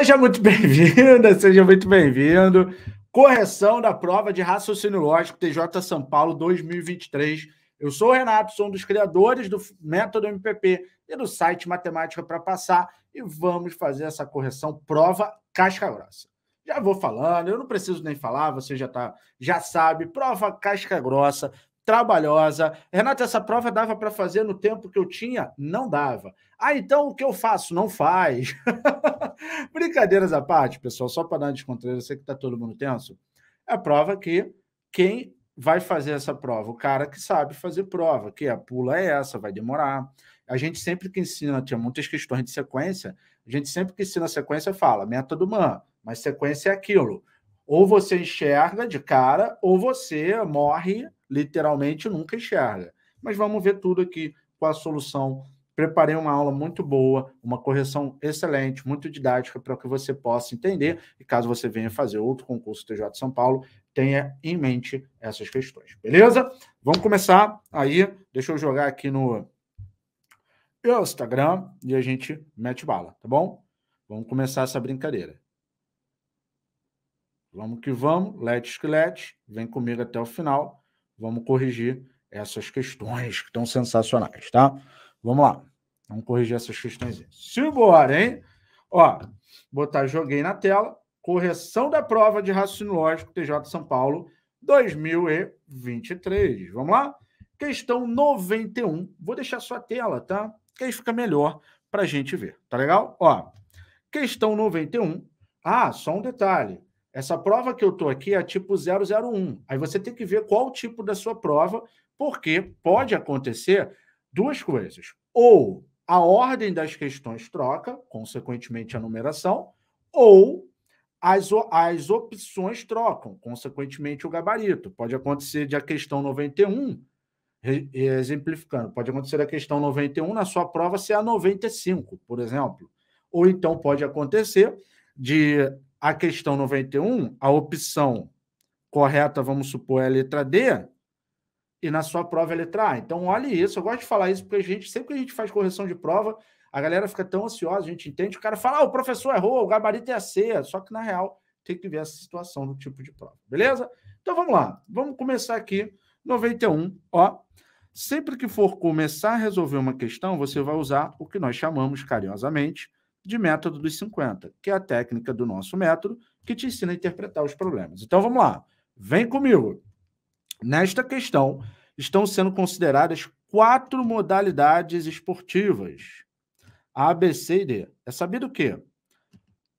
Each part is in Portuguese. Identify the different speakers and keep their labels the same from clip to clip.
Speaker 1: Seja muito bem-vinda, seja muito bem-vindo. Correção da prova de raciocínio lógico TJ São Paulo 2023. Eu sou o Renato, sou um dos criadores do método MPP e do site Matemática para Passar e vamos fazer essa correção prova casca grossa. Já vou falando, eu não preciso nem falar, você já tá, já sabe, prova casca grossa, trabalhosa. Renato, essa prova dava para fazer no tempo que eu tinha? Não dava. Ah, então o que eu faço? Não faz. Brincadeiras à parte, pessoal, só para dar descontrole, eu sei que está todo mundo tenso. É a prova que quem vai fazer essa prova? O cara que sabe fazer prova, que a pula é essa, vai demorar. A gente sempre que ensina, tinha muitas questões de sequência, a gente sempre que ensina sequência fala método MAN, mas sequência é aquilo. Ou você enxerga de cara, ou você morre literalmente nunca enxerga. Mas vamos ver tudo aqui com a solução. Preparei uma aula muito boa, uma correção excelente, muito didática para que você possa entender. E caso você venha fazer outro concurso TJ de São Paulo, tenha em mente essas questões. Beleza? Vamos começar aí. Deixa eu jogar aqui no Instagram e a gente mete bala, tá bom? Vamos começar essa brincadeira. Vamos que vamos, let's que let's. Vem comigo até o final Vamos corrigir essas questões que estão sensacionais, tá? Vamos lá. Vamos corrigir essas questões. Simbora, hein? Ó, botar joguei na tela. Correção da prova de raciocínio lógico TJ São Paulo 2023. Vamos lá? Questão 91. Vou deixar sua tela, tá? Que aí fica melhor para a gente ver, tá legal? Ó, questão 91. Ah, só um detalhe. Essa prova que eu estou aqui é tipo 001. Aí você tem que ver qual o tipo da sua prova, porque pode acontecer duas coisas. Ou a ordem das questões troca, consequentemente a numeração, ou as, as opções trocam, consequentemente o gabarito. Pode acontecer de a questão 91, exemplificando, pode acontecer a questão 91 na sua prova ser a 95, por exemplo. Ou então pode acontecer de a questão 91, a opção correta, vamos supor, é a letra D, e na sua prova é a letra A. Então, olhe isso. Eu gosto de falar isso porque a gente, sempre que a gente faz correção de prova, a galera fica tão ansiosa, a gente entende. O cara fala, ah, o professor errou, o gabarito é a C. Só que, na real, tem que ver essa situação do tipo de prova. Beleza? Então, vamos lá. Vamos começar aqui. 91, ó. Sempre que for começar a resolver uma questão, você vai usar o que nós chamamos carinhosamente de método dos 50, que é a técnica do nosso método que te ensina a interpretar os problemas. Então vamos lá, vem comigo. Nesta questão estão sendo consideradas quatro modalidades esportivas: A, B, C e D. É sabido que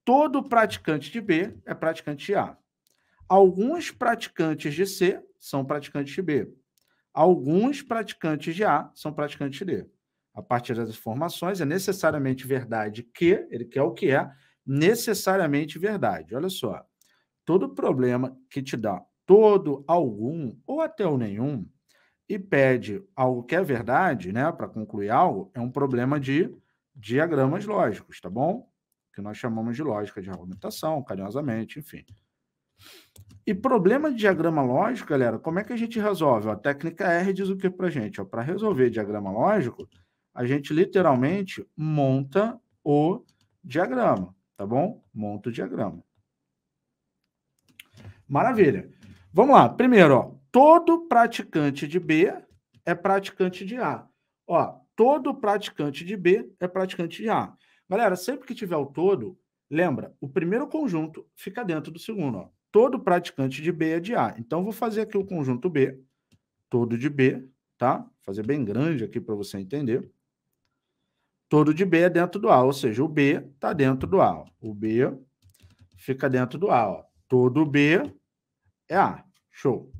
Speaker 1: todo praticante de B é praticante de A. Alguns praticantes de C são praticantes de B. Alguns praticantes de A são praticantes de D a partir das informações, é necessariamente verdade que, ele quer o que é, necessariamente verdade. Olha só, todo problema que te dá todo, algum ou até o nenhum e pede algo que é verdade, né, para concluir algo, é um problema de diagramas lógicos, tá bom? Que nós chamamos de lógica de argumentação, carinhosamente, enfim. E problema de diagrama lógico, galera, como é que a gente resolve? A técnica R diz o que para gente? Para resolver diagrama lógico, a gente literalmente monta o diagrama, tá bom? Monta o diagrama. Maravilha. Vamos lá. Primeiro, ó, todo praticante de B é praticante de A. Ó, todo praticante de B é praticante de A. Galera, sempre que tiver o todo, lembra, o primeiro conjunto fica dentro do segundo. Ó. Todo praticante de B é de A. Então, vou fazer aqui o conjunto B, todo de B, tá? Vou fazer bem grande aqui para você entender todo de B é dentro do A, ou seja, o B está dentro do A. Ó. O B fica dentro do A. Ó. Todo B é A. Show.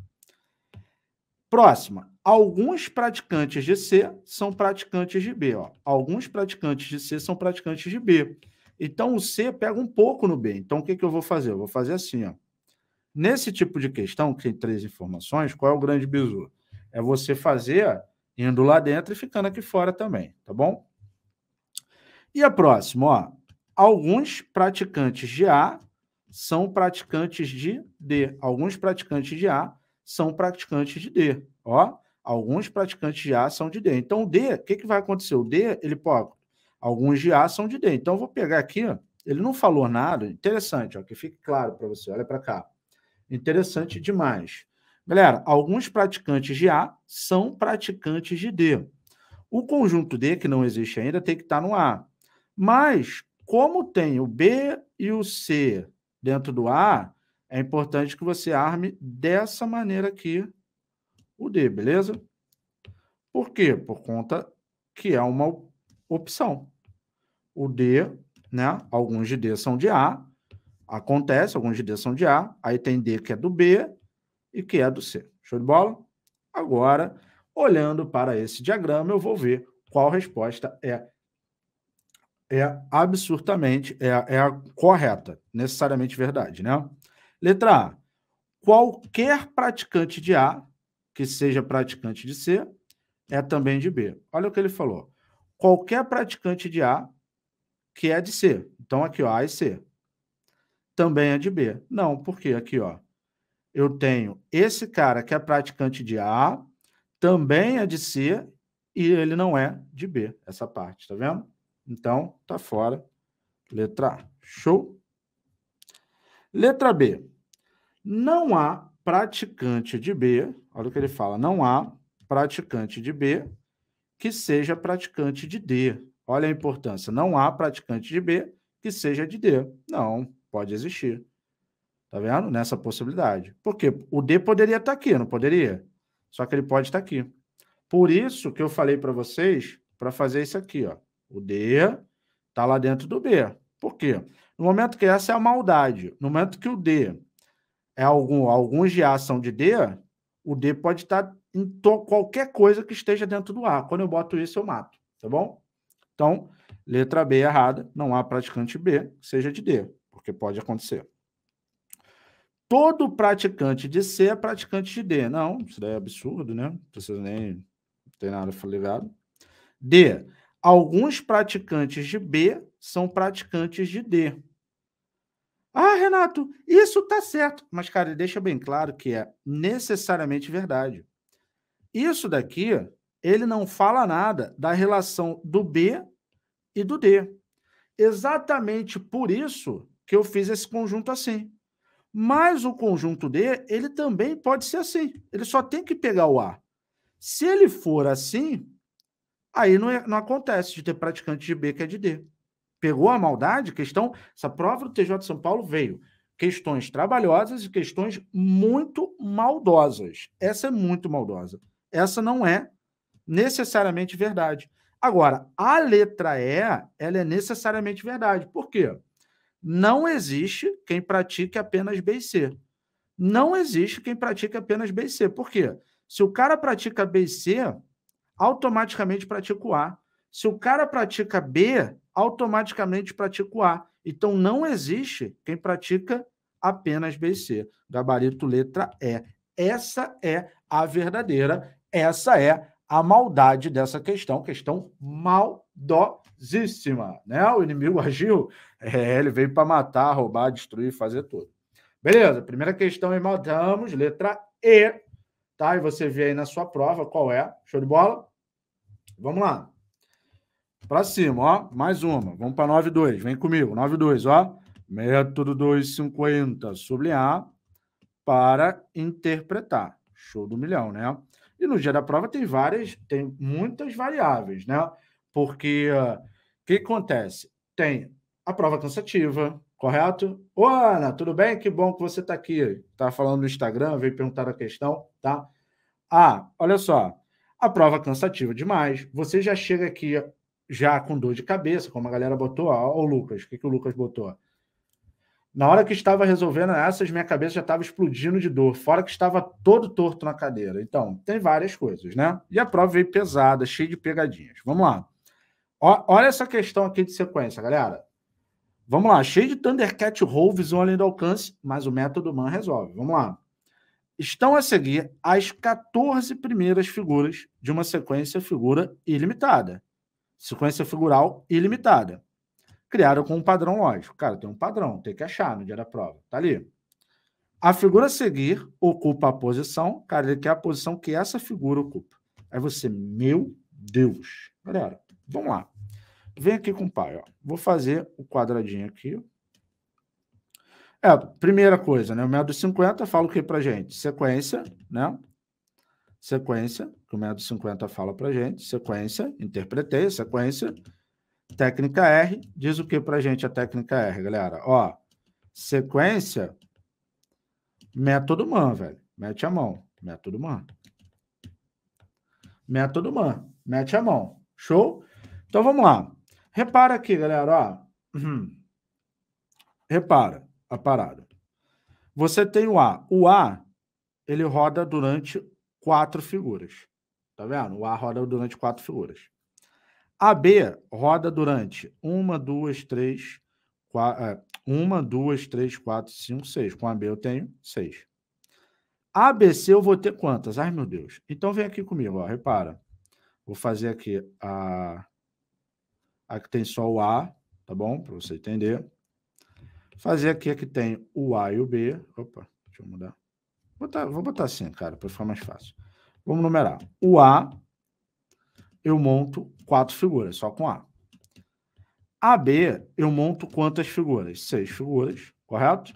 Speaker 1: Próxima. Alguns praticantes de C são praticantes de B. Ó. Alguns praticantes de C são praticantes de B. Então, o C pega um pouco no B. Então, o que, que eu vou fazer? Eu vou fazer assim. Ó. Nesse tipo de questão, que tem três informações, qual é o grande bizu? É você fazer indo lá dentro e ficando aqui fora também, tá bom? E a próxima, ó. Alguns praticantes de A são praticantes de D. Alguns praticantes de A são praticantes de D. Ó, alguns praticantes de A são de D. Então, o D, o que, que vai acontecer? O D, ele pode. Alguns de A são de D. Então, eu vou pegar aqui, ó. Ele não falou nada. Interessante, ó, que fique claro para você. Olha para cá. Interessante demais. Galera, alguns praticantes de A são praticantes de D. O conjunto D, que não existe ainda, tem que estar tá no A. Mas, como tem o B e o C dentro do A, é importante que você arme dessa maneira aqui o D, beleza? Por quê? Por conta que é uma opção. O D, né? Alguns de D são de A, acontece, alguns de D são de A, aí tem D que é do B e que é do C. Show de bola? Agora, olhando para esse diagrama, eu vou ver qual resposta é é absurdamente, é, é a correta, necessariamente verdade, né? Letra A. Qualquer praticante de A que seja praticante de C é também de B. Olha o que ele falou. Qualquer praticante de A que é de C. Então, aqui, ó, A e C. Também é de B. Não, porque aqui, ó, eu tenho esse cara que é praticante de A, também é de C, e ele não é de B, essa parte, tá vendo? Então, tá fora. Letra A. Show? Letra B. Não há praticante de B, olha o que ele fala, não há praticante de B que seja praticante de D. Olha a importância. Não há praticante de B que seja de D. Não, pode existir. Tá vendo? Nessa possibilidade. Porque o D poderia estar tá aqui, não poderia? Só que ele pode estar tá aqui. Por isso que eu falei para vocês para fazer isso aqui, ó. O D está lá dentro do B. Por quê? No momento que essa é a maldade, no momento que o D é algum, alguns de A são de D, o D pode estar tá em qualquer coisa que esteja dentro do A. Quando eu boto isso, eu mato, tá bom? Então, letra B errada, não há praticante B, seja de D, porque pode acontecer. Todo praticante de C é praticante de D. Não, isso daí é absurdo, né? Não precisa nem. ter tem nada ligado. D. Alguns praticantes de B são praticantes de D. Ah, Renato, isso tá certo. Mas, cara, deixa bem claro que é necessariamente verdade. Isso daqui, ele não fala nada da relação do B e do D. Exatamente por isso que eu fiz esse conjunto assim. Mas o conjunto D, ele também pode ser assim. Ele só tem que pegar o A. Se ele for assim, Aí não, é, não acontece de ter praticante de B que é de D. Pegou a maldade, questão. Essa prova do TJ de São Paulo veio. Questões trabalhosas e questões muito maldosas. Essa é muito maldosa. Essa não é necessariamente verdade. Agora, a letra E, ela é necessariamente verdade. Por quê? Não existe quem pratique apenas B e C. Não existe quem pratique apenas B e C. Por quê? Se o cara pratica B e C, automaticamente pratico A. Se o cara pratica B, automaticamente pratico A. Então não existe quem pratica apenas B e C. Gabarito letra E. Essa é a verdadeira, essa é a maldade dessa questão, questão maldosíssima, né? O inimigo agiu, é, ele veio para matar, roubar, destruir, fazer tudo. Beleza, primeira questão, irmão, damos letra E tá? E você vê aí na sua prova qual é. Show de bola? Vamos lá. Para cima, ó. Mais uma. Vamos para 9,2. Vem comigo. 9,2, ó. Método 250, sublinhar, para interpretar. Show do milhão, né? E no dia da prova tem várias, tem muitas variáveis, né? Porque o uh, ah, que acontece? Tem a prova cansativa, correto? Ô, Ana, tudo bem? Que bom que você está aqui. está falando no Instagram, veio perguntar a questão tá? Ah, olha só, a prova cansativa demais. Você já chega aqui já com dor de cabeça, como a galera botou, ó, o Lucas, o que, que o Lucas botou? Na hora que estava resolvendo essas, minha cabeça já estava explodindo de dor, fora que estava todo torto na cadeira. Então, tem várias coisas, né? E a prova veio pesada, cheia de pegadinhas. Vamos lá. Ó, olha essa questão aqui de sequência, galera. Vamos lá, cheio de Thundercat Roll, visão além do alcance, mas o método MAN resolve. Vamos lá estão a seguir as 14 primeiras figuras de uma sequência figura ilimitada. Sequência figural ilimitada. Criaram com um padrão lógico. Cara, tem um padrão, tem que achar no dia da prova. Tá ali. A figura a seguir ocupa a posição, cara, ele quer a posição que essa figura ocupa. Aí você, meu Deus. Galera, vamos lá. Vem aqui com o pai, ó. Vou fazer o quadradinho aqui. É, primeira coisa, né? O método 50 fala o que para gente? Sequência, né? Sequência, que o método 50 fala para gente. Sequência, interpretei, sequência. Técnica R, diz o que para gente a técnica R, galera? Ó, sequência, método MAN, velho. Mete a mão, método MAN. Método MAN, mete a mão. Show? Então vamos lá. Repara aqui, galera, ó. Repara a parada. Você tem o A. O A, ele roda durante quatro figuras. Tá vendo? O A roda durante quatro figuras. A B roda durante uma, duas, três, quatro, é, uma, duas, três, quatro, cinco, seis. Com a B eu tenho seis. A, B, C eu vou ter quantas? Ai, meu Deus. Então vem aqui comigo, ó, repara. Vou fazer aqui a... Aqui tem só o A, tá bom? Para você entender. Fazer aqui é que tem o A e o B. Opa, deixa eu mudar. Vou botar, vou botar assim, cara, para ficar mais fácil. Vamos numerar. O A, eu monto quatro figuras, só com A. AB, eu monto quantas figuras? Seis figuras, correto?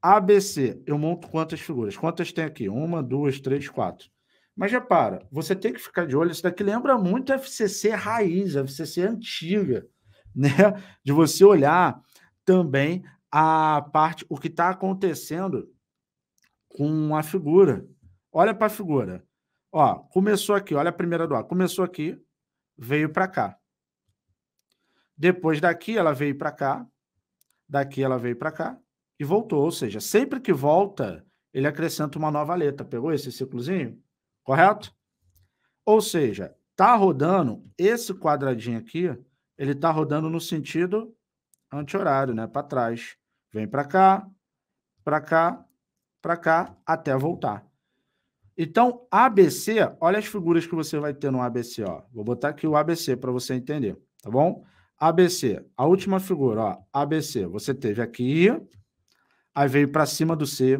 Speaker 1: ABC, eu monto quantas figuras? Quantas tem aqui? Uma, duas, três, quatro. Mas repara, você tem que ficar de olho. Isso daqui lembra muito FCC raiz, FCC antiga, né? De você olhar também a parte, o que está acontecendo com a figura. Olha para a figura. Ó, começou aqui, olha a primeira do ar. Começou aqui, veio para cá. Depois daqui ela veio para cá, daqui ela veio para cá e voltou. Ou seja, sempre que volta, ele acrescenta uma nova letra. Pegou esse ciclozinho? Correto? Ou seja, tá rodando esse quadradinho aqui, ele tá rodando no sentido anti-horário, né? Para trás. Vem para cá, para cá, para cá, até voltar. Então, ABC, olha as figuras que você vai ter no ABC, ó. Vou botar aqui o ABC para você entender, tá bom? ABC, a última figura, ó, ABC. Você teve aqui, aí veio para cima do C,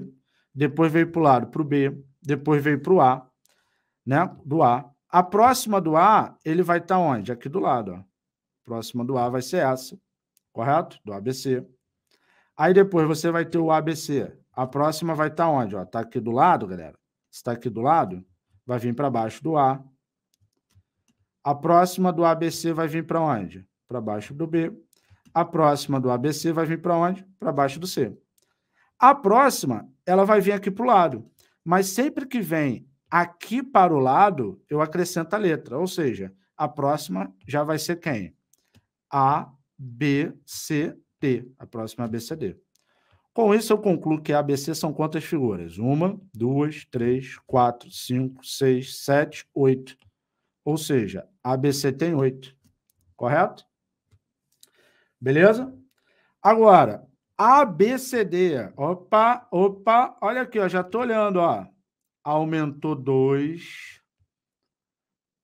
Speaker 1: depois veio para o lado para o B, depois veio para o A, né? Do A. A próxima do A, ele vai estar tá onde? Aqui do lado, ó. Próxima do A vai ser essa correto? Do ABC. Aí depois você vai ter o ABC. A próxima vai estar tá onde? Está aqui do lado, galera. Está aqui do lado, vai vir para baixo do A. A próxima do ABC vai vir para onde? Para baixo do B. A próxima do ABC vai vir para onde? Para baixo do C. A próxima, ela vai vir aqui para o lado. Mas sempre que vem aqui para o lado, eu acrescento a letra. Ou seja, a próxima já vai ser quem? A BCD, a próxima é D. Com isso, eu concluo que ABC são quantas figuras? Uma, duas, três, quatro, cinco, seis, sete, oito. Ou seja, ABC tem oito. Correto? Beleza? Agora, ABCD. Opa, opa. Olha aqui, ó, já estou olhando. Ó. Aumentou dois.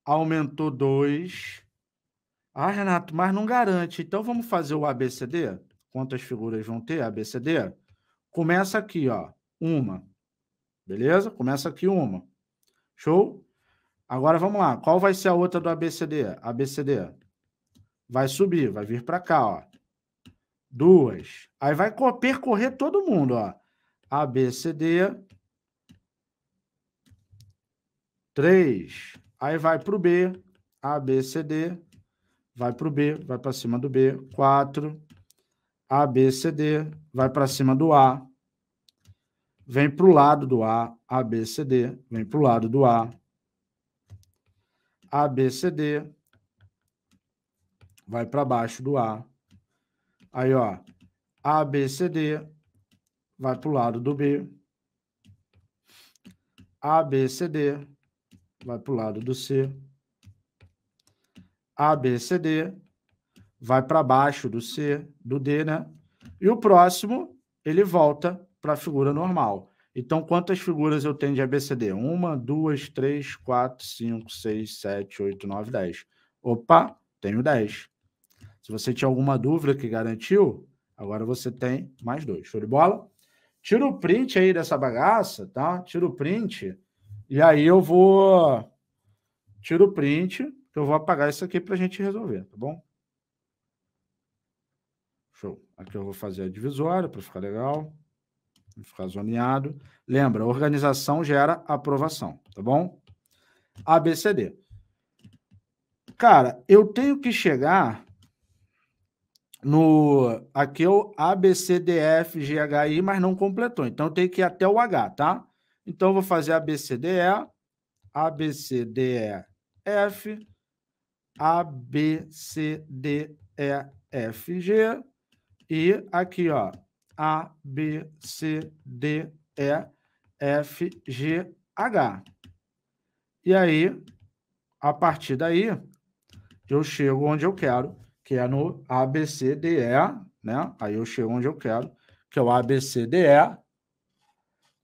Speaker 1: Aumentou dois. Ah, Renato, mas não garante. Então vamos fazer o ABCD? Quantas figuras vão ter ABCD? Começa aqui, ó. Uma. Beleza? Começa aqui uma. Show? Agora vamos lá. Qual vai ser a outra do ABCD? ABCD. Vai subir, vai vir para cá, ó. Duas. Aí vai percorrer todo mundo, ó. ABCD. Três. Aí vai para o B. ABCD vai para o B, vai para cima do B. 4, A, B, C, D, vai para cima do A, vem para o lado do A, A, B, C, D, vem para o lado do A, A, B, C, D, vai para baixo do A. Aí, ó, A, B, C, D, vai para o lado do B. A, B, C, D, vai para o lado do C. A, B, C, D, vai para baixo do C, do D, né? E o próximo, ele volta para a figura normal. Então, quantas figuras eu tenho de ABCD? Uma, duas, três, quatro, cinco, seis, sete, oito, nove, dez. Opa, tenho dez. Se você tinha alguma dúvida que garantiu, agora você tem mais dois. Show de bola? Tira o print aí dessa bagaça, tá? Tira o print. E aí eu vou. Tira o print, então eu vou apagar isso aqui para a gente resolver, tá bom? Show. Aqui eu vou fazer a divisória para ficar legal, ficar zoneado. Lembra, organização gera aprovação, tá bom? ABCD. Cara, eu tenho que chegar no aqui é o ABCDFGHI, mas não completou. Então tem que ir até o H, tá? Então eu vou fazer ABCDE, ABCDEF. A, B, C, D, E, F, G. E aqui, ó. A, B, C, D, E, F, G, H. E aí, a partir daí, eu chego onde eu quero, que é no A B C D E, né? Aí eu chego onde eu quero, que é o A B C D E.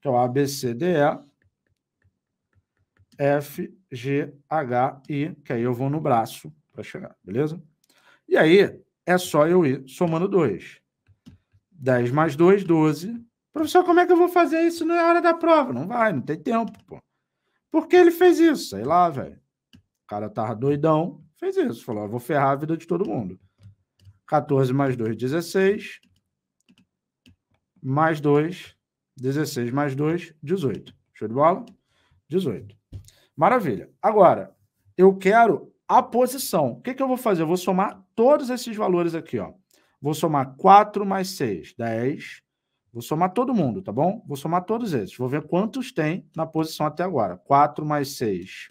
Speaker 1: que é o A B C D E. F, G, H, I, que aí eu vou no braço para chegar, beleza? E aí é só eu ir somando 2. 10 mais 2, 12. Professor, como é que eu vou fazer isso na é hora da prova? Não vai, não tem tempo, pô. Por que ele fez isso? Sei lá, velho. O cara tava doidão, fez isso. Falou, eu vou ferrar a vida de todo mundo. 14 mais 2, 16. Mais 2, 16 mais 2, 18. Show de bola? 18. Maravilha. Agora, eu quero a posição. O que, que eu vou fazer? Eu vou somar todos esses valores aqui, ó. Vou somar 4 mais 6, 10. Vou somar todo mundo, tá bom? Vou somar todos esses. Vou ver quantos tem na posição até agora. 4 mais 6,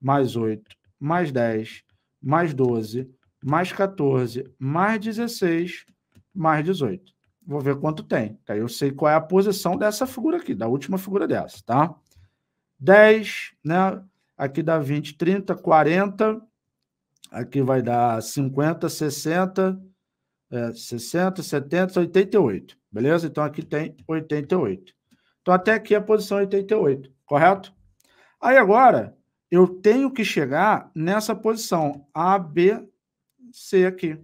Speaker 1: mais 8, mais 10, mais 12, mais 14, mais 16, mais 18. Vou ver quanto tem. Aí tá? eu sei qual é a posição dessa figura aqui, da última figura dessa, tá? 10, né? Aqui dá 20, 30, 40. Aqui vai dar 50, 60, é, 60, 70, 88. Beleza? Então aqui tem 88. Então até aqui é a posição 88, correto? Aí agora eu tenho que chegar nessa posição A, B, C aqui.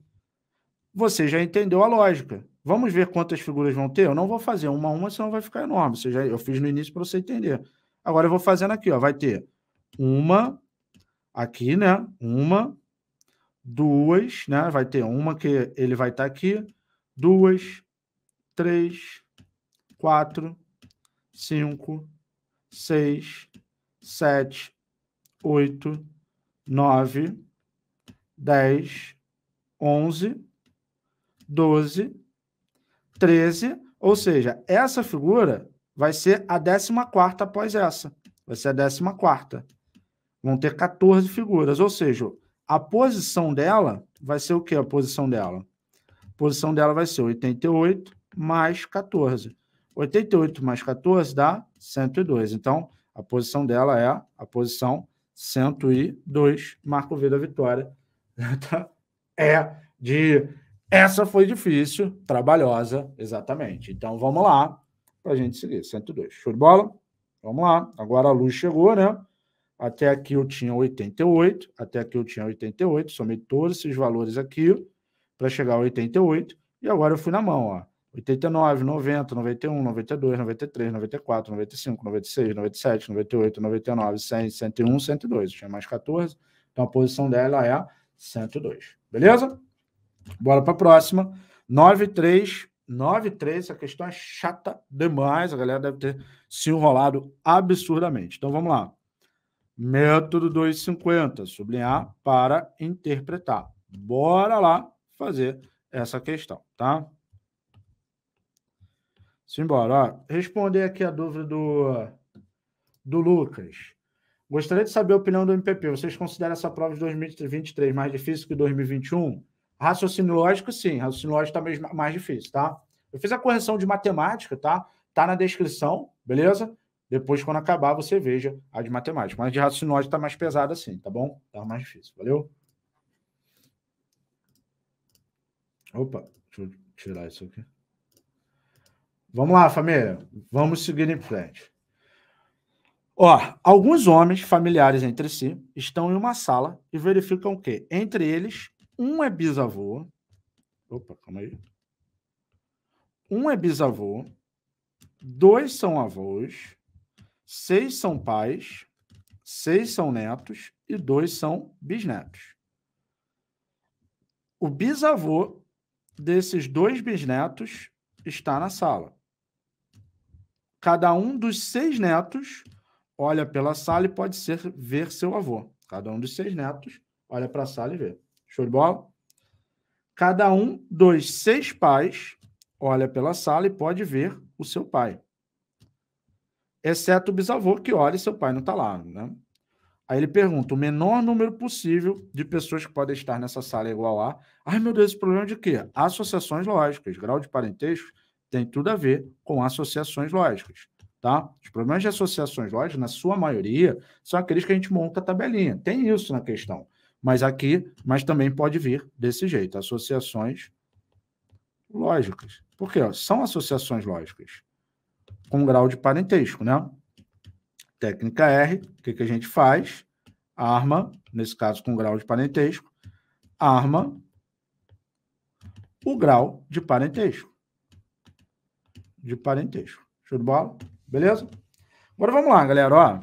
Speaker 1: Você já entendeu a lógica. Vamos ver quantas figuras vão ter? Eu não vou fazer uma a uma, senão vai ficar enorme. Você já, eu fiz no início para você entender. Agora eu vou fazendo aqui, ó. Vai ter uma aqui, né? Uma, duas, né? Vai ter uma que ele vai estar tá aqui, duas, três, quatro, cinco, seis, sete, oito, nove, dez, onze, doze, treze. Ou seja, essa figura vai ser a 14 após essa. Vai ser a 14. Vão ter 14 figuras. Ou seja, a posição dela vai ser o quê? A posição dela? A posição dela vai ser 88 mais 14. 88 mais 14 dá 102. Então, a posição dela é a posição 102. Marco V da vitória. é de. Essa foi difícil, trabalhosa, exatamente. Então, vamos lá para a gente seguir. 102. Show de bola? Vamos lá. Agora a luz chegou, né? Até aqui eu tinha 88. Até aqui eu tinha 88. Somei todos esses valores aqui para chegar a 88. E agora eu fui na mão, ó. 89, 90, 91, 92, 93, 94, 95, 96, 97, 98, 99, 100, 101, 102. Eu tinha mais 14. Então a posição dela é 102. Beleza? Bora para a próxima. 93 9 a questão é chata demais. A galera deve ter se enrolado absurdamente. Então vamos lá. Método 250, sublinhar para interpretar. Bora lá fazer essa questão, tá? Simbora. Ó, responder aqui a dúvida do, do Lucas. Gostaria de saber a opinião do MPP. Vocês consideram essa prova de 2023 mais difícil que 2021? Raciocínio lógico, sim. Raciocínio lógico está mais, mais difícil, tá? Eu fiz a correção de matemática, tá? Tá na descrição, beleza? Depois, quando acabar, você veja a de matemática. Mas de raciocínio lógico está mais pesada, sim, tá bom? Está mais difícil, valeu? Opa, deixa eu tirar isso aqui. Vamos lá, família. Vamos seguir em frente. Ó, alguns homens familiares entre si estão em uma sala e verificam que, entre eles, um é bisavô. Opa, calma aí. Um é bisavô. Dois são avós. Seis são pais. Seis são netos. E dois são bisnetos. O bisavô desses dois bisnetos está na sala. Cada um dos seis netos olha pela sala e pode ser ver seu avô. Cada um dos seis netos olha para a sala e vê. Show de bola? Cada um dos seis pais olha pela sala e pode ver o seu pai. Exceto o bisavô, que olha e seu pai não está lá. Né? Aí ele pergunta: o menor número possível de pessoas que podem estar nessa sala é igual a. Ai, meu Deus, esse problema é de quê? Associações lógicas. Grau de parentesco tem tudo a ver com associações lógicas. Tá? Os problemas de associações lógicas, na sua maioria, são aqueles que a gente monta a tabelinha. Tem isso na questão. Mas aqui, mas também pode vir desse jeito, associações lógicas. Por quê? São associações lógicas com grau de parentesco, né? Técnica R, o que, que a gente faz? Arma, nesse caso com grau de parentesco, arma o grau de parentesco. De parentesco. Show de bola? Beleza? Agora vamos lá, galera. Ó,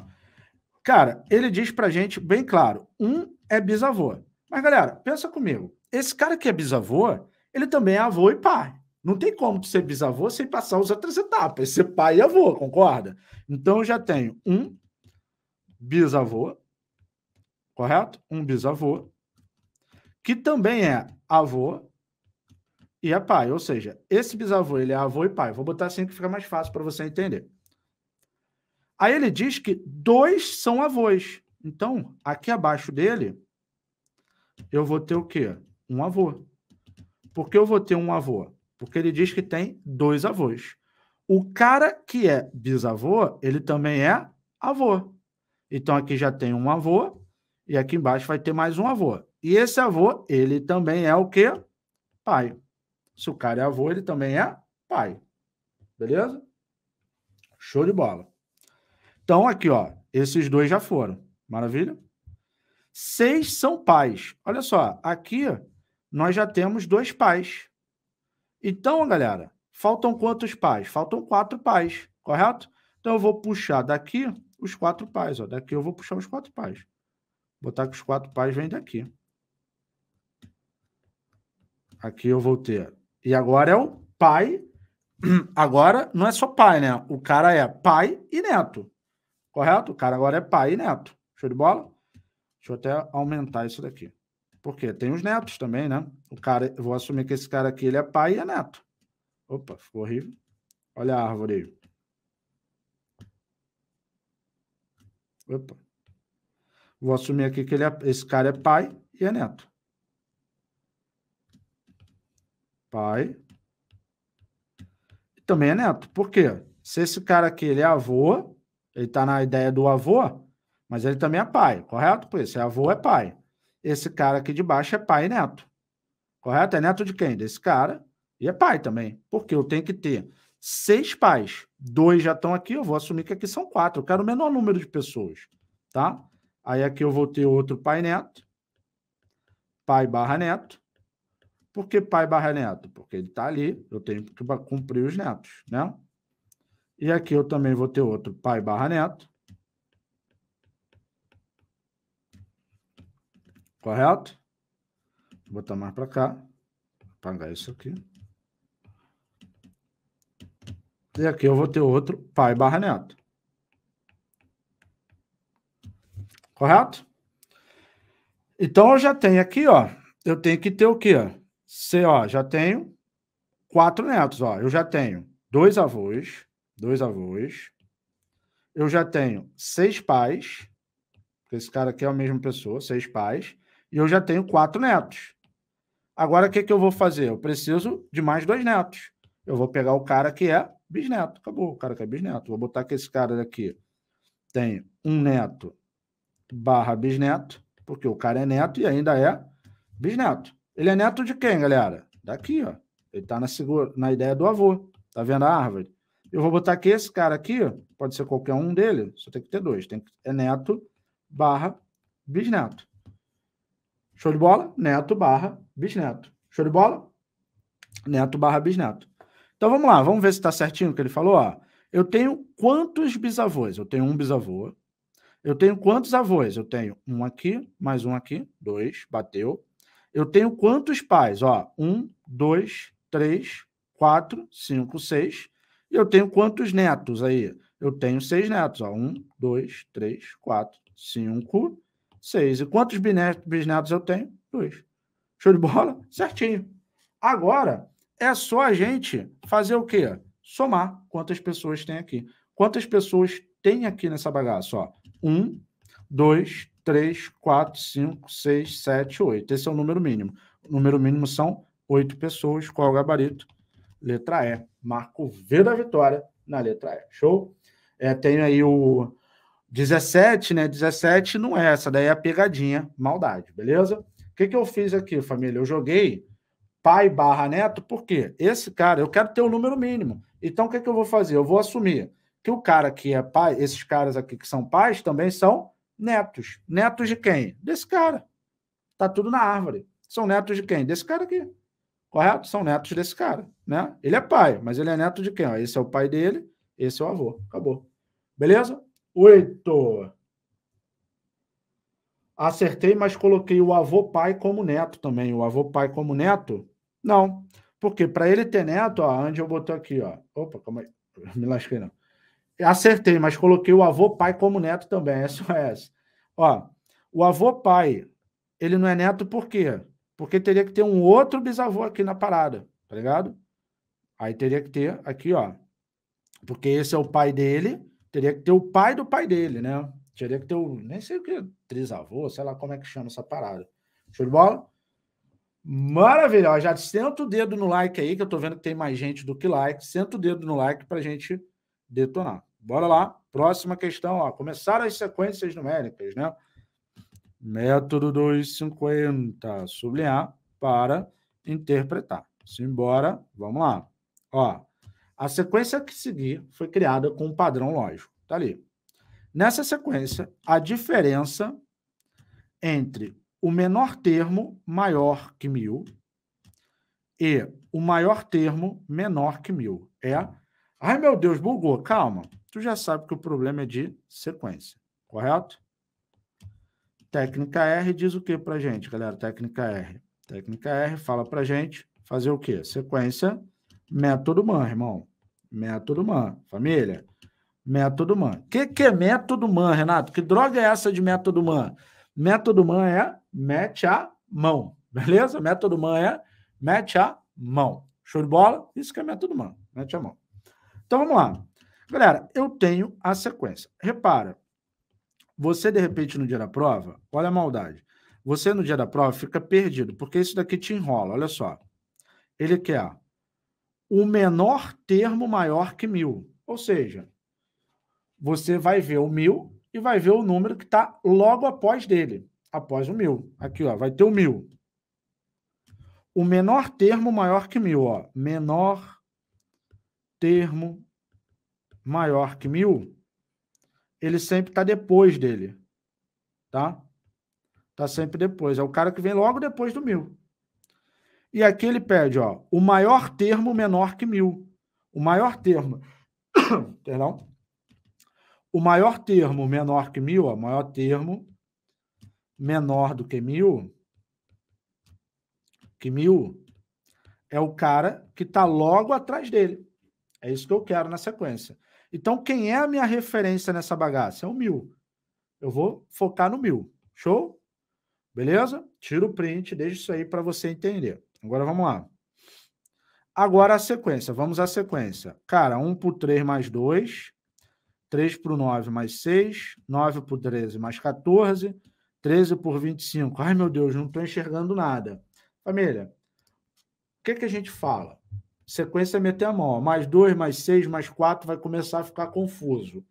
Speaker 1: cara, ele diz pra gente bem claro: um é bisavô. Mas, galera, pensa comigo. Esse cara que é bisavô, ele também é avô e pai. Não tem como ser bisavô sem passar as outras etapas, ser pai e avô, concorda? Então eu já tenho um bisavô, correto? Um bisavô, que também é avô e é pai. Ou seja, esse bisavô, ele é avô e pai. Vou botar assim que fica mais fácil para você entender. Aí ele diz que dois são avós. Então, aqui abaixo dele, eu vou ter o quê? Um avô. Por que eu vou ter um avô? Porque ele diz que tem dois avós. O cara que é bisavô, ele também é avô. Então aqui já tem um avô e aqui embaixo vai ter mais um avô. E esse avô, ele também é o quê? Pai. Se o cara é avô, ele também é pai. Beleza? Show de bola. Então aqui, ó, esses dois já foram. Maravilha? Seis são pais. Olha só, aqui nós já temos dois pais. Então, galera, faltam quantos pais? Faltam quatro pais, correto? Então eu vou puxar daqui os quatro pais. Ó. Daqui eu vou puxar os quatro pais. Botar que os quatro pais vêm daqui. Aqui eu vou ter. E agora é o pai. Agora não é só pai, né? O cara é pai e neto. Correto? O cara agora é pai e neto. Show de bola? Deixa eu até aumentar isso daqui. Porque tem os netos também, né? O cara, vou assumir que esse cara aqui ele é pai e é neto. Opa, ficou horrível. Olha a árvore aí. Opa. Vou assumir aqui que ele é, esse cara é pai e é neto. Pai. E também é neto. Por quê? Se esse cara aqui ele é avô, ele tá na ideia do avô, mas ele também é pai, correto? Por isso, é avô, é pai. Esse cara aqui de baixo é pai e neto. Correto? É neto de quem? Desse cara. E é pai também. Porque eu tenho que ter seis pais. Dois já estão aqui, eu vou assumir que aqui são quatro. Eu quero o menor número de pessoas. Tá? Aí aqui eu vou ter outro pai neto. Pai barra neto. Por que pai barra neto? Porque ele está ali, eu tenho que cumprir os netos, né? E aqui eu também vou ter outro pai barra neto Correto? Vou botar mais para cá. Apagar isso aqui. E aqui eu vou ter outro pai barra neto. Correto? Então eu já tenho aqui, ó. Eu tenho que ter o quê? C, ó, já tenho quatro netos, ó. Eu já tenho dois avós, dois avós. Eu já tenho seis pais. Esse cara aqui é a mesma pessoa, seis pais. E eu já tenho quatro netos. Agora, o que, que eu vou fazer? Eu preciso de mais dois netos. Eu vou pegar o cara que é bisneto. Acabou, o cara que é bisneto. Vou botar que esse cara daqui tem um neto barra bisneto, porque o cara é neto e ainda é bisneto. Ele é neto de quem, galera? Daqui, ó. Ele tá na, na ideia do avô. Tá vendo a árvore? Eu vou botar que esse cara aqui, pode ser qualquer um dele, só tem que ter dois. Tem que, é neto barra bisneto. Show de bola? Neto barra bisneto. Show de bola? Neto barra bisneto. Então vamos lá, vamos ver se está certinho o que ele falou. Ó, eu tenho quantos bisavôs? Eu tenho um bisavô. Eu tenho quantos avós? Eu tenho um aqui, mais um aqui, dois, bateu. Eu tenho quantos pais? Ó, um, dois, três, quatro, cinco, seis. E eu tenho quantos netos aí? Eu tenho seis netos. Ó, um, dois, três, quatro, cinco, seis. E quantos bisnetos eu tenho? Dois. Show de bola? Certinho. Agora, é só a gente fazer o quê? Somar quantas pessoas tem aqui. Quantas pessoas tem aqui nessa bagaça? Ó, um, dois, três, quatro, cinco, seis, sete, oito. Esse é o número mínimo. O número mínimo são oito pessoas. Qual é o gabarito? Letra E. Marco V da vitória na letra E. Show? É, tem aí o 17, né? 17 não é essa, daí é a pegadinha, maldade, beleza? O que, que eu fiz aqui, família? Eu joguei pai barra neto, por quê? Esse cara, eu quero ter o um número mínimo. Então, o que, que eu vou fazer? Eu vou assumir que o cara que é pai, esses caras aqui que são pais, também são netos. Netos de quem? Desse cara. Tá tudo na árvore. São netos de quem? Desse cara aqui. Correto? São netos desse cara, né? Ele é pai, mas ele é neto de quem? esse é o pai dele, esse é o avô. Acabou. Beleza? Oito. Acertei, mas coloquei o avô pai como neto também. O avô pai como neto? Não. Porque para ele ter neto, ó, a eu botou aqui, ó. Opa, calma aí. Me lasquei, não. Acertei, mas coloquei o avô pai como neto também. SOS. É ó, o avô pai, ele não é neto por quê? Porque teria que ter um outro bisavô aqui na parada, tá ligado? Aí teria que ter aqui, ó. Porque esse é o pai dele Teria que ter o pai do pai dele, né? Teria que ter o. Nem sei o que. Trisavô, sei lá como é que chama essa parada. Show de bola? Maravilha. já senta o dedo no like aí, que eu tô vendo que tem mais gente do que like. Senta o dedo no like pra gente detonar. Bora lá. Próxima questão, ó. Começaram as sequências numéricas, né? Método 250. Sublinhar para interpretar. Simbora. Vamos lá. Ó. A sequência que seguir foi criada com um padrão lógico. Está ali. Nessa sequência, a diferença entre o menor termo maior que mil e o maior termo menor que mil é. Ai meu Deus, bugou. Calma. Tu já sabe que o problema é de sequência, correto? Técnica R diz o que para gente, galera? Técnica R. Técnica R fala para gente fazer o quê? Sequência Método Man, irmão. Método Man. Família, método Man. O que, que é método Man, Renato? Que droga é essa de método Man? Método Man é mete a mão, beleza? Método Man é mete a mão. Show de bola? Isso que é método Man, mete a mão. Então vamos lá. Galera, eu tenho a sequência. Repara, você de repente no dia da prova, olha a maldade. Você no dia da prova fica perdido, porque isso daqui te enrola, olha só. Ele quer o menor termo maior que mil. Ou seja, você vai ver o mil e vai ver o número que está logo após dele, após o mil. Aqui, ó, vai ter o mil. O menor termo maior que mil, ó. Menor termo maior que mil, ele sempre está depois dele, tá? Tá sempre depois. É o cara que vem logo depois do mil. E aqui ele pede, ó, o maior termo menor que mil. O maior termo. Perdão. O maior termo menor que mil, ó, maior termo menor do que mil, que mil é o cara que está logo atrás dele. É isso que eu quero na sequência. Então, quem é a minha referência nessa bagaça? É o mil. Eu vou focar no mil. Show? Beleza? Tira o print, deixa isso aí para você entender. Agora vamos lá. Agora a sequência, vamos à sequência. Cara, 1 por 3 mais 2, 3 por 9 mais 6, 9 por 13 mais 14, 13 por 25. Ai, meu Deus, não estou enxergando nada. Família, o que, que a gente fala? Sequência é meter a mão. Mais 2, mais 6, mais 4 vai começar a ficar confuso. O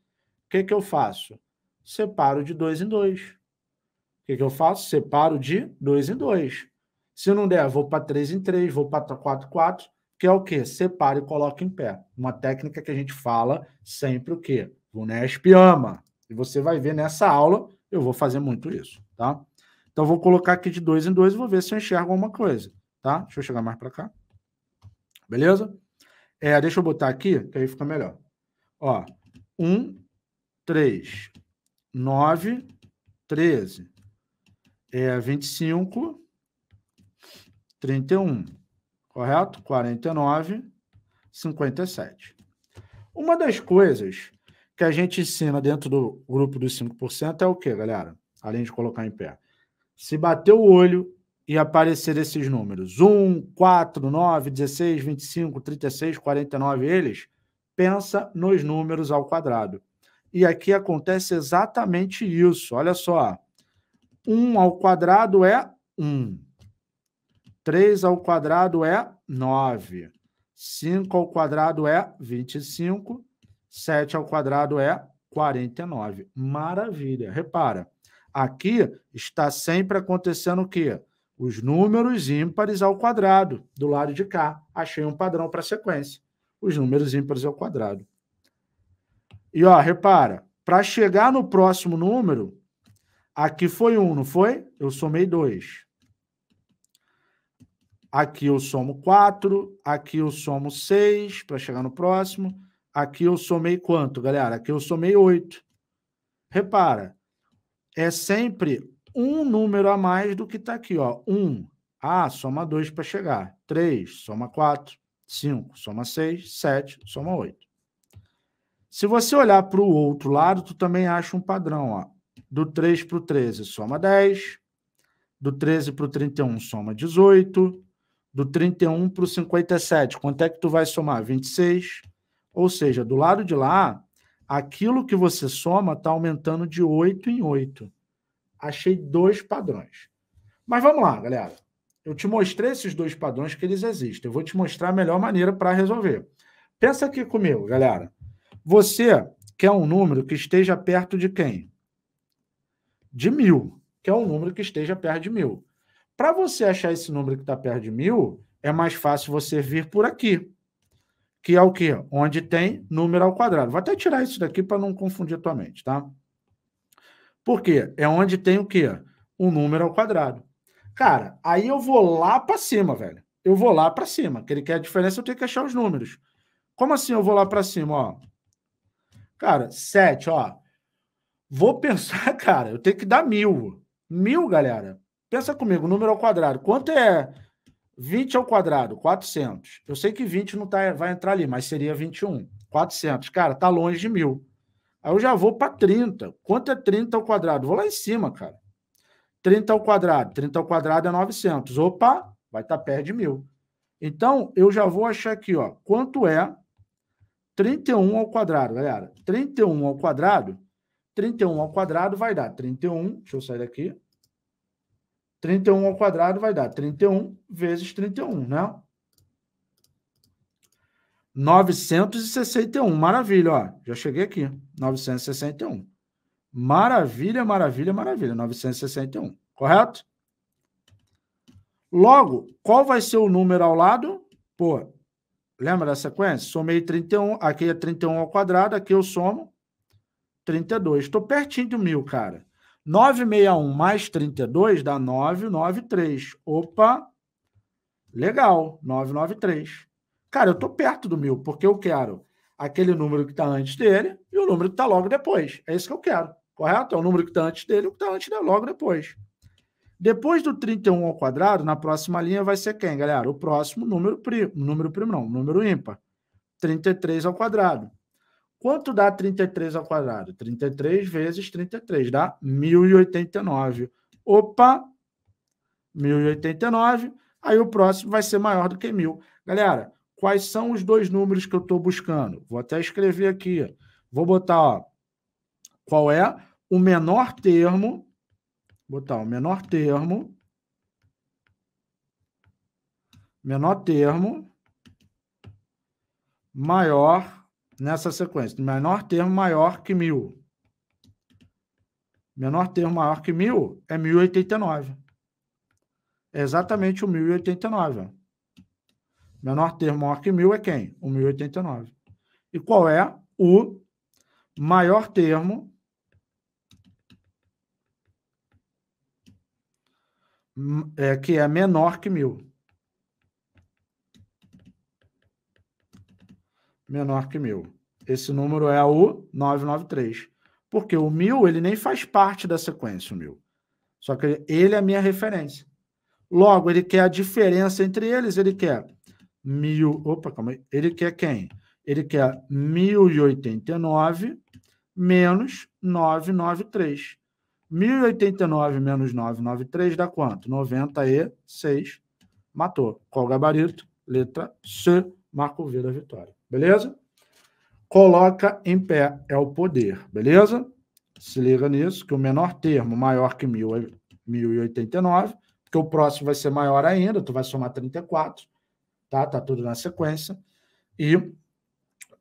Speaker 1: que, que eu faço? Separo de 2 em 2. O que, que eu faço? Separo de 2 em 2. Se não der, vou para 3 em 3, vou para 4 em 4, que é o quê? Separa e coloca em pé. Uma técnica que a gente fala sempre o quê? Vunesh ama. E você vai ver nessa aula, eu vou fazer muito isso, tá? Então, vou colocar aqui de 2 em 2 e vou ver se eu enxergo alguma coisa, tá? Deixa eu chegar mais para cá. Beleza? É, deixa eu botar aqui, que aí fica melhor. Ó, 1, 3, 9, 13, 25, 31, correto? 49, 57. Uma das coisas que a gente ensina dentro do grupo dos 5% é o que, galera? Além de colocar em pé. Se bater o olho e aparecer esses números, 1, 4, 9, 16, 25, 36, 49, eles, pensa nos números ao quadrado. E aqui acontece exatamente isso. Olha só. 1 ao quadrado é 1. 3 ao quadrado é 9. 5 ao quadrado é 25. 7 ao quadrado é 49. Maravilha. Repara, aqui está sempre acontecendo o quê? Os números ímpares ao quadrado, do lado de cá. Achei um padrão para a sequência. Os números ímpares ao quadrado. E ó, repara, para chegar no próximo número, aqui foi 1, um, não foi? Eu somei 2. Aqui eu somo 4, aqui eu somo 6 para chegar no próximo. Aqui eu somei quanto, galera? Aqui eu somei 8. Repara, é sempre um número a mais do que está aqui, ó. 1. Um. Ah, soma 2 para chegar. 3, soma 4. 5, soma 6. 7, soma 8. Se você olhar para o outro lado, tu também acha um padrão, ó. Do 3 para o 13, soma 10. Do 13 para o 31, soma 18 do 31 para o 57, quanto é que tu vai somar? 26. Ou seja, do lado de lá, aquilo que você soma está aumentando de 8 em 8. Achei dois padrões. Mas vamos lá, galera. Eu te mostrei esses dois padrões que eles existem. Eu vou te mostrar a melhor maneira para resolver. Pensa aqui comigo, galera. Você quer um número que esteja perto de quem? De mil. Quer um número que esteja perto de mil. Para você achar esse número que está perto de mil, é mais fácil você vir por aqui, que é o que? Onde tem número ao quadrado. Vou até tirar isso daqui para não confundir a tua mente, tá? Por quê? É onde tem o quê? Um número ao quadrado. Cara, aí eu vou lá para cima, velho. Eu vou lá para cima. Que ele quer a diferença, eu tenho que achar os números. Como assim eu vou lá para cima, ó? Cara, 7, ó. Vou pensar, cara, eu tenho que dar mil. Mil, galera. Pensa comigo, número ao quadrado. Quanto é 20 ao quadrado? 400. Eu sei que 20 não tá, vai entrar ali, mas seria 21. 400. Cara, tá longe de mil. Aí eu já vou para 30. Quanto é 30 ao quadrado? Vou lá em cima, cara. 30 ao quadrado. 30 ao quadrado é 900. Opa, vai estar tá perto de mil. Então, eu já vou achar aqui, ó, quanto é 31 ao quadrado, galera. 31 ao quadrado, 31 ao quadrado vai dar 31, deixa eu sair daqui, 31 ao quadrado vai dar 31 vezes 31, né? 961, maravilha, ó. Já cheguei aqui, 961. Maravilha, maravilha, maravilha, 961, correto? Logo, qual vai ser o número ao lado? Pô, lembra da sequência? Somei 31, aqui é 31 ao quadrado, aqui eu somo 32. Estou pertinho do mil, cara. 961 mais 32 dá 993. Opa, legal, 993. Cara, eu estou perto do mil, porque eu quero aquele número que está antes dele e o número que está logo depois. É isso que eu quero, correto? É o número que está antes dele e o que está antes dele logo depois. Depois do 31 ao quadrado, na próxima linha vai ser quem, galera? O próximo número primo, número primo não, número ímpar. 33 ao quadrado. Quanto dá 33 ao quadrado? 33 vezes 33 dá 1089. Opa! 1089. Aí o próximo vai ser maior do que 1000. Galera, quais são os dois números que eu estou buscando? Vou até escrever aqui. Vou botar, ó, qual é o menor termo. Botar o menor termo. Menor termo maior nessa sequência. Menor termo maior que 1.000. Menor termo maior que 1.000 é 1.089. É exatamente o 1.089. Menor termo maior que 1.000 é quem? O 1.089. E qual é o maior termo é, que é menor que 1.000? menor que mil. Esse número é o 993. Porque o mil, ele nem faz parte da sequência, o mil. Só que ele é a minha referência. Logo, ele quer a diferença entre eles, ele quer mil. Opa, calma aí. Ele quer quem? Ele quer 1089 menos 993. 1089 menos 993 dá quanto? 96. Matou. Qual gabarito? Letra C. Marco V da vitória beleza? Coloca em pé é o poder, beleza? Se liga nisso, que o menor termo maior que mil é 1089, porque o próximo vai ser maior ainda, tu vai somar 34, tá? Tá tudo na sequência. E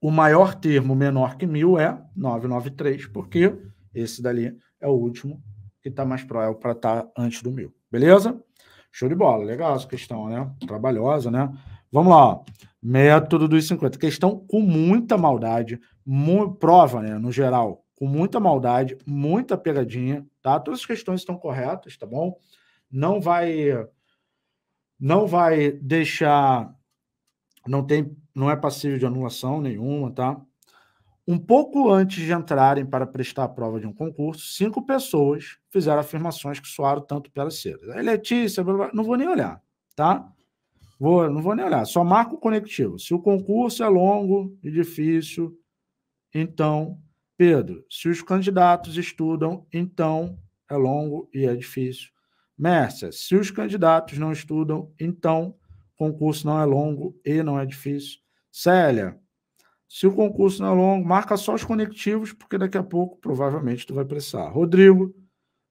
Speaker 1: o maior termo menor que mil é 993, porque esse dali é o último que está mais próximo, é para estar tá antes do mil, beleza? Show de bola, legal essa questão, né? Trabalhosa, né? Vamos lá, método dos 50. Questão com muita maldade, mu prova, né, no geral, com muita maldade, muita pegadinha, tá? Todas as questões estão corretas, tá bom? Não vai não vai deixar não tem não é passível de anulação nenhuma, tá? Um pouco antes de entrarem para prestar a prova de um concurso, cinco pessoas fizeram afirmações que soaram tanto pelas cedas. A Letícia, blá, blá, não vou nem olhar, tá? Vou, não vou nem olhar, só marco o conectivo. Se o concurso é longo e difícil, então, Pedro, se os candidatos estudam, então é longo e é difícil. Mércia, se os candidatos não estudam, então o concurso não é longo e não é difícil. Célia, se o concurso não é longo, marca só os conectivos, porque daqui a pouco provavelmente tu vai precisar. Rodrigo,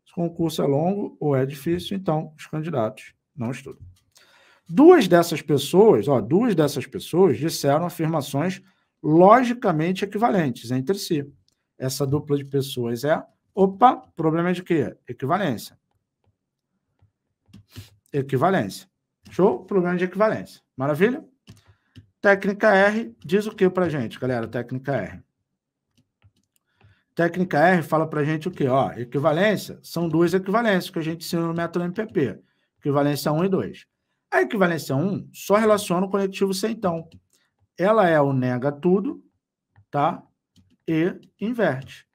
Speaker 1: se o concurso é longo ou é difícil, então os candidatos não estudam. Duas dessas pessoas, ó, duas dessas pessoas disseram afirmações logicamente equivalentes entre si. Essa dupla de pessoas é, opa, problema de quê? Equivalência. Equivalência. Show? Problema de equivalência. Maravilha? Técnica R diz o que para gente, galera? Técnica R. Técnica R fala para gente o que? Ó, equivalência são duas equivalências que a gente ensina no método MPP. Equivalência 1 e 2. A equivalência 1 só relaciona o conectivo então. Ela é o nega tudo, tá? E inverte.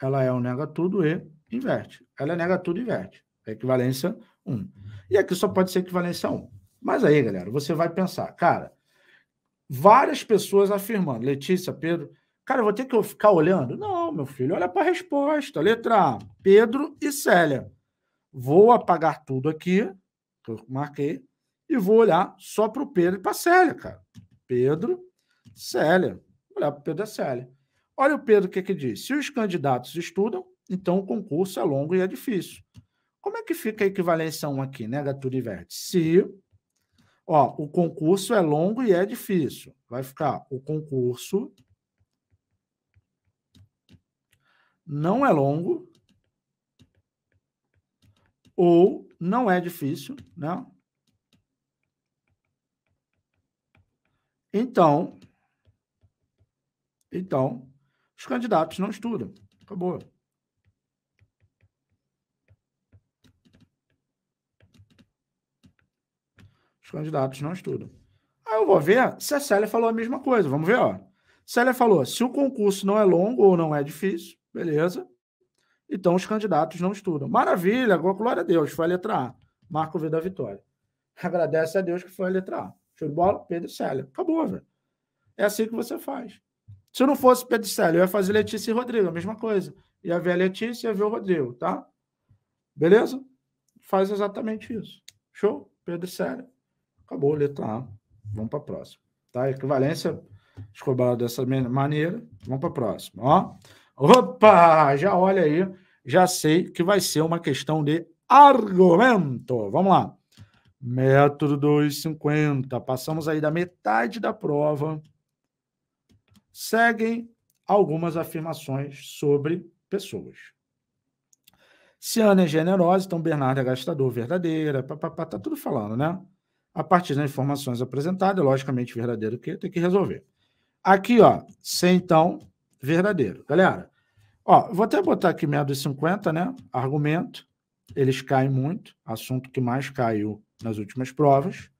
Speaker 1: Ela é o nega tudo e inverte. Ela é nega tudo e inverte. É equivalência 1. E aqui só pode ser equivalência 1. Mas aí, galera, você vai pensar, cara, várias pessoas afirmando, Letícia, Pedro, cara, eu vou ter que ficar olhando? Não, meu filho, olha para a resposta. Letra A, Pedro e Célia. Vou apagar tudo aqui, que eu marquei, e vou olhar só para o Pedro e para a Célia, cara. Pedro, Célia. Vou olhar para o Pedro e a Célia. Olha o Pedro o que, que diz. Se os candidatos estudam, então o concurso é longo e é difícil. Como é que fica a equivalência 1 aqui, né, Gaturi Verde? Se ó, o concurso é longo e é difícil, vai ficar o concurso não é longo ou não é difícil, né? Então, então, os candidatos não estudam. Acabou. Os candidatos não estudam. Aí eu vou ver se a Célia falou a mesma coisa. Vamos ver, ó. Célia falou: se o concurso não é longo ou não é difícil, beleza. Então os candidatos não estudam. Maravilha, glória a Deus, foi a letra A. Marco V da vitória. Agradece a Deus que foi a letra A. Show de bola? Pedro e Célia. Acabou, velho. É assim que você faz. Se não fosse Pedro e Célia, eu ia fazer Letícia e Rodrigo, a mesma coisa. Ia ver a Letícia e ia ver o Rodrigo, tá? Beleza? Faz exatamente isso. Show? Pedro e Célia. Acabou, letra A. Vamos para a próxima. Tá? Equivalência descobrada dessa maneira. Vamos para a próxima. Ó. Opa! Já olha aí. Já sei que vai ser uma questão de argumento. Vamos lá. Método 250. Passamos aí da metade da prova. Seguem algumas afirmações sobre pessoas. Se Ana é generosa, então Bernardo é gastador, verdadeira, Está tá tudo falando, né? A partir das informações apresentadas, logicamente verdadeiro que tem que resolver. Aqui, ó, sem então, verdadeiro. Galera, ó, vou até botar aqui método 50, né? Argumento, eles caem muito, assunto que mais caiu nas últimas provas.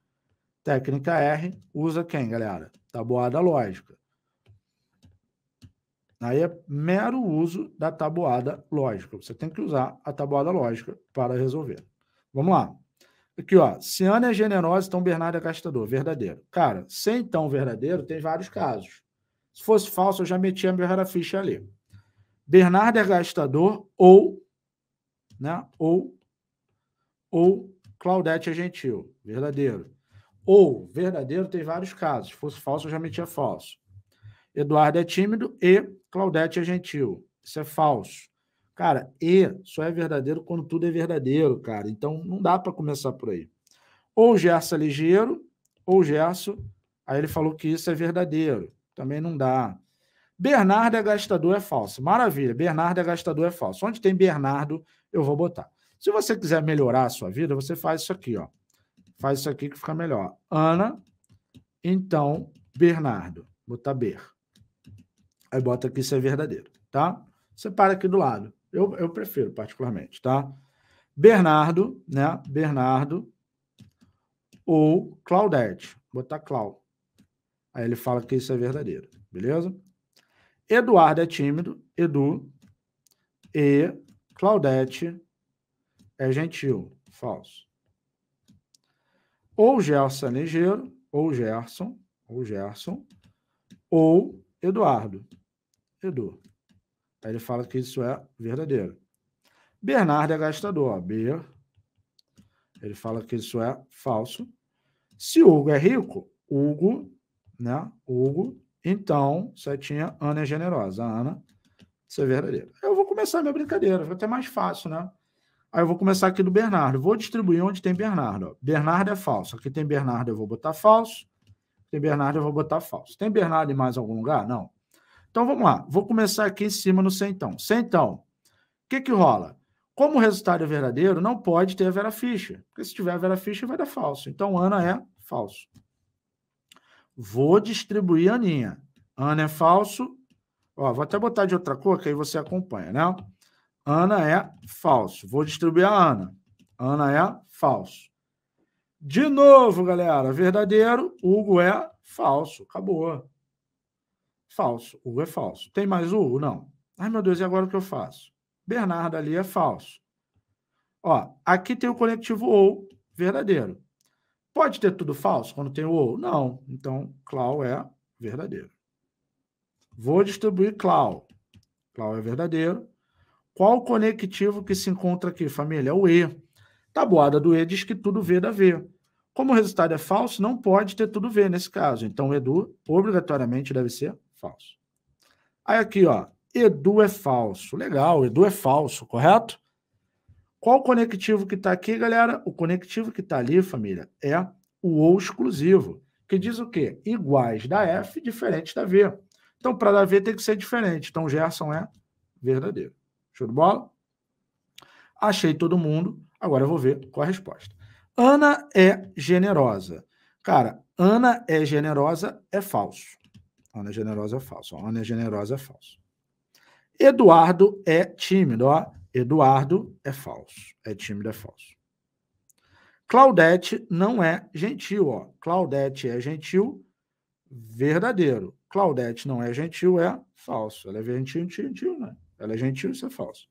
Speaker 1: Técnica R usa quem, galera? Tabuada lógica. Aí é mero uso da tabuada lógica. Você tem que usar a tabuada lógica para resolver. Vamos lá. Aqui, ó. Se Ana é generosa, então Bernardo é gastador. Verdadeiro. Cara, sem então verdadeiro, tem vários casos. Se fosse falso, eu já metia a minha ficha ali. Bernardo é gastador ou, né? Ou, ou Claudete é gentil, verdadeiro. Ou verdadeiro tem vários casos. Se fosse falso, eu já metia falso. Eduardo é tímido e Claudete é gentil. Isso é falso. Cara, e só é verdadeiro quando tudo é verdadeiro, cara. Então não dá para começar por aí. Ou Gerson é ligeiro, ou Gerson. Aí ele falou que isso é verdadeiro. Também não dá. Bernardo é gastador é falso. Maravilha. Bernardo é gastador é falso. Onde tem Bernardo, eu vou botar. Se você quiser melhorar a sua vida, você faz isso aqui, ó. Faz isso aqui que fica melhor. Ana, então, Bernardo. Botar Ber. Aí bota aqui se é verdadeiro, tá? Separa aqui do lado. Eu, eu prefiro, particularmente, tá? Bernardo, né? Bernardo ou Claudete. Botar Clau. Aí ele fala que isso é verdadeiro, beleza? Eduardo é tímido, Edu. E Claudete é gentil, falso. Ou Gerson é ligeiro, ou Gerson, ou Gerson, ou Eduardo, Edu. Aí ele fala que isso é verdadeiro. Bernardo é gastador, B. Ele fala que isso é falso. Se Hugo é rico, Hugo, né? Hugo, então, setinha, Ana é generosa. Ana, isso é verdadeiro. Eu vou começar minha brincadeira, vai até mais fácil, né? Aí eu vou começar aqui do Bernardo. Vou distribuir onde tem Bernardo. Bernardo é falso. Aqui tem Bernardo, eu vou botar falso. Tem Bernardo, eu vou botar falso. Tem Bernardo em mais algum lugar? Não. Então vamos lá. Vou começar aqui em cima no centão. Centão. O que que rola? Como o resultado é verdadeiro, não pode ter a vera ficha. Porque se tiver a vera ficha, vai dar falso. Então Ana é falso. Vou distribuir Aninha. Ana é falso. Ó, vou até botar de outra cor, que aí você acompanha, né? Ana é falso. Vou distribuir a Ana. Ana é falso. De novo, galera, verdadeiro. Hugo é falso. Acabou. Falso. Hugo é falso. Tem mais Hugo? Não. Ai, meu Deus, e agora o que eu faço? Bernardo ali é falso. Ó, aqui tem o conectivo ou, verdadeiro. Pode ter tudo falso quando tem o ou? Não. Então, Clau é verdadeiro. Vou distribuir Clau. Clau é verdadeiro. Qual conectivo que se encontra aqui, família? É o E. Tabuada do E diz que tudo V dá V. Como o resultado é falso, não pode ter tudo V nesse caso. Então, Edu, obrigatoriamente, deve ser falso. Aí aqui, ó, Edu é falso. Legal, Edu é falso, correto? Qual o conectivo que está aqui, galera? O conectivo que está ali, família, é o ou exclusivo, que diz o quê? Iguais da F, diferente da V. Então, para dar V tem que ser diferente. Então, Gerson é verdadeiro. Show de bola? Achei todo mundo. Agora eu vou ver qual a resposta. Ana é generosa. Cara, Ana é generosa é falso. Ana é generosa é falso. Ana é generosa é falso. Eduardo é tímido. Ó. Eduardo é falso. É tímido, é falso. Claudete não é gentil. Ó. Claudete é gentil, verdadeiro. Claudete não é gentil, é falso. Ela é gentil, gentil, né? Ela é gentil, isso é falso.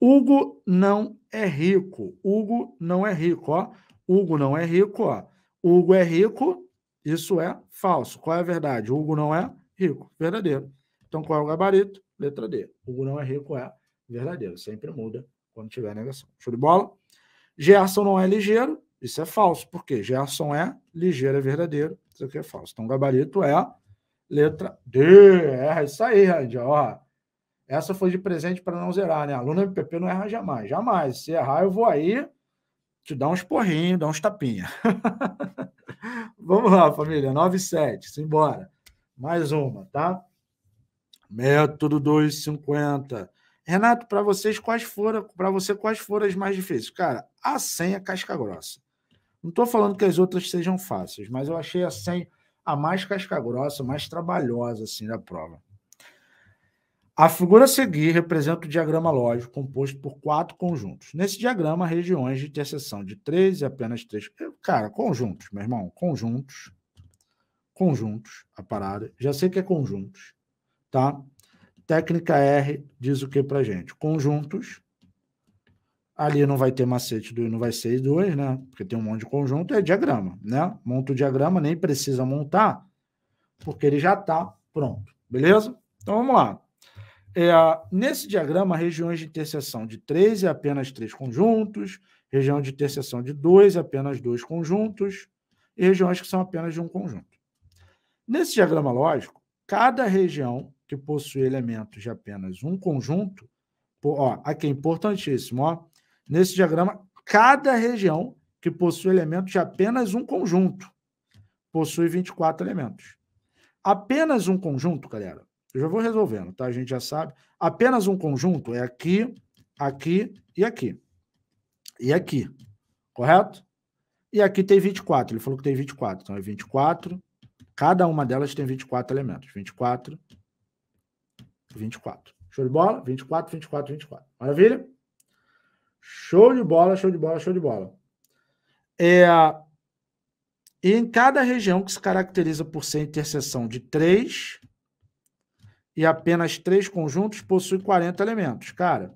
Speaker 1: Hugo não é rico. Hugo não é rico, ó. Hugo não é rico, ó. Hugo é rico, isso é falso. Qual é a verdade? Hugo não é rico, verdadeiro. Então, qual é o gabarito? Letra D. Hugo não é rico, é verdadeiro. Sempre muda quando tiver negação. Show de bola? Gerson não é ligeiro, isso é falso. Por quê? Gerson é ligeiro, é verdadeiro. Isso aqui é falso. Então, gabarito é letra D. É isso aí, Randy. Ó, essa foi de presente para não zerar, né? Aluno MPP não erra jamais, jamais. Se errar, eu vou aí te dar uns porrinhos, dar uns tapinha. Vamos lá, família, 7. simbora. Mais uma, tá? Método 250. Renato, para vocês quais foram, para você quais foram as mais difíceis? Cara, a 100 é casca grossa. Não estou falando que as outras sejam fáceis, mas eu achei a 100 a mais casca grossa, mais trabalhosa assim da prova. A figura a seguir representa o diagrama lógico composto por quatro conjuntos. Nesse diagrama, regiões de interseção de três e apenas três. É, cara, conjuntos, meu irmão, conjuntos. Conjuntos, a parada. Já sei que é conjuntos, tá? Técnica R diz o que pra gente? Conjuntos. Ali não vai ter macete do não vai ser dois, né? Porque tem um monte de conjunto, é diagrama, né? Monta o diagrama, nem precisa montar, porque ele já tá pronto. Beleza? Então vamos lá. É, nesse diagrama, regiões de interseção de 3 e é apenas três conjuntos, região de interseção de 2 é apenas dois conjuntos, e regiões que são apenas de um conjunto. Nesse diagrama lógico, cada região que possui elementos de apenas um conjunto, ó, aqui é importantíssimo, ó, nesse diagrama, cada região que possui elementos de apenas um conjunto possui 24 elementos. Apenas um conjunto, galera, eu já vou resolvendo, tá? A gente já sabe. Apenas um conjunto é aqui, aqui e aqui. E aqui, correto? E aqui tem 24. Ele falou que tem 24. Então é 24. Cada uma delas tem 24 elementos. 24, 24. Show de bola? 24, 24, 24. Maravilha? Show de bola, show de bola, show de bola. É, e em cada região que se caracteriza por ser interseção de três e apenas três conjuntos possui 40 elementos. Cara,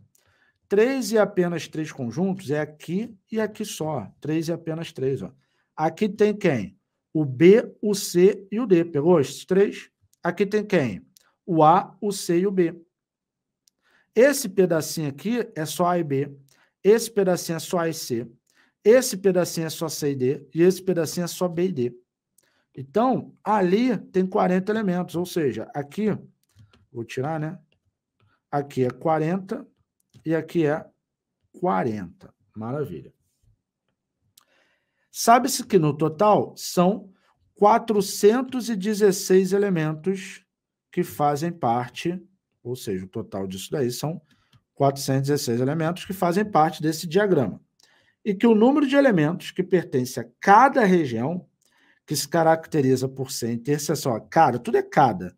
Speaker 1: três e apenas três conjuntos é aqui e aqui só. Três e apenas três. Ó. Aqui tem quem? O B, o C e o D. Pegou esses três? Aqui tem quem? O A, o C e o B. Esse pedacinho aqui é só A e B. Esse pedacinho é só A e C. Esse pedacinho é só C e D. E esse pedacinho é só B e D. Então, ali tem 40 elementos, ou seja, aqui Vou tirar, né? Aqui é 40 e aqui é 40. Maravilha. Sabe-se que no total são 416 elementos que fazem parte, ou seja, o total disso daí são 416 elementos que fazem parte desse diagrama. E que o número de elementos que pertence a cada região, que se caracteriza por ser interseção, cada, tudo é cada,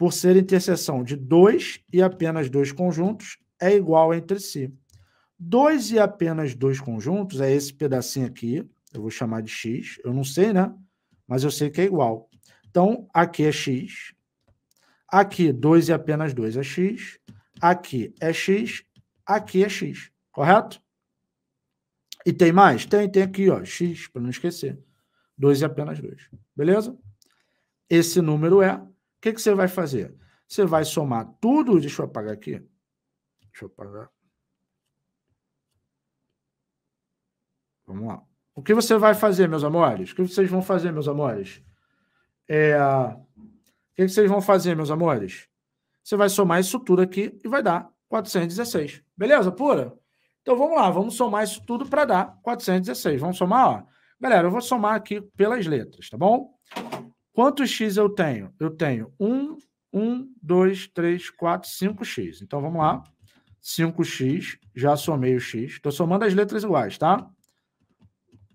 Speaker 1: por ser interseção de dois e apenas dois conjuntos, é igual entre si. Dois e apenas dois conjuntos é esse pedacinho aqui, eu vou chamar de x, eu não sei, né? Mas eu sei que é igual. Então, aqui é x, aqui 2 e apenas 2 é x, aqui é x, aqui é x, correto? E tem mais? Tem, tem aqui, ó, x, para não esquecer. 2 e apenas 2, beleza? Esse número é o que, que você vai fazer? Você vai somar tudo. Deixa eu apagar aqui. Deixa eu apagar. Vamos lá. O que você vai fazer, meus amores? O que vocês vão fazer, meus amores? É... O que, que vocês vão fazer, meus amores? Você vai somar isso tudo aqui e vai dar 416. Beleza, pura? Então vamos lá, vamos somar isso tudo para dar 416. Vamos somar, ó. Galera, eu vou somar aqui pelas letras, tá bom? Quantos x eu tenho? Eu tenho 1, 1, 2, 3, 4, 5x. Então vamos lá. 5x, já somei o x. Estou somando as letras iguais, tá?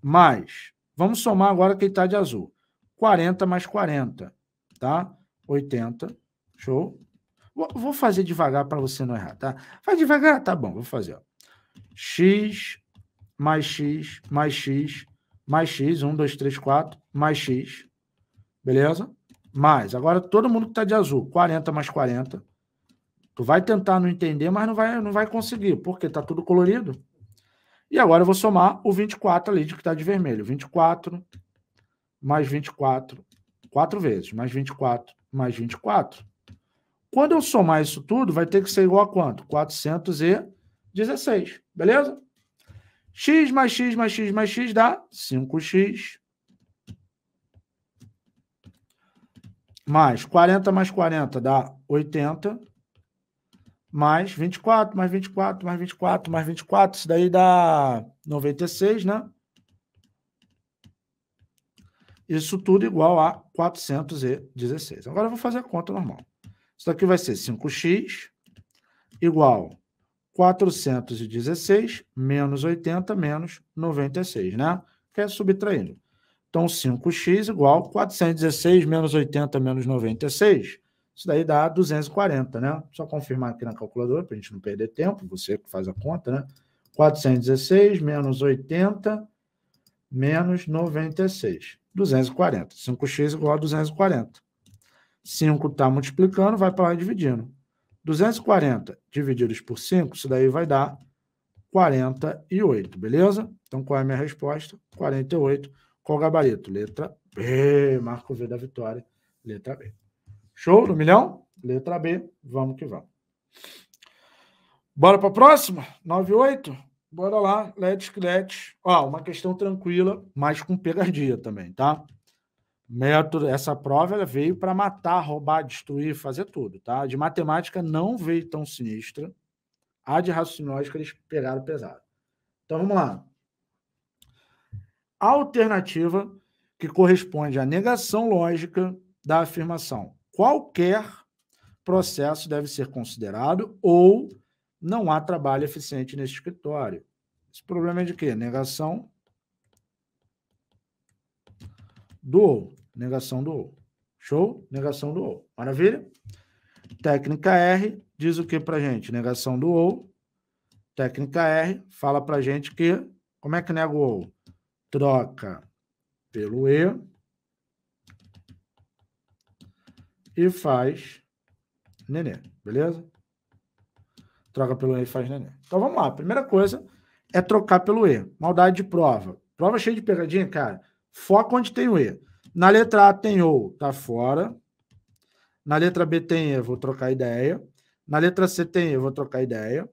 Speaker 1: Mais. Vamos somar agora quem está de azul. 40 mais 40, tá? 80. Show? Vou fazer devagar para você não errar, tá? Faz devagar? Tá bom, vou fazer. X mais x mais x mais x. 1, 2, 3, 4. Mais x. Beleza? Mais. Agora todo mundo que está de azul, 40 mais 40. Tu vai tentar não entender, mas não vai, não vai conseguir, porque está tudo colorido. E agora eu vou somar o 24 ali que está de vermelho. 24 mais 24, quatro vezes, mais 24, mais 24. Quando eu somar isso tudo, vai ter que ser igual a quanto? 416, beleza? x mais x mais x mais x dá 5x mais 40 mais 40 dá 80, mais 24, mais 24, mais 24, mais 24, isso daí dá 96, né? Isso tudo igual a 416. Agora eu vou fazer a conta normal. Isso daqui vai ser 5x igual 416 menos 80 menos 96, né? Que é subtraindo. Então, 5x igual 416 menos 80 menos 96. Isso daí dá 240, né? Só confirmar aqui na calculadora para a gente não perder tempo, você que faz a conta, né? 416 menos 80 menos 96. 240. 5x igual a 240. 5 está multiplicando, vai para lá dividindo. 240 divididos por 5, isso daí vai dar 48, beleza? Então, qual é a minha resposta? 48 qual gabarito? Letra B. Marco V da vitória. Letra B. Show no milhão? Letra B. Vamos que vamos. Bora para a próxima? 98? Bora lá. Let's, let's. Ó, uma questão tranquila, mas com pegadinha também, tá? Método, essa prova ela veio para matar, roubar, destruir, fazer tudo, tá? De matemática não veio tão sinistra. A de raciocínio lógico eles pegaram pesado. Então vamos lá alternativa que corresponde à negação lógica da afirmação. Qualquer processo deve ser considerado ou não há trabalho eficiente neste escritório. Esse problema é de quê? Negação do ou. Negação do ou. Show? Negação do ou. Maravilha? Técnica R diz o que para gente? Negação do ou. Técnica R fala para gente que. Como é que nega o ou? troca pelo E e faz nenê, beleza? Troca pelo E e faz nenê. Então vamos lá, primeira coisa é trocar pelo E. Maldade de prova. Prova cheia de pegadinha, cara. Foca onde tem o E. Na letra A tem ou, tá fora. Na letra B tem E, vou trocar ideia. Na letra C tem E, vou trocar ideia.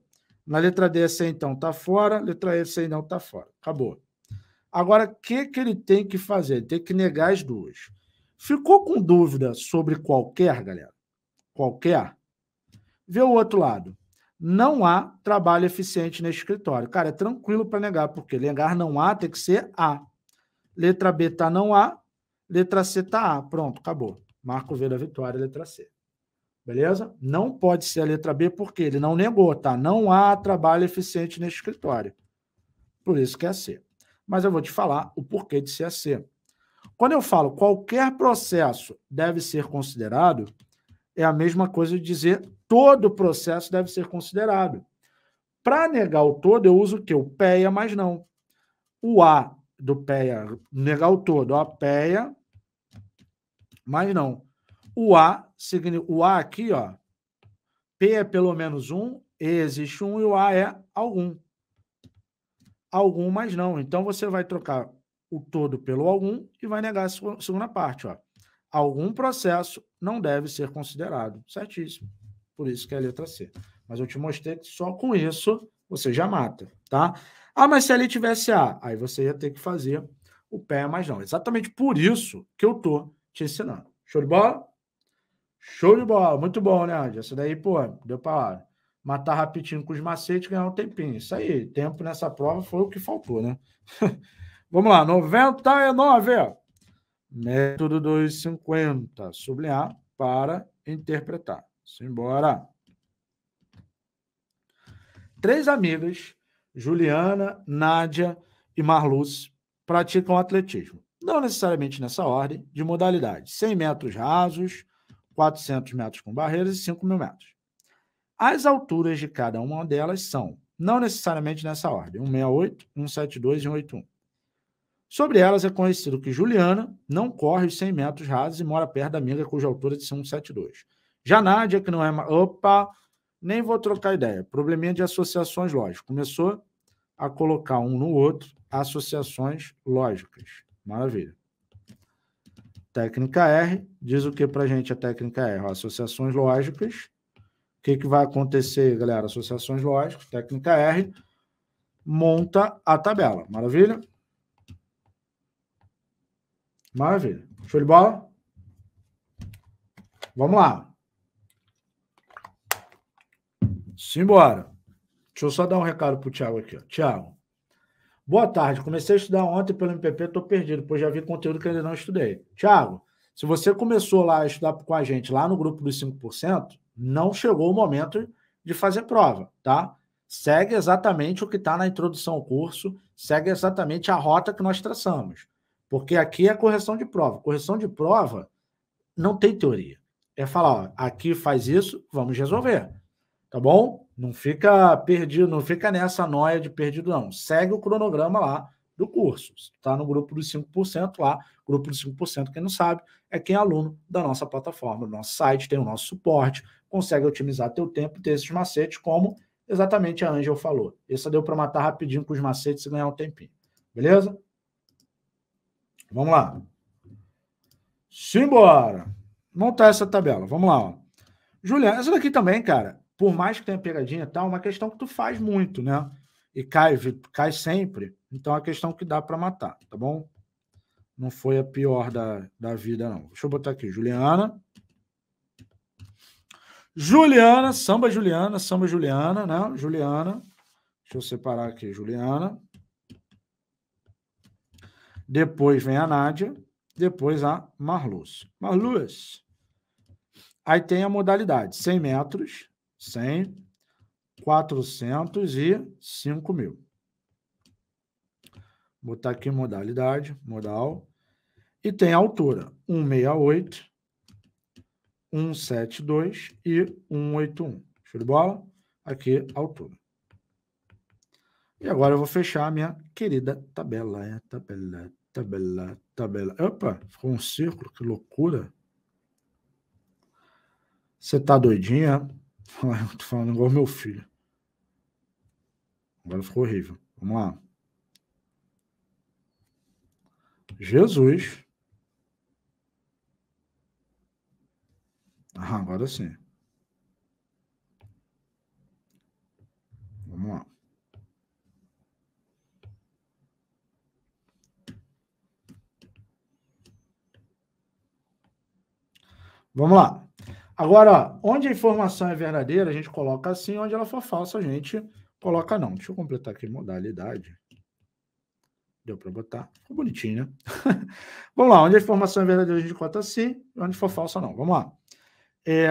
Speaker 1: Na letra D é C, então tá fora. Letra E, C, não tá fora. Acabou. Agora, o que, que ele tem que fazer? Ele tem que negar as duas. Ficou com dúvida sobre qualquer, galera? Qualquer? Vê o outro lado. Não há trabalho eficiente nesse escritório. Cara, é tranquilo para negar, porque negar não há tem que ser A. Letra B está não há, letra C está A. Pronto, acabou. Marco V da vitória, letra C. Beleza? Não pode ser a letra B, porque ele não negou, tá? Não há trabalho eficiente nesse escritório. Por isso que é C mas eu vou te falar o porquê de CAC. Assim. Quando eu falo qualquer processo deve ser considerado, é a mesma coisa de dizer todo processo deve ser considerado. Para negar o todo, eu uso o que? O PEA, mais não. O A do PEA, negar o todo, ó, PEA, mais não. O A, o A aqui, ó, P é pelo menos um, E existe um e o A é algum algumas não. Então você vai trocar o todo pelo algum e vai negar a segunda parte. Ó. Algum processo não deve ser considerado. Certíssimo. Por isso que é a letra C. Mas eu te mostrei que só com isso você já mata, tá? Ah, mas se ali tivesse A, aí você ia ter que fazer o pé mais não. Exatamente por isso que eu tô te ensinando. Show de bola? Show de bola. Muito bom, né, Essa daí, pô, deu para matar rapidinho com os macetes e ganhar um tempinho. Isso aí, tempo nessa prova foi o que faltou, né? Vamos lá, 99. Método 250. Sublinhar para interpretar. Simbora. Três amigas, Juliana, Nádia e Marluz, praticam atletismo. Não necessariamente nessa ordem de modalidade. 100 metros rasos, 400 metros com barreiras e 5 mil metros. As alturas de cada uma delas são, não necessariamente nessa ordem, 168, 172 e 181. Sobre elas é conhecido que Juliana não corre os 100 metros rasos e mora perto da amiga cuja altura é de 172. Já Nádia, que não é... Opa! Nem vou trocar ideia. Probleminha de associações lógicas. Começou a colocar um no outro associações lógicas. Maravilha. Técnica R diz o que para gente a técnica R? Associações lógicas que, que vai acontecer, galera? Associações lógicas, técnica R, monta a tabela. Maravilha? Maravilha. Show de bola? Vamos lá. Simbora. Deixa eu só dar um recado para o Thiago aqui. Ó. Thiago. Boa tarde. Comecei a estudar ontem pelo MPP, estou perdido, pois já vi conteúdo que ainda não estudei. Thiago, se você começou lá a estudar com a gente lá no grupo dos 5%, não chegou o momento de fazer prova, tá? Segue exatamente o que está na introdução ao curso, segue exatamente a rota que nós traçamos. Porque aqui é correção de prova. Correção de prova não tem teoria. É falar, ó, aqui faz isso, vamos resolver. Tá bom? Não fica perdido, não fica nessa noia de perdido, não. Segue o cronograma lá do curso. Está no grupo dos 5% lá. Grupo dos 5%, quem não sabe, é quem é aluno da nossa plataforma, do nosso site, tem o nosso suporte consegue otimizar teu tempo ter esses macetes, como exatamente a Angel falou. Essa deu para matar rapidinho com os macetes e ganhar um tempinho. Beleza? Vamos lá. Simbora. Montar essa tabela. Vamos lá. Juliana, essa daqui também, cara, por mais que tenha pegadinha e tal, é uma questão que tu faz muito, né? E cai, cai sempre. Então é uma questão que dá para matar, tá bom? Não foi a pior da, da vida, não. Deixa eu botar aqui. Juliana. Juliana, samba Juliana, samba Juliana, né? Juliana. Deixa eu separar aqui, Juliana. Depois vem a Nádia, depois a Marluz. Marluz. Aí tem a modalidade: 100 metros, 100, 400 e 5 mil. botar aqui modalidade, modal. E tem a altura: 168, 172 e 181. Show de bola? Aqui altura E agora eu vou fechar a minha querida tabela. É, tabela, tabela, tabela. Opa, ficou um círculo, que loucura. Você tá doidinha? tô falando igual meu filho. Agora ficou horrível. Vamos lá. Jesus. Ah, agora sim. Vamos lá. Vamos lá. Agora, onde a informação é verdadeira, a gente coloca assim, onde ela for falsa, a gente coloca não. Deixa eu completar aqui modalidade. Deu para botar. Ficou bonitinho, né? Vamos lá, onde a informação é verdadeira, a gente coloca sim, onde for falsa, não. Vamos lá. É,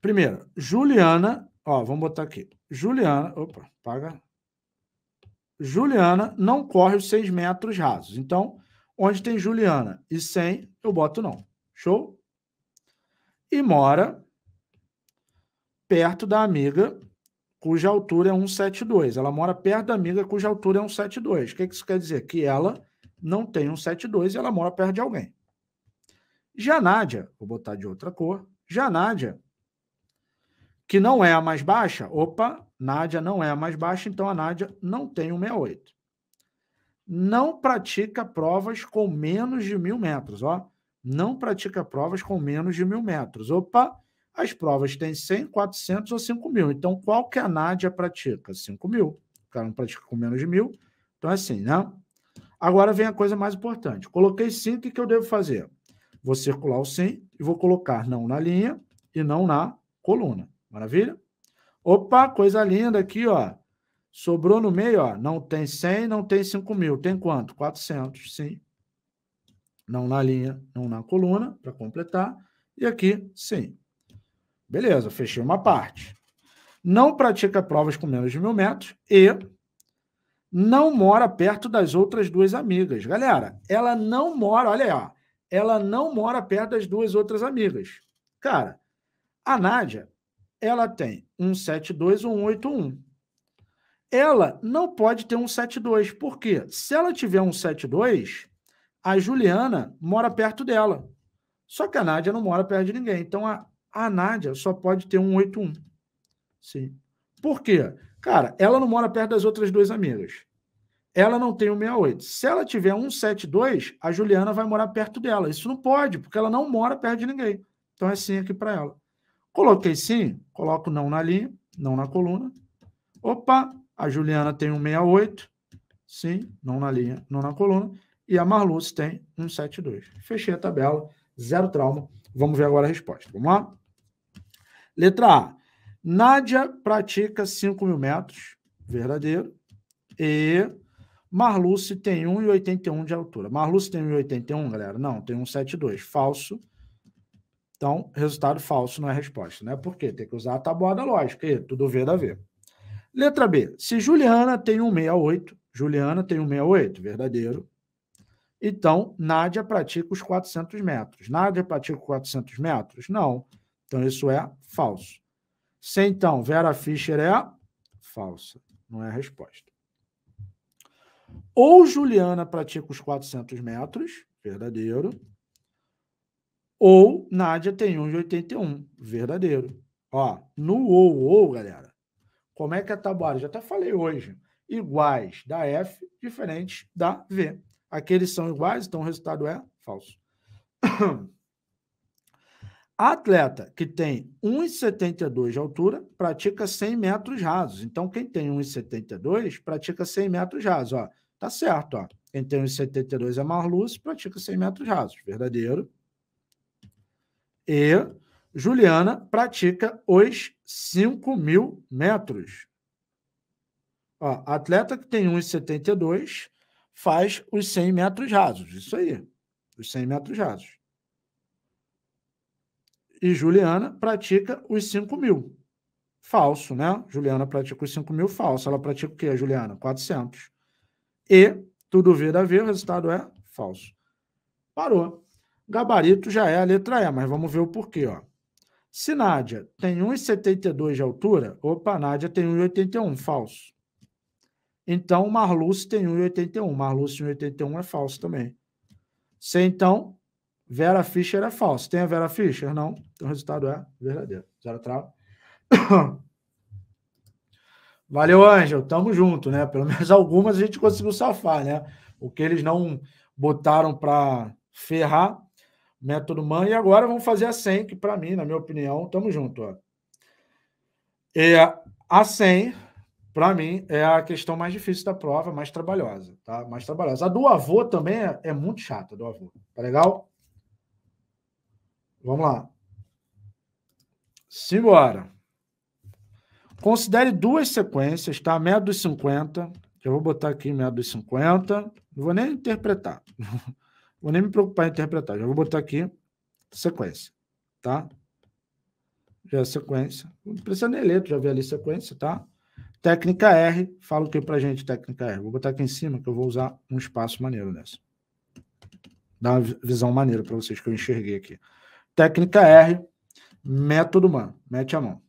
Speaker 1: primeiro, Juliana, ó, vamos botar aqui. Juliana, opa, paga. Juliana não corre os 6 metros rasos. Então, onde tem Juliana e 100, eu boto não. Show? E mora perto da amiga cuja altura é 172. Ela mora perto da amiga cuja altura é 172. O que isso quer dizer? Que ela não tem 172 e ela mora perto de alguém. Janádia, vou botar de outra cor, Janádia, que não é a mais baixa, opa, Nádia não é a mais baixa, então a Nádia não tem 168. Não pratica provas com menos de mil metros, ó. Não pratica provas com menos de mil metros. Opa, as provas têm 100, 400 ou 5 mil. Então, qual que a Nádia pratica? 5 mil. O cara não pratica com menos de mil. Então, é assim, né? Agora vem a coisa mais importante. Coloquei 5, o que eu devo fazer? Vou circular o sim e vou colocar não na linha e não na coluna. Maravilha? Opa, coisa linda aqui, ó. Sobrou no meio, ó. Não tem 100, não tem 5 mil. Tem quanto? 400, sim. Não na linha, não na coluna, para completar. E aqui, sim. Beleza, fechei uma parte. Não pratica provas com menos de mil metros e não mora perto das outras duas amigas. Galera, ela não mora, olha aí, ó ela não mora perto das duas outras amigas. Cara, a Nádia, ela tem 172 ou 181. Ela não pode ter 172, porque se ela tiver 172, a Juliana mora perto dela. Só que a Nádia não mora perto de ninguém. Então a, a Nádia só pode ter 181. Sim. Por quê? Cara, ela não mora perto das outras duas amigas ela não tem 168. Se ela tiver 172, a Juliana vai morar perto dela. Isso não pode, porque ela não mora perto de ninguém. Então é sim aqui para ela. Coloquei sim, coloco não na linha, não na coluna. Opa, a Juliana tem 168. Sim, não na linha, não na coluna. E a Marluce tem 172. Fechei a tabela, zero trauma. Vamos ver agora a resposta. Vamos lá? Letra A. Nádia pratica 5 mil metros. Verdadeiro. E Marluce tem 1,81 de altura. Marluce tem 1,81, galera? Não, tem 1,72. Falso. Então, resultado falso não é resposta, né? Por quê? Tem que usar a tabuada lógica. E tudo V dá V. Letra B. Se Juliana tem 1,68, Juliana tem 1,68, verdadeiro. Então, Nádia pratica os 400 metros. Nádia pratica os 400 metros? Não. Então, isso é falso. Se então Vera Fischer é falsa, não é a resposta. Ou Juliana pratica os 400 metros, verdadeiro. Ou Nádia tem um verdadeiro. Ó, no ou ou, galera, como é que é a tabuada? Já até falei hoje. Iguais da F, diferentes da V. Aqueles são iguais, então o resultado é falso. A atleta que tem 1,72 de altura pratica 100 metros rasos. Então, quem tem 1,72 pratica 100 metros rasos. Ó, Tá certo, ó. Quem tem uns 72 é Marluce, pratica 100 metros rasos. Verdadeiro. E Juliana pratica os 5 mil metros. Ó, atleta que tem 1,72 faz os 100 metros rasos. Isso aí. Os 100 metros rasos. E Juliana pratica os 5 mil. Falso, né? Juliana pratica os 5 mil falso. Ela pratica o quê, Juliana? 400 e tudo vira ver o resultado é falso. Parou. Gabarito já é a letra E, mas vamos ver o porquê. Ó. Se Nádia tem 1,72 de altura, opa, Nádia tem 1,81, falso. Então, Marluce tem 1,81. Marluce 1,81 é falso também. Se então, Vera Fischer é falso. Tem a Vera Fischer? Não. Então, o resultado é verdadeiro. Zero trava. Valeu, Ângelo. Tamo junto, né? Pelo menos algumas a gente conseguiu safar, né? O que eles não botaram para ferrar, método né? MAN. E agora vamos fazer a 100, que para mim, na minha opinião, tamo junto. Ó. É, a 100, para mim, é a questão mais difícil da prova, mais trabalhosa, tá? Mais trabalhosa. A do avô também é, é muito chata, do avô. Tá legal? Vamos lá. Simbora. Considere duas sequências, tá? Média dos 50. Eu vou botar aqui média dos 50. Não vou nem interpretar. Não vou nem me preocupar em interpretar. Já vou botar aqui sequência, tá? Já é sequência. Não precisa nem ler, tu já vi ali sequência, tá? Técnica R, fala o que pra gente, técnica R. Vou botar aqui em cima que eu vou usar um espaço maneiro nessa. Dá uma visão maneira para vocês que eu enxerguei aqui. Técnica R, método humano. Mete a mão.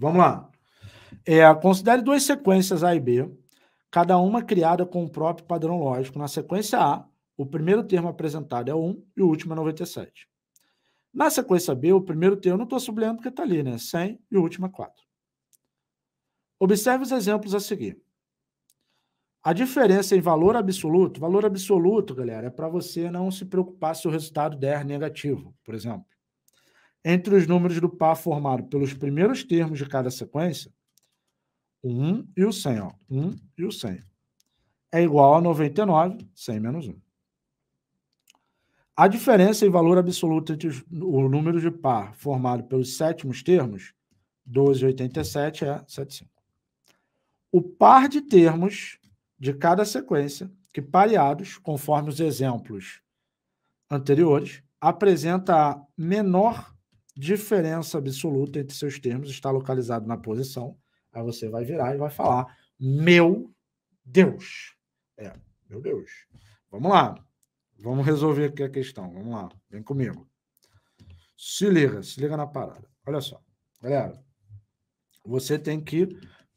Speaker 1: Vamos lá. É, considere duas sequências A e B, cada uma criada com o próprio padrão lógico. Na sequência A, o primeiro termo apresentado é 1 e o último é 97. Na sequência B, o primeiro termo, não estou sublinhando porque está ali, né? 100 e o último é 4. Observe os exemplos a seguir. A diferença em valor absoluto, valor absoluto, galera, é para você não se preocupar se o resultado der negativo, por exemplo entre os números do par formado pelos primeiros termos de cada sequência, o 1 e o 100, ó, 1 e o 100, é igual a 99, 100 menos 1. A diferença em valor absoluto entre os, o número de par formado pelos sétimos termos, 12 e 87, é 75. O par de termos de cada sequência, que pareados, conforme os exemplos anteriores, apresenta a menor diferença absoluta entre seus termos está localizado na posição. Aí você vai virar e vai falar: Meu Deus. É, meu Deus. Vamos lá. Vamos resolver aqui a questão. Vamos lá. Vem comigo. Se liga, se liga na parada. Olha só. Galera, você tem que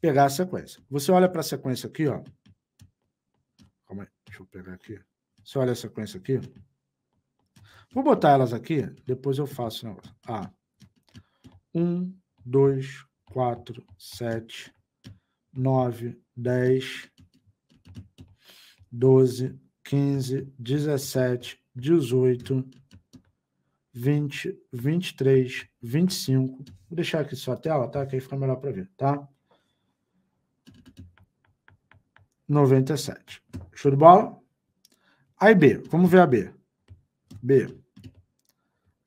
Speaker 1: pegar a sequência. Você olha para a sequência aqui, ó. Calma aí, deixa eu pegar aqui. Você olha a sequência aqui. Vou botar elas aqui, depois eu faço o negócio. Ah, 1, 2, 4, 7, 9, 10, 12, 15, 17, 18, 20, 23, 25. Vou deixar aqui só a tela, tá? Que aí fica melhor para ver, tá? 97. Show de bola? Aí B, vamos ver a B. B.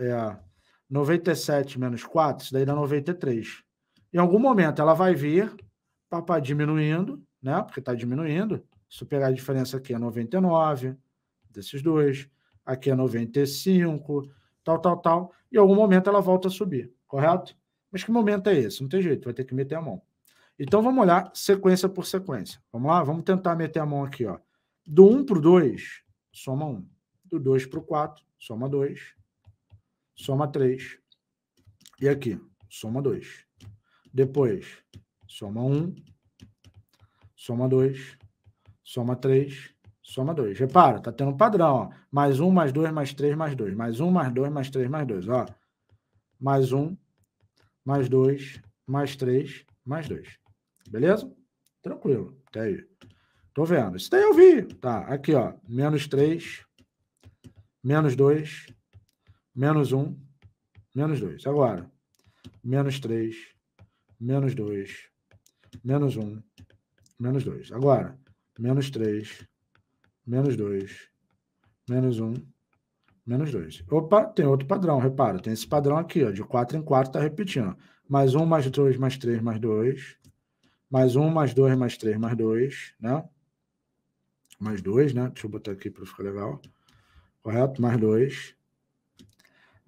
Speaker 1: É, 97 menos 4, isso daí dá 93. Em algum momento ela vai vir, papá diminuindo, né? Porque está diminuindo. Se eu pegar a diferença aqui é 99 desses dois, aqui é 95, tal, tal, tal. em algum momento ela volta a subir, correto? Mas que momento é esse? Não tem jeito, vai ter que meter a mão. Então vamos olhar sequência por sequência. Vamos lá? Vamos tentar meter a mão aqui, ó. Do 1 para o 2, soma 1. Do 2 para o 4, soma 2 soma 3. E aqui, soma 2. Depois, soma 1, soma 2, soma 3, soma 2. Repara, está tendo um padrão, ó. Mais 1, mais 2, mais 3, mais 2. Mais 1, mais 2, mais 3, mais 2, ó. Mais 1, mais 2, mais 3, mais 2. Beleza? Tranquilo, até aí. Tô vendo. Isso daí eu vi. Tá, aqui, ó. Menos 3, menos 2, menos 1, menos 2. Agora, menos 3, menos 2, menos 1, menos 2. Agora, menos 3, menos 2, menos 1, menos 2. Opa, tem outro padrão, repara. Tem esse padrão aqui, ó, de 4 em 4, está repetindo. Mais 1, mais 2, mais 3, mais 2. Mais 1, mais 2, mais 3, mais 2, né? Mais 2, né? Deixa eu botar aqui para ficar legal. Correto? Mais 2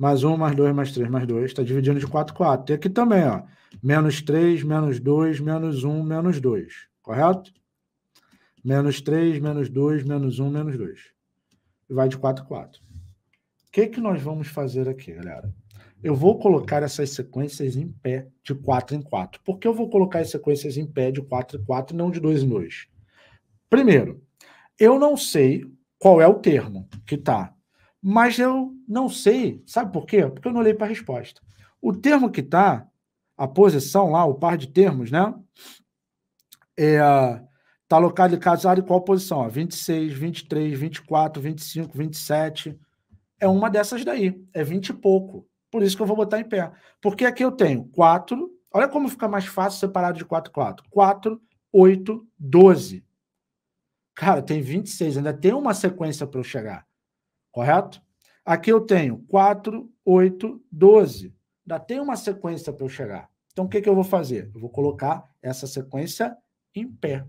Speaker 1: mais 1, mais 2, mais 3, mais 2, está dividindo de 4, 4. E aqui também, ó, menos 3, menos 2, menos 1, menos 2, correto? Menos 3, menos 2, menos 1, menos 2. E vai de 4, 4. O que, que nós vamos fazer aqui, galera? Eu vou colocar essas sequências em pé de 4 em 4. Por que eu vou colocar as sequências em pé de 4 em 4 e não de 2 em 2? Primeiro, eu não sei qual é o termo que está mas eu não sei. Sabe por quê? Porque eu não olhei para a resposta. O termo que está, a posição lá, o par de termos, né? Está é, tá localizado em qual posição? Ó, 26, 23, 24, 25, 27. É uma dessas daí. É 20 e pouco. Por isso que eu vou botar em pé. Porque aqui eu tenho 4. Olha como fica mais fácil separado de 4, e 4. 4, 8, 12. Cara, tem 26. Ainda tem uma sequência para eu chegar correto? Aqui eu tenho 4, 8, 12. Ainda tem uma sequência para eu chegar. Então, o que, que eu vou fazer? Eu vou colocar essa sequência em pé.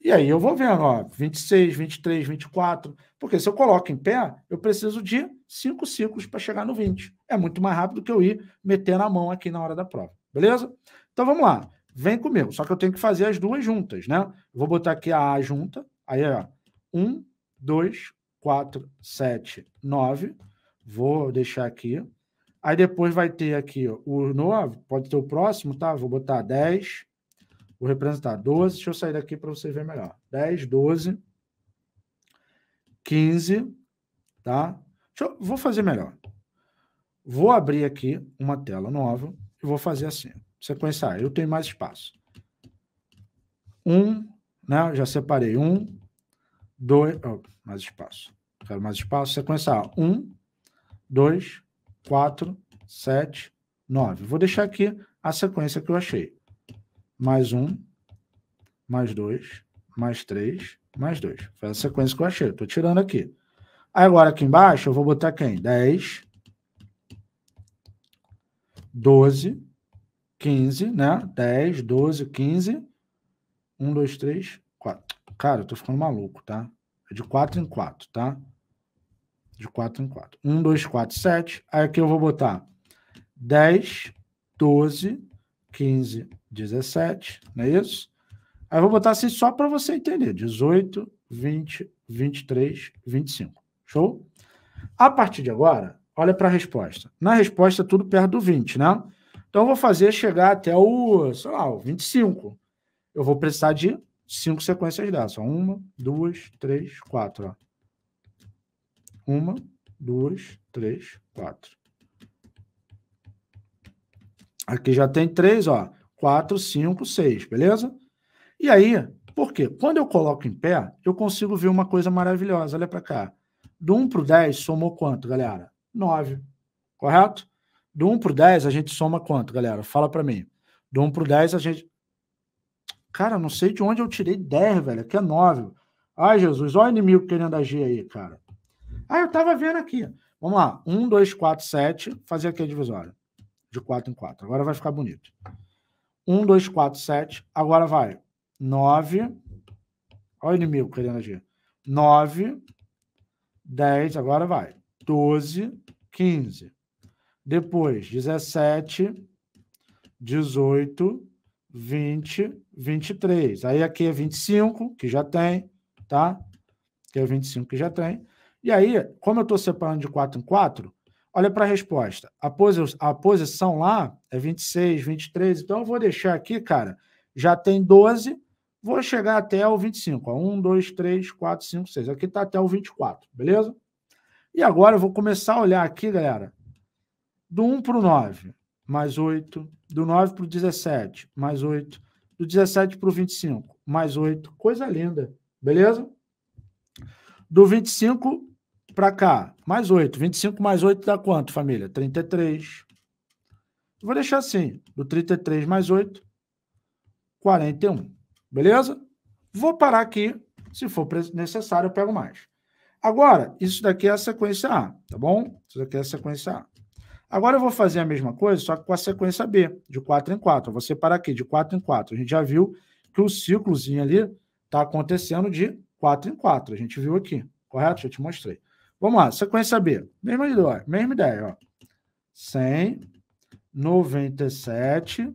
Speaker 1: E aí eu vou vendo, ó, 26, 23, 24. Porque se eu coloco em pé, eu preciso de 5 ciclos para chegar no 20. É muito mais rápido que eu ir meter na mão aqui na hora da prova. Beleza? Então vamos lá. Vem comigo. Só que eu tenho que fazer as duas juntas, né? vou botar aqui a A junta. Aí, ó. 1, 2, 4, 7, 9. Vou deixar aqui. Aí depois vai ter aqui ó, o novo, pode ter o próximo, tá? Vou botar 10, vou representar 12. Deixa eu sair daqui para você ver melhor. 10, 12, 15, tá? Eu, vou fazer melhor. Vou abrir aqui uma tela nova e vou fazer assim. Sequência A, eu tenho mais espaço. 1, um, né? Já separei 1, 2, mais espaço. Quero mais espaço. Sequenciar. 1, 2, 4, 7, 9. Vou deixar aqui a sequência que eu achei. Mais 1, mais 2, mais 3, mais 2. Foi a sequência que eu achei. Estou tirando aqui. Aí agora aqui embaixo eu vou botar quem? 10, 12, 15, né? 10, 12, 15. 1, 2, 3, 4. Cara, eu tô ficando maluco, tá? É de 4 em 4, tá? De 4 em 4. 1, 2, 4, 7. Aí aqui eu vou botar 10, 12, 15, 17, não é isso? Aí eu vou botar assim só para você entender: 18, 20, 23, 25. Show? A partir de agora, olha para a resposta. Na resposta, tudo perto do 20, né? Então eu vou fazer chegar até o, sei lá, o 25. Eu vou precisar de cinco sequências dessa. Uma, duas, três, quatro. Ó. Uma, duas, três, quatro. Aqui já tem três, ó. Quatro, cinco, seis, beleza? E aí, por quê? Quando eu coloco em pé, eu consigo ver uma coisa maravilhosa. Olha para cá. Do 1 para o 10, somou quanto, galera? 9. Correto? Do 1 para o 10, a gente soma quanto, galera? Fala para mim. Do 1 para o 10, a gente. Cara, não sei de onde eu tirei 10, velho. Aqui é 9. Ai, Jesus, olha o inimigo querendo agir aí, cara. Ah, eu tava vendo aqui. Vamos lá. 1, 2, 4, 7. Fazer aqui a divisória. De 4 em 4. Agora vai ficar bonito. 1, 2, 4, 7. Agora vai. 9. Olha o inimigo querendo agir. 9, 10. Agora vai. 12, 15. Depois, 17, 18, 20, 23. Aí aqui é 25, que já tem, tá? Aqui é 25, que já tem. E aí, como eu estou separando de 4 em 4, olha para a resposta. A, posição lá é 26, 23. Então, eu vou deixar aqui, cara, já tem 12. Vou chegar até o 25. Ó. 1, 2, 3, 4, 5, 6. Aqui está até o 24, beleza? E agora eu vou começar a olhar aqui, galera, do 1 para o 9, mais 8. Do 9 para o 17, mais 8 do 17 para o 25, mais 8. Coisa linda, beleza? Do 25 para cá, mais 8. 25 mais 8 dá quanto, família? 33. Vou deixar assim, do 33 mais 8, 41. Beleza? Vou parar aqui. Se for necessário, eu pego mais. Agora, isso daqui é a sequência A, tá bom? Isso daqui é a sequência A. Agora eu vou fazer a mesma coisa, só que com a sequência B, de 4 em 4. Eu vou separar aqui de 4 em 4. A gente já viu que o ciclozinho ali está acontecendo de 4 em 4. A gente viu aqui, correto? Já te mostrei. Vamos lá, sequência B. Mesma ideia, ó. 100, 97,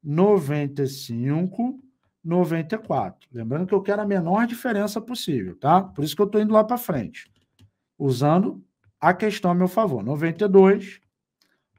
Speaker 1: 95, 94. Lembrando que eu quero a menor diferença possível, tá? Por isso que eu estou indo lá para frente, usando a questão a meu favor. 92,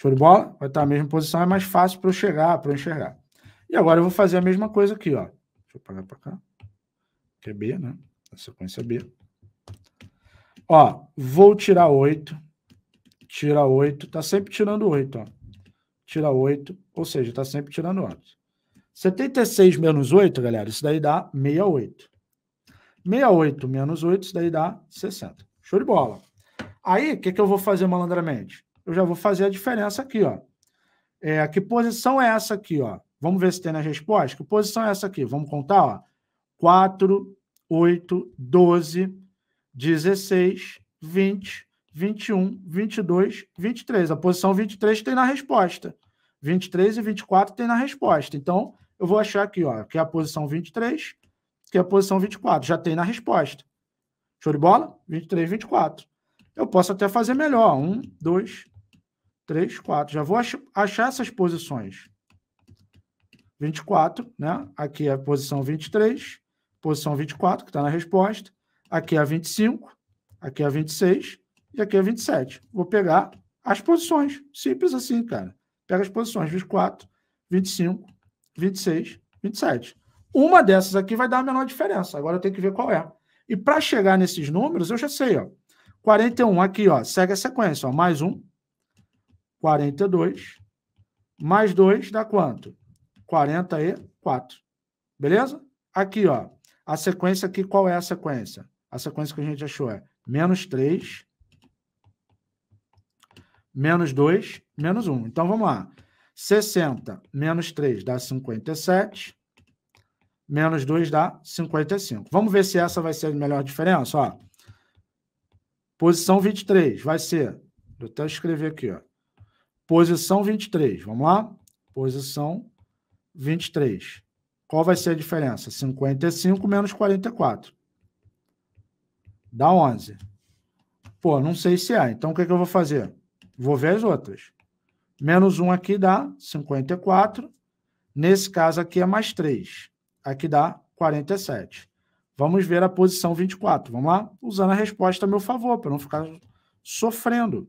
Speaker 1: Show de bola? Vai estar na mesma posição, é mais fácil para eu chegar, para eu enxergar. E agora eu vou fazer a mesma coisa aqui, ó. Deixa eu pagar para cá. Que é B, né? A sequência B. Ó, vou tirar 8. Tira 8. Tá sempre tirando 8, ó. Tira 8, ou seja, tá sempre tirando 8. 76 menos 8, galera, isso daí dá 68. 68 menos 8, isso daí dá 60. Show de bola. Aí, o que, que eu vou fazer malandramente? eu já vou fazer a diferença aqui, ó. É, que posição é essa aqui, ó? Vamos ver se tem na resposta. Que posição é essa aqui? Vamos contar, ó. 4, 8, 12, 16, 20, 21, 22, 23. A posição 23 tem na resposta. 23 e 24 tem na resposta. Então, eu vou achar aqui, ó, que é a posição 23, que é a posição 24. Já tem na resposta. Show de bola? 23, 24. Eu posso até fazer melhor. 1, 2, 3, 4. Já vou achar essas posições. 24, né? Aqui é a posição 23, posição 24, que está na resposta. Aqui é a 25, aqui é a 26 e aqui é a 27. Vou pegar as posições. Simples assim, cara. Pega as posições 24, 25, 26, 27. Uma dessas aqui vai dar a menor diferença. Agora eu tenho que ver qual é. E para chegar nesses números, eu já sei, ó. 41 aqui, ó, segue a sequência, ó, mais um, 42 mais 2 dá quanto? 44. Beleza? Aqui, ó. A sequência aqui, qual é a sequência? A sequência que a gente achou é menos 3, menos 2, menos 1. Então, vamos lá. 60 menos 3 dá 57, menos 2 dá 55. Vamos ver se essa vai ser a melhor diferença, ó. Posição 23 vai ser, vou até escrever aqui, ó. Posição 23, vamos lá? Posição 23. Qual vai ser a diferença? 55 menos 44. Dá 11. Pô, não sei se é. Então, o que, é que eu vou fazer? Vou ver as outras. Menos 1 aqui dá 54. Nesse caso aqui é mais 3. Aqui dá 47. Vamos ver a posição 24. Vamos lá? Usando a resposta a meu favor, para não ficar sofrendo.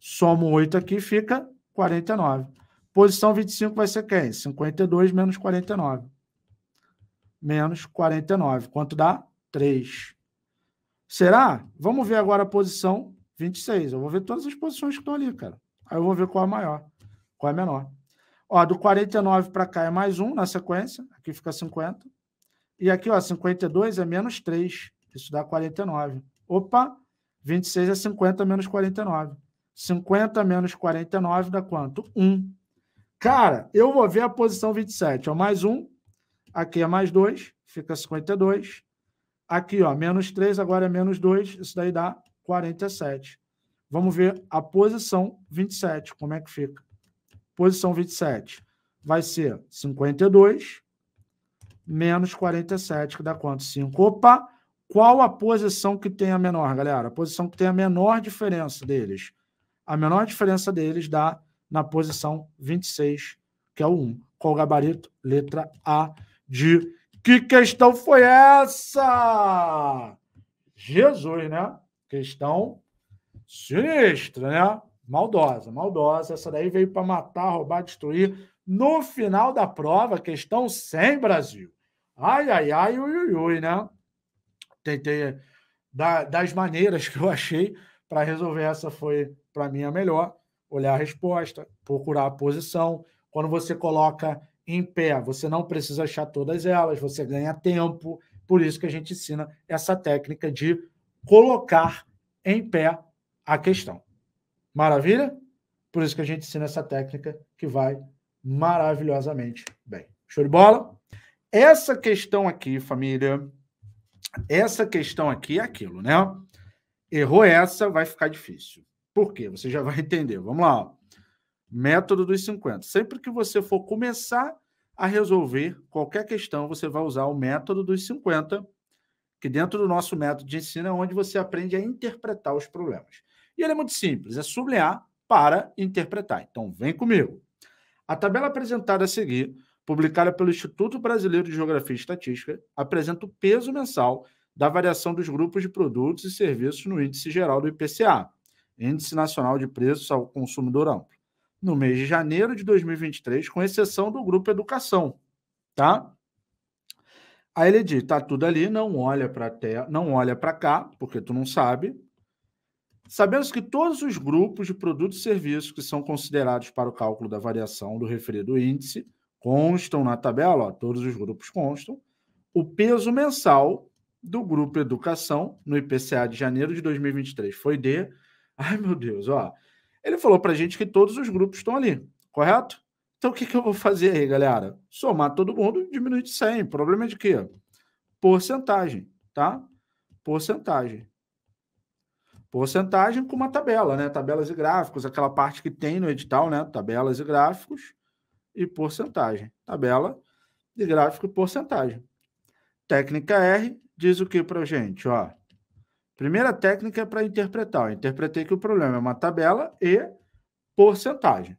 Speaker 1: Somo 8 aqui, fica 49. Posição 25 vai ser quem? 52 menos 49. Menos 49. Quanto dá? 3. Será? Vamos ver agora a posição 26. Eu vou ver todas as posições que estão ali, cara. Aí eu vou ver qual é a maior, qual é a menor. Ó, do 49 para cá é mais 1 na sequência. Aqui fica 50. E aqui, ó, 52 é menos 3. Isso dá 49. Opa, 26 é 50 menos 49. 50 menos 49 dá quanto? 1. Cara, eu vou ver a posição 27. Ó, é mais 1. Aqui é mais 2. Fica 52. Aqui, ó, menos 3, agora é menos 2. Isso daí dá 47. Vamos ver a posição 27. Como é que fica? Posição 27 vai ser 52 menos 47, que dá quanto? 5. Opa! Qual a posição que tem a menor, galera? A posição que tem a menor diferença deles. A menor diferença deles dá na posição 26, que é o 1. Qual o gabarito? Letra A de. Que questão foi essa? Jesus, né? Questão sinistra, né? Maldosa, maldosa. Essa daí veio para matar, roubar, destruir. No final da prova, questão 100, Brasil. Ai, ai, ai, ui, ui, ui né? Tentei. Eh, da, das maneiras que eu achei para resolver essa foi para mim é melhor olhar a resposta, procurar a posição. Quando você coloca em pé, você não precisa achar todas elas, você ganha tempo. Por isso que a gente ensina essa técnica de colocar em pé a questão. Maravilha? Por isso que a gente ensina essa técnica que vai maravilhosamente bem. Show de bola? Essa questão aqui, família, essa questão aqui é aquilo, né? Errou essa, vai ficar difícil. Por quê? Você já vai entender. Vamos lá. Método dos 50. Sempre que você for começar a resolver qualquer questão, você vai usar o método dos 50, que dentro do nosso método de ensino é onde você aprende a interpretar os problemas. E ele é muito simples, é sublinhar para interpretar. Então, vem comigo. A tabela apresentada a seguir, publicada pelo Instituto Brasileiro de Geografia e Estatística, apresenta o peso mensal da variação dos grupos de produtos e serviços no índice geral do IPCA. Índice Nacional de Preços ao Consumidor Amplo, no mês de janeiro de 2023, com exceção do grupo Educação, tá? Aí ele diz, tá tudo ali, não olha para te... não olha para cá, porque tu não sabe. Sabemos que todos os grupos de produtos e serviços que são considerados para o cálculo da variação do referido índice constam na tabela, ó, todos os grupos constam, o peso mensal do grupo Educação no IPCA de janeiro de 2023 foi de Ai, meu Deus, ó. Ele falou pra gente que todos os grupos estão ali, correto? Então, o que, que eu vou fazer aí, galera? Somar todo mundo, diminuir de 100. Problema de quê? Porcentagem, tá? Porcentagem. Porcentagem com uma tabela, né? Tabelas e gráficos, aquela parte que tem no edital, né? Tabelas e gráficos e porcentagem. Tabela de gráfico e porcentagem. Técnica R diz o que pra gente, ó? Primeira técnica é para interpretar. Eu interpretei que o problema é uma tabela e porcentagem.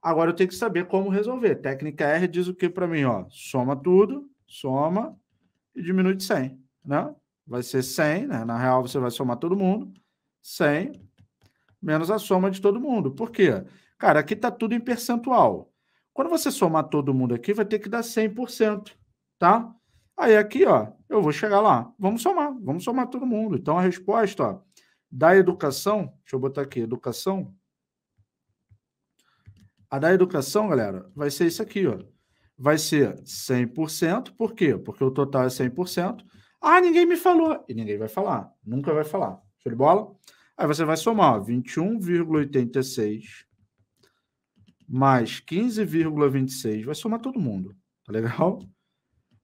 Speaker 1: Agora eu tenho que saber como resolver. Técnica R diz o que para mim? Ó, soma tudo, soma e diminui de 100. Né? Vai ser 100, né? na real você vai somar todo mundo. 100 menos a soma de todo mundo. Por quê? Cara, aqui está tudo em percentual. Quando você somar todo mundo aqui, vai ter que dar 100%, tá? Aí aqui, ó, eu vou chegar lá. Vamos somar, vamos somar todo mundo. Então a resposta, ó, da educação, deixa eu botar aqui, educação. A da educação, galera, vai ser isso aqui, ó. Vai ser 100%, por quê? Porque o total é 100%. Ah, ninguém me falou. E ninguém vai falar, nunca vai falar. Show de bola? Aí você vai somar 21,86 mais 15,26, vai somar todo mundo, tá legal?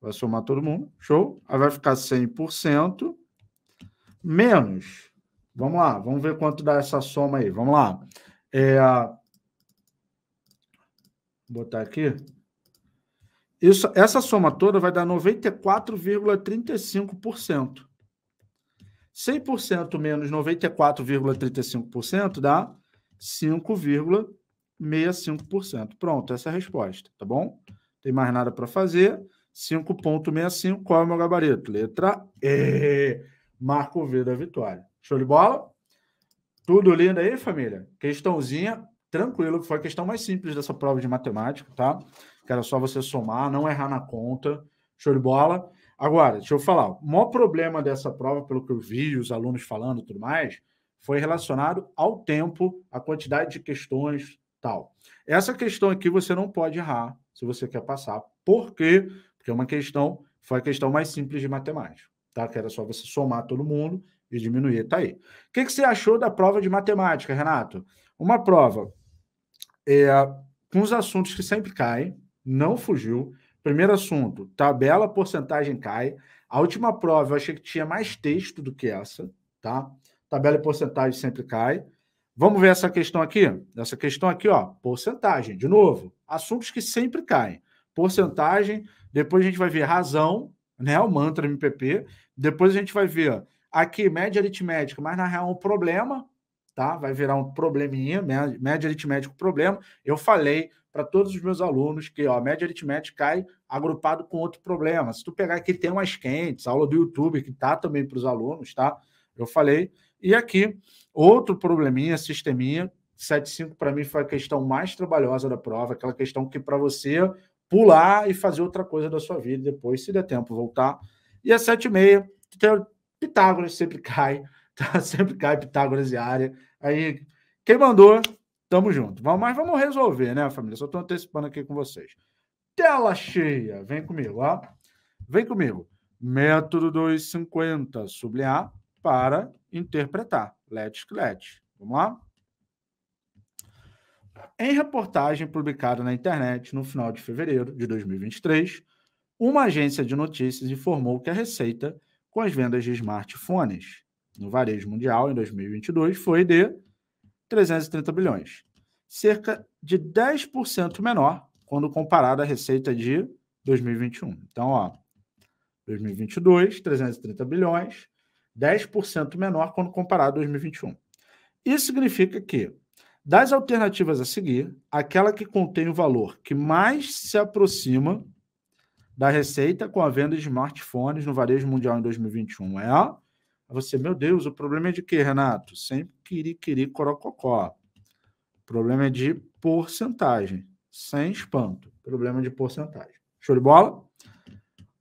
Speaker 1: vai somar todo mundo, show. Aí vai ficar 100% menos. Vamos lá, vamos ver quanto dá essa soma aí. Vamos lá. É, vou botar aqui. Isso, essa soma toda vai dar 94,35%. 100% menos 94,35% dá 5,65%. Pronto, essa é a resposta, tá bom? Não tem mais nada para fazer. 5,65. Qual é o meu gabarito? Letra E. Marco V da vitória. Show de bola? Tudo lindo aí, família? Questãozinha tranquilo, foi a questão mais simples dessa prova de matemática, tá? Que era só você somar, não errar na conta. Show de bola. Agora, deixa eu falar. O maior problema dessa prova, pelo que eu vi os alunos falando e tudo mais, foi relacionado ao tempo, à quantidade de questões, tal. Essa questão aqui você não pode errar se você quer passar, porque porque uma questão foi a questão mais simples de matemática, tá? Que era só você somar todo mundo e diminuir, tá aí. O que, que você achou da prova de matemática, Renato? Uma prova é, com os assuntos que sempre caem, não fugiu. Primeiro assunto, tabela, porcentagem cai. A última prova eu achei que tinha mais texto do que essa, tá? Tabela e porcentagem sempre cai. Vamos ver essa questão aqui? Essa questão aqui, ó, porcentagem, de novo, assuntos que sempre caem. Porcentagem, depois a gente vai ver razão, né? O mantra MPP. Depois a gente vai ver aqui média aritmética, mas na real é um problema, tá? Vai virar um probleminha, média aritmética, problema. Eu falei para todos os meus alunos que ó, a média aritmética cai agrupado com outro problema. Se tu pegar aqui, tem umas quentes, aula do YouTube que tá também para os alunos, tá? Eu falei. E aqui, outro probleminha, sisteminha, 7.5 para mim foi a questão mais trabalhosa da prova, aquela questão que para você pular e fazer outra coisa da sua vida depois, se der tempo, voltar. E às sete e meia, então, Pitágoras sempre cai, tá? Sempre cai Pitágoras e área. Aí, quem mandou, tamo junto. mas vamos resolver, né, família? Só tô antecipando aqui com vocês. Tela cheia, vem comigo, ó. Vem comigo. Método 250, sublinhar para interpretar. Let's, let's. Vamos lá? Em reportagem publicada na internet no final de fevereiro de 2023, uma agência de notícias informou que a receita com as vendas de smartphones no varejo mundial em 2022 foi de 330 bilhões, cerca de 10% menor quando comparada à receita de 2021. Então, ó, 2022, 330 bilhões, 10% menor quando comparado a 2021. Isso significa que das alternativas a seguir, aquela que contém o valor que mais se aproxima da receita com a venda de smartphones no varejo mundial em 2021 é a. Você, meu Deus, o problema é de quê, Renato? Sempre queri, queri, corococó. O problema é de porcentagem. Sem espanto. Problema de porcentagem. Show de bola?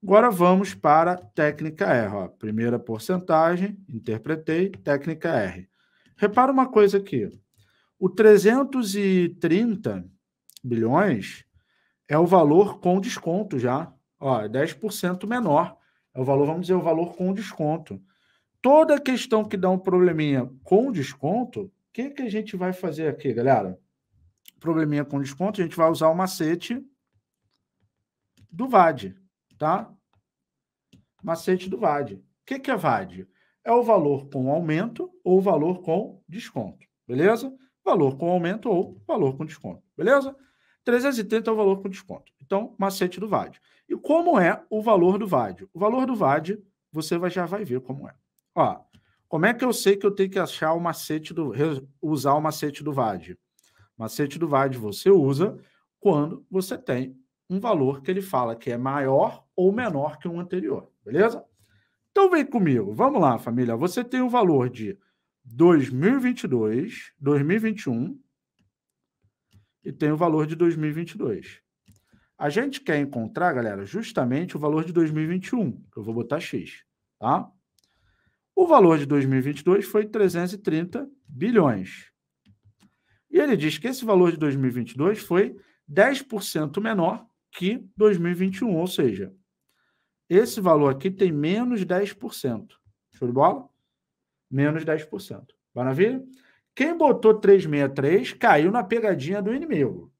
Speaker 1: Agora vamos para técnica R. Ó. Primeira porcentagem, interpretei, técnica R. Repara uma coisa aqui. O 330 bilhões é o valor com desconto já. Ó, 10% é menor. É o valor, vamos dizer, o valor com desconto. Toda questão que dá um probleminha com desconto, o que, que a gente vai fazer aqui, galera? Probleminha com desconto, a gente vai usar o macete do VAD, tá? Macete do VAD. O que, que é VAD? É o valor com aumento ou o valor com desconto, beleza? valor com aumento ou valor com desconto, beleza? 330 é o valor com desconto. Então, macete do VAD. E como é o valor do VAD? O valor do VAD, você vai, já vai ver como é. Ó, como é que eu sei que eu tenho que achar o macete do usar o macete do VAD? Macete do VAD você usa quando você tem um valor que ele fala que é maior ou menor que o um anterior, beleza? Então vem comigo, vamos lá, família. Você tem um valor de 2022, 2021 e tem o valor de 2022. A gente quer encontrar, galera, justamente o valor de 2021. Eu vou botar X, tá? O valor de 2022 foi 330 bilhões. E ele diz que esse valor de 2022 foi 10% menor que 2021, ou seja, esse valor aqui tem menos 10%. Show de bola? menos 10%. Maravilha? Quem botou 363 caiu na pegadinha do inimigo.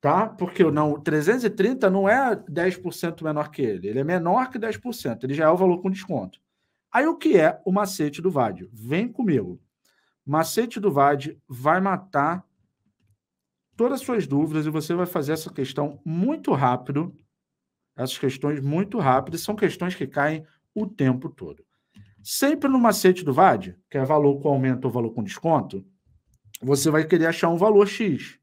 Speaker 1: Tá? Porque não, 330 não é 10% menor que ele. Ele é menor que 10%. Ele já é o valor com desconto. Aí o que é o macete do VAD? Vem comigo. Macete do VAD vai matar todas as suas dúvidas e você vai fazer essa questão muito rápido. Essas questões muito rápidas são questões que caem o tempo todo. Sempre no macete do VAD, que é valor com aumento ou valor com desconto, você vai querer achar um valor X.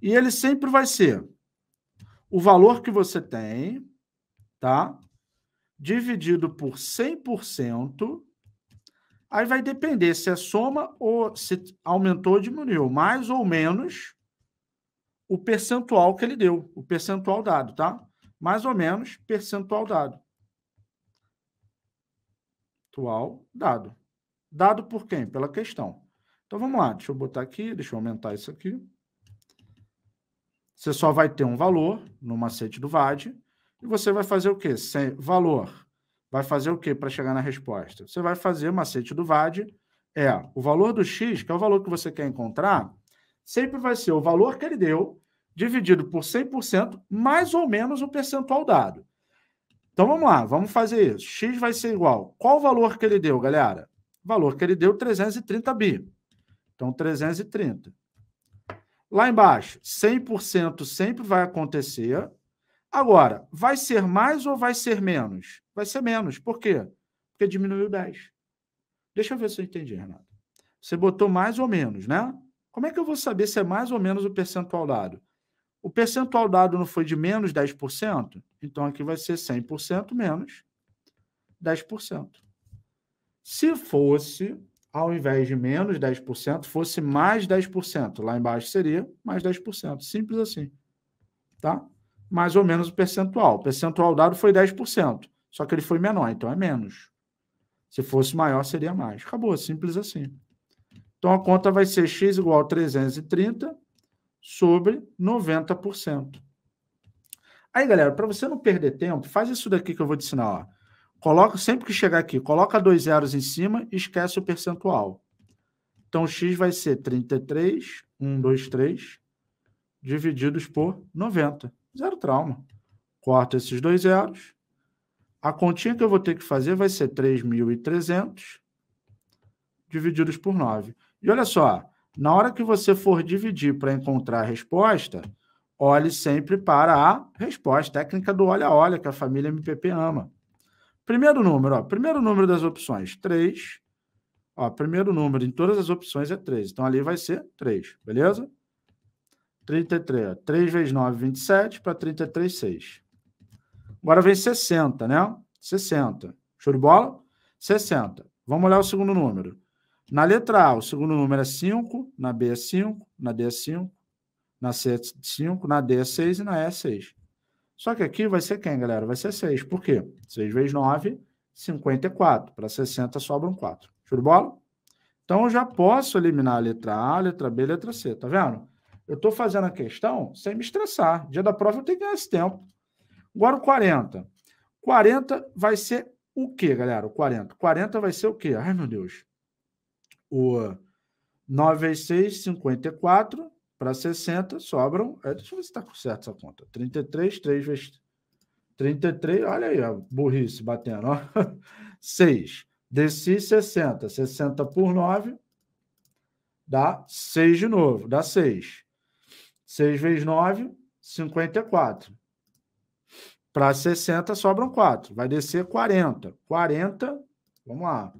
Speaker 1: E ele sempre vai ser o valor que você tem, tá? Dividido por 100%. Aí vai depender se é soma ou se aumentou ou diminuiu, mais ou menos o percentual que ele deu, o percentual dado, tá? Mais ou menos percentual dado dado. Dado por quem? Pela questão. Então vamos lá, deixa eu botar aqui, deixa eu aumentar isso aqui. Você só vai ter um valor no macete do VAD e você vai fazer o quê? Sem valor. Vai fazer o quê para chegar na resposta? Você vai fazer o macete do VAD é o valor do x, que é o valor que você quer encontrar, sempre vai ser o valor que ele deu dividido por 100% mais ou menos o percentual dado. Então vamos lá, vamos fazer isso. X vai ser igual. Qual o valor que ele deu, galera? O valor que ele deu, 330 bi. Então, 330. Lá embaixo, 100% sempre vai acontecer. Agora, vai ser mais ou vai ser menos? Vai ser menos. Por quê? Porque diminuiu 10. Deixa eu ver se eu entendi, Renato. Você botou mais ou menos, né? Como é que eu vou saber se é mais ou menos o percentual dado? O percentual dado não foi de menos 10%? Então aqui vai ser 100% menos 10%. Se fosse, ao invés de menos 10%, fosse mais 10%, lá embaixo seria mais 10%. Simples assim. Tá? Mais ou menos o percentual. O percentual dado foi 10%, só que ele foi menor, então é menos. Se fosse maior, seria mais. Acabou, simples assim. Então a conta vai ser x igual a 330 sobre 90%. Aí, galera, para você não perder tempo, faz isso daqui que eu vou te ensinar. Ó. Coloca, sempre que chegar aqui, coloca dois zeros em cima e esquece o percentual. Então, x vai ser 33, 1, 2, 3, divididos por 90. Zero trauma. Corta esses dois zeros. A continha que eu vou ter que fazer vai ser 3.300 divididos por 9. E olha só, na hora que você for dividir para encontrar a resposta, olhe sempre para a resposta, técnica do olha olha que a família MPP ama. Primeiro número, ó, primeiro número das opções, 3. Ó, primeiro número em todas as opções é 3. Então ali vai ser 3, beleza? 33, ó, 3 vezes 9, 27, para 33, 6. Agora vem 60, né? 60. Show de bola? 60. Vamos olhar o segundo número. Na letra A, o segundo número é 5, na B é 5, na D é 5, na C é 5, na D é 6 e na E é 6. Só que aqui vai ser quem, galera? Vai ser 6. Por quê? 6 vezes 9, 54. Para 60 sobram 4. Show de bola? Então, eu já posso eliminar a letra A, a letra B, e a letra C. Tá vendo? Eu estou fazendo a questão sem me estressar. Dia da prova eu tenho que ganhar esse tempo. Agora o 40. 40 vai ser o quê, galera? O 40. 40 vai ser o quê? Ai, meu Deus o 9 vezes 6, 54 para 60, sobram. É, deixa eu ver se está certo essa conta. 33, 3 vezes. 33, olha aí, a burrice batendo. Ó. 6. Desci 60. 60 por 9 dá 6 de novo, dá 6. 6 vezes 9, 54. Para 60 sobram 4. Vai descer 40. 40, vamos lá.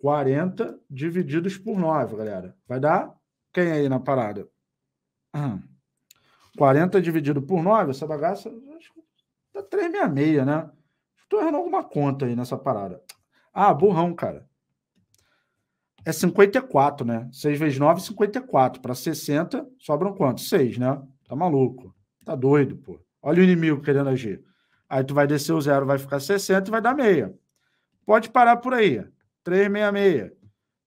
Speaker 1: 40 divididos por 9, galera. Vai dar quem aí na parada? 40 dividido por 9, essa bagaça acho que dá tá 366, né? Estou errando alguma conta aí nessa parada. Ah, burrão, cara. É 54, né? 6 vezes 9, 54. Para 60, sobram quanto? 6, né? Tá maluco. Tá doido, pô. Olha o inimigo querendo agir. Aí tu vai descer o zero, vai ficar 60 e vai dar meia. Pode parar por aí. 366.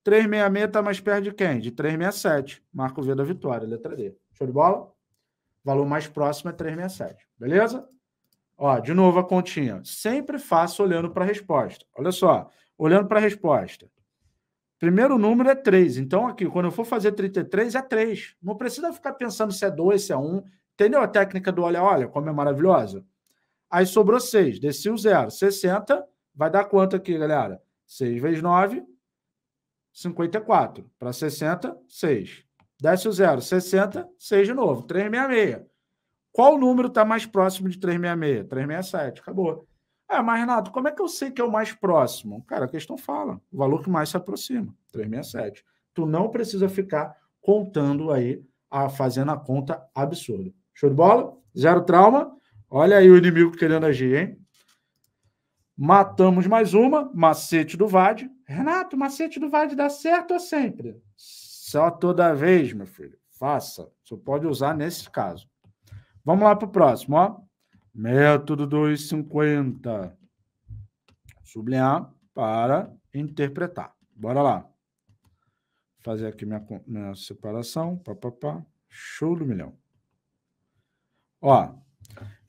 Speaker 1: 366 está mais perto de quem? De 367. Marco V da vitória, letra D. Show de bola? Valor mais próximo é 367. Beleza? Ó, de novo a continha. Sempre faço olhando para a resposta. Olha só, olhando para a resposta. Primeiro número é 3. Então, aqui, quando eu for fazer 33, é 3. Não precisa ficar pensando se é 2, se é 1. Entendeu a técnica do olha, olha, como é maravilhosa? Aí sobrou 6, desci o zero. 60 vai dar quanto aqui, galera? 6 vezes 9, 54. Para 60, 6. Desce o zero, 60, 6 de novo, 366. Qual número está mais próximo de 366? 367, acabou. Ah, mas Renato, como é que eu sei que é o mais próximo? Cara, a questão fala, o valor que mais se aproxima, 367. Tu não precisa ficar contando aí, fazendo a conta absurda. Show de bola? Zero trauma? Olha aí o inimigo querendo agir, hein? Matamos mais uma, macete do Vade. Renato, macete do Vade dá certo sempre? Só toda vez, meu filho. Faça. Você pode usar nesse caso. Vamos lá para o próximo, ó. Método 250. Sublinhar para interpretar. Bora lá. Fazer aqui minha, minha separação. Pá, pá, pá. Show do milhão. Ó,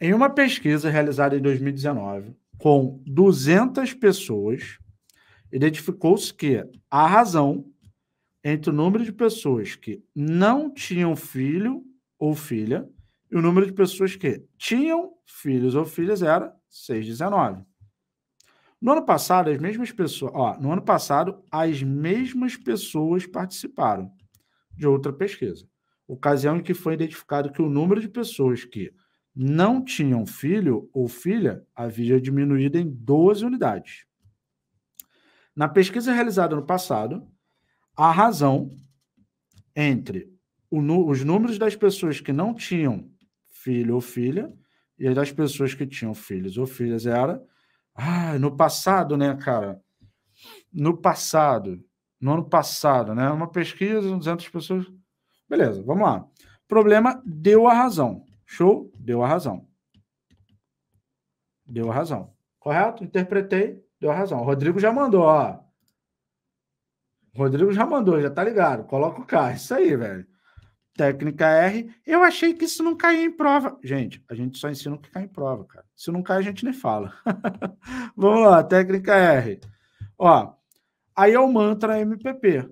Speaker 1: em uma pesquisa realizada em 2019, com 200 pessoas, identificou-se que a razão entre o número de pessoas que não tinham filho ou filha e o número de pessoas que tinham filhos ou filhas era 619. No ano passado, as mesmas pessoas, ó, no ano passado, as mesmas pessoas participaram de outra pesquisa, ocasião em que foi identificado que o número de pessoas que não tinham filho ou filha, havia diminuído em 12 unidades. Na pesquisa realizada no passado, a razão entre os números das pessoas que não tinham filho ou filha e das pessoas que tinham filhos ou filhas era. Ah, no passado, né, cara? No passado, no ano passado, né? Uma pesquisa, 200 pessoas. Beleza, vamos lá. Problema deu a razão. Show? Deu a razão. Deu a razão. Correto? Interpretei, deu a razão. O Rodrigo já mandou, ó. O Rodrigo já mandou, já tá ligado. Coloca o K. Isso aí, velho. Técnica R. Eu achei que isso não caía em prova. Gente, a gente só ensina o que cai em prova, cara. Se não cai, a gente nem fala. Vamos lá, técnica R. Ó, aí é o mantra MPP.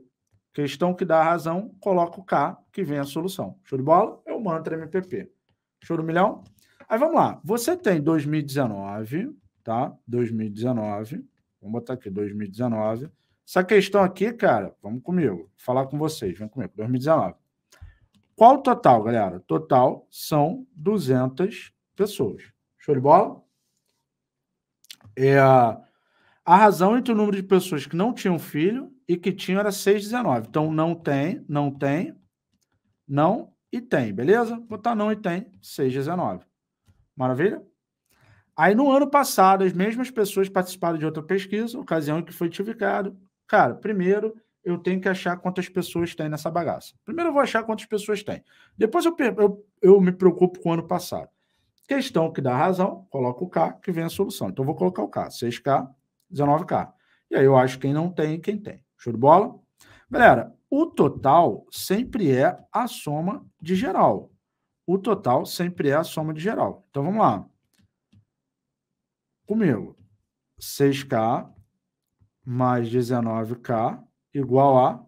Speaker 1: Questão que dá a razão, coloca o K, que vem a solução. Show de bola? É o mantra MPP. Choro milhão? Aí vamos lá. Você tem 2019, tá? 2019. Vamos botar aqui 2019. Essa questão aqui, cara, vamos comigo. falar com vocês. Vem comigo. 2019. Qual o total, galera? Total são 200 pessoas. Show de bola? É, a razão entre o número de pessoas que não tinham filho e que tinham era 619. Então, não tem, não tem, não e tem, beleza? Botar não e tem, 6,19. Maravilha? Aí no ano passado, as mesmas pessoas participaram de outra pesquisa, ocasião em que foi notificado. Cara, primeiro eu tenho que achar quantas pessoas tem nessa bagaça. Primeiro eu vou achar quantas pessoas tem. Depois eu, eu, eu me preocupo com o ano passado. Questão que dá razão, coloco o K, que vem a solução. Então eu vou colocar o K, 6K, 19K. E aí eu acho quem não tem e quem tem. Show de bola? Galera, o total sempre é a soma de geral. O total sempre é a soma de geral. Então vamos lá. Comigo. 6K mais 19K igual a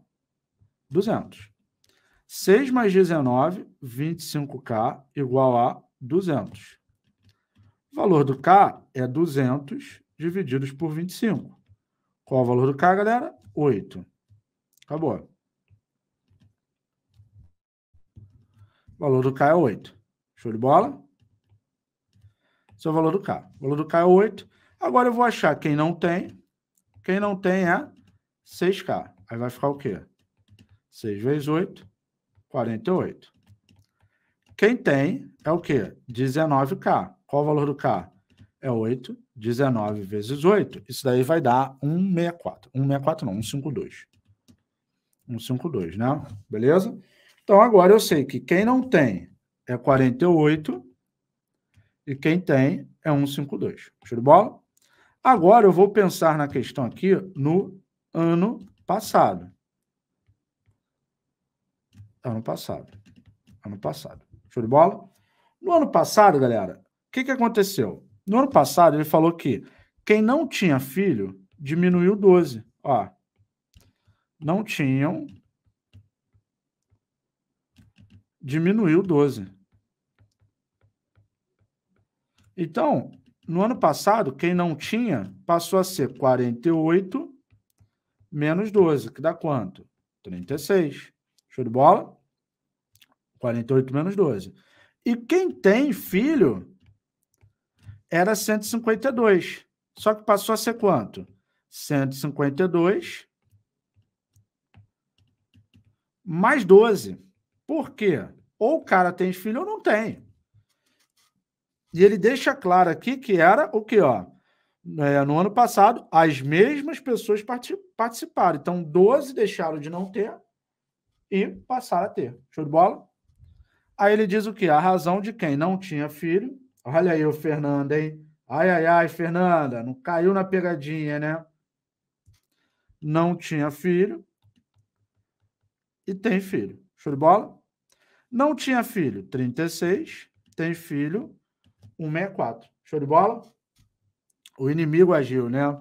Speaker 1: 200. 6 mais 19, 25K igual a 200. O valor do K é 200 divididos por 25. Qual é o valor do K, galera? 8. Acabou. O valor do K é 8. Show de bola? Esse é o valor do K. O valor do K é 8. Agora eu vou achar quem não tem. Quem não tem é 6K. Aí vai ficar o quê? 6 vezes 8, 48. Quem tem é o quê? 19K. Qual o valor do K? É 8. 19 vezes 8. Isso daí vai dar 164. 164 não, 152. 152, né? Beleza? Então agora eu sei que quem não tem é 48 e quem tem é 152. Show de bola? Agora eu vou pensar na questão aqui no ano passado. Ano passado. Ano passado. Show de bola? No ano passado, galera, o que, que aconteceu? No ano passado, ele falou que quem não tinha filho diminuiu 12. Ó, não tinham diminuiu 12. Então, no ano passado, quem não tinha passou a ser 48 menos 12, que dá quanto? 36. Show de bola? 48 menos 12. E quem tem filho era 152. Só que passou a ser quanto? 152 mais 12. Por quê? Ou o cara tem filho ou não tem. E ele deixa claro aqui que era o que, ó. É, no ano passado, as mesmas pessoas participaram. Então, 12 deixaram de não ter e passaram a ter. Show de bola? Aí ele diz o que? A razão de quem não tinha filho. Olha aí o Fernanda, hein? Ai, ai, ai, Fernanda, não caiu na pegadinha, né? Não tinha filho e tem filho. Show de bola? Não tinha filho, 36. Tem filho, 164. Show de bola? O inimigo agiu, né?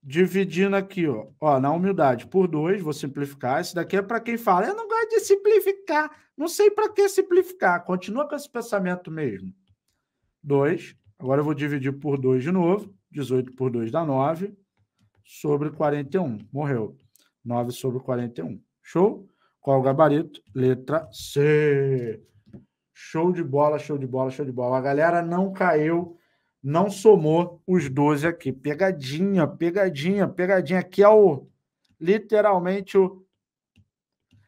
Speaker 1: Dividindo aqui, ó, ó na humildade, por 2, vou simplificar. Esse daqui é para quem fala, eu não gosto de simplificar, não sei para que simplificar. Continua com esse pensamento mesmo. 2. Agora eu vou dividir por 2 de novo. 18 por 2 dá 9. Sobre 41. Morreu. 9 sobre 41. Show? Qual o gabarito? Letra C. Show de bola, show de bola, show de bola. A galera não caiu, não somou os 12 aqui. Pegadinha, pegadinha, pegadinha. Aqui é o literalmente o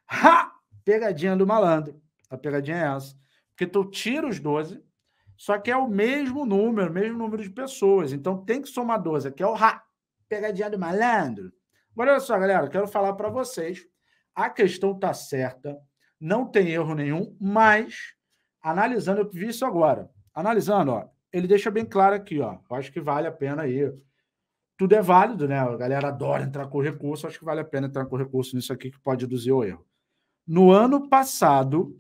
Speaker 1: ha! pegadinha do malandro. A pegadinha é essa. Porque tu tira os 12, só que é o mesmo número, mesmo número de pessoas. Então tem que somar 12. Aqui é o ha! pegadinha do malandro. Agora, olha só, galera, quero falar para vocês a questão está certa, não tem erro nenhum, mas analisando, eu vi isso agora. Analisando, ó, ele deixa bem claro aqui, ó. Acho que vale a pena aí. Tudo é válido, né? A galera adora entrar com recurso, acho que vale a pena entrar com recurso nisso aqui que pode reduzir o erro. No ano passado,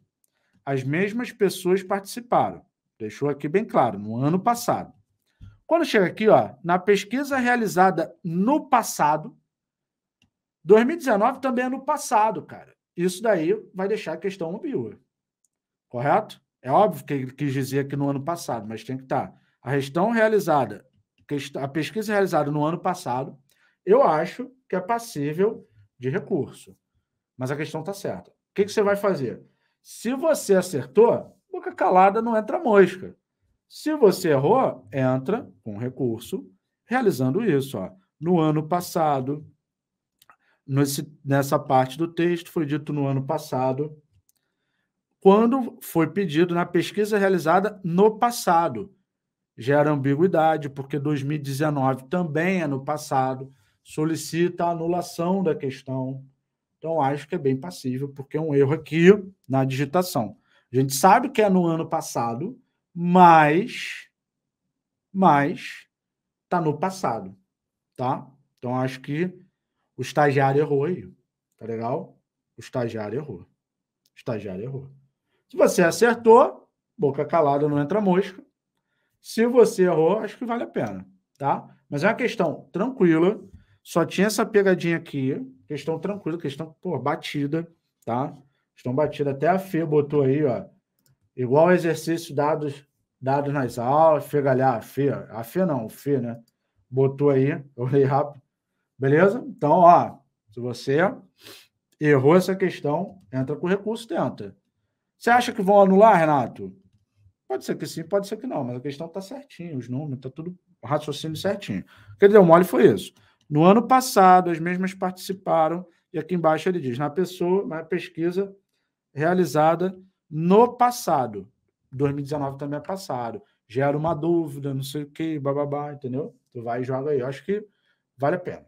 Speaker 1: as mesmas pessoas participaram. Deixou aqui bem claro, no ano passado. Quando chega aqui, ó, na pesquisa realizada no passado, 2019 também é no passado, cara. Isso daí vai deixar a questão ambígua. Correto? É óbvio que ele quis dizer que no ano passado, mas tem que estar. Tá. A questão realizada, a pesquisa realizada no ano passado, eu acho que é passível de recurso. Mas a questão está certa. O que, que você vai fazer? Se você acertou, boca calada não entra mosca. Se você errou, entra com recurso, realizando isso. Ó. No ano passado, nesse, nessa parte do texto, foi dito no ano passado, quando foi pedido na pesquisa realizada no passado. Gera ambiguidade, porque 2019 também é no passado, solicita a anulação da questão. Então, acho que é bem passível, porque é um erro aqui na digitação. A gente sabe que é no ano passado, mas mas tá no passado, tá? Então acho que o estagiário errou aí. Tá legal? O estagiário errou. O estagiário errou. Se você acertou, boca calada não entra mosca. Se você errou, acho que vale a pena, tá? Mas é uma questão tranquila. Só tinha essa pegadinha aqui. Questão tranquila, questão pô, batida, tá? Questão batida. Até a Fê botou aí, ó. Igual exercício dados dados nas aulas. Fê a Fê, a Fê não, o Fê, né? Botou aí, eu olhei rápido. Beleza? Então, ó, se você errou essa questão, entra com recurso, tenta. Você acha que vão anular, Renato? Pode ser que sim, pode ser que não, mas a questão está certinha, os números, está tudo raciocínio certinho. O que ele deu mole foi isso. No ano passado, as mesmas participaram, e aqui embaixo ele diz, na pessoa, na pesquisa realizada no passado. 2019 também é passado. Gera uma dúvida, não sei o que, bababá, entendeu? Tu vai e joga aí. Eu acho que vale a pena.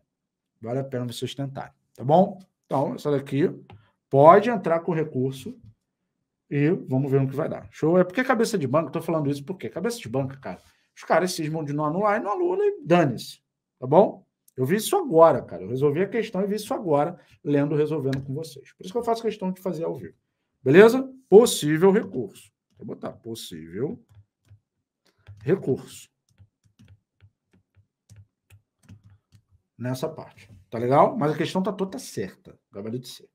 Speaker 1: Vale a pena vocês tentarem, tá bom? Então, essa daqui pode entrar com recurso e vamos ver no que vai dar. Show? É porque cabeça de banco, tô falando isso porque cabeça de banca, cara, os caras cismam de não anular e não anula e dane-se, tá bom? Eu vi isso agora, cara. Eu resolvi a questão e vi isso agora, lendo, resolvendo com vocês. Por isso que eu faço questão de fazer ao vivo. Beleza? Possível recurso. Vou botar possível recurso. nessa parte. Tá legal? Mas a questão tá toda certa. Gabarito C.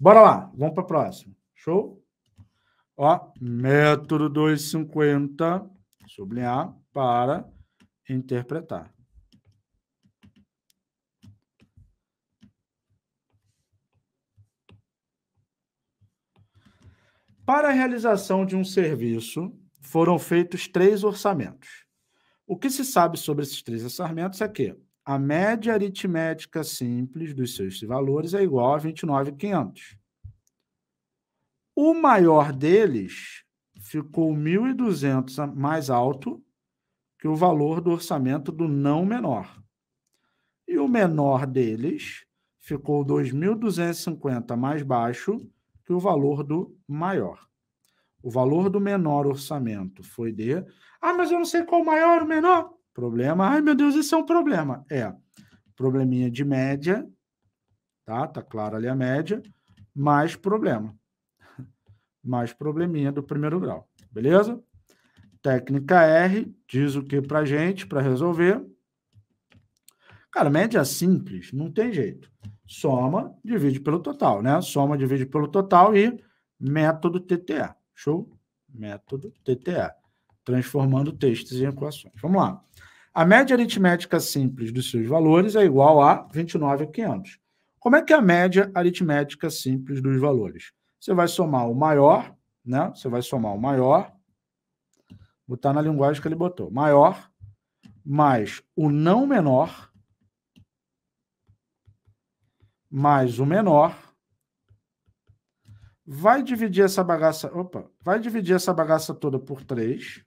Speaker 1: Bora lá, vamos para a próxima. Show? Ó, método 250, sublinhar para interpretar. Para a realização de um serviço, foram feitos três orçamentos. O que se sabe sobre esses três orçamentos é que a média aritmética simples dos seus valores é igual a 29,500. O maior deles ficou 1.200 mais alto que o valor do orçamento do não menor. E o menor deles ficou 2.250 mais baixo que o valor do maior. O valor do menor orçamento foi de. Ah, mas eu não sei qual o maior ou o menor. Problema, ai meu Deus, isso é um problema. É, probleminha de média, tá? Tá claro ali a média, mais problema. Mais probleminha do primeiro grau, beleza? Técnica R diz o que pra gente, para resolver? Cara, média simples, não tem jeito. Soma, divide pelo total, né? Soma, divide pelo total e método TTA. Show? Método TTA. Transformando textos em equações. Vamos lá. A média aritmética simples dos seus valores é igual a 29,500. Como é que é a média aritmética simples dos valores? Você vai somar o maior, né? Você vai somar o maior, botar na linguagem que ele botou, maior mais o não menor mais o menor vai dividir essa bagaça, opa, vai dividir essa bagaça toda por 3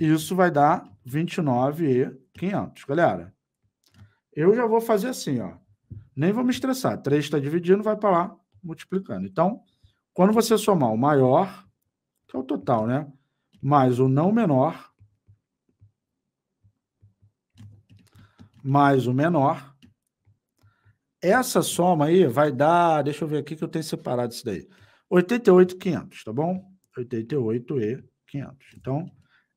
Speaker 1: isso vai dar 29,500, galera. Eu já vou fazer assim, ó. Nem vou me estressar. 3 está dividindo, vai para lá, multiplicando. Então, quando você somar o maior, que é o total, né? Mais o não menor, mais o menor. Essa soma aí vai dar, deixa eu ver aqui que eu tenho separado isso daí. 88,500, tá bom? 88,500. Então,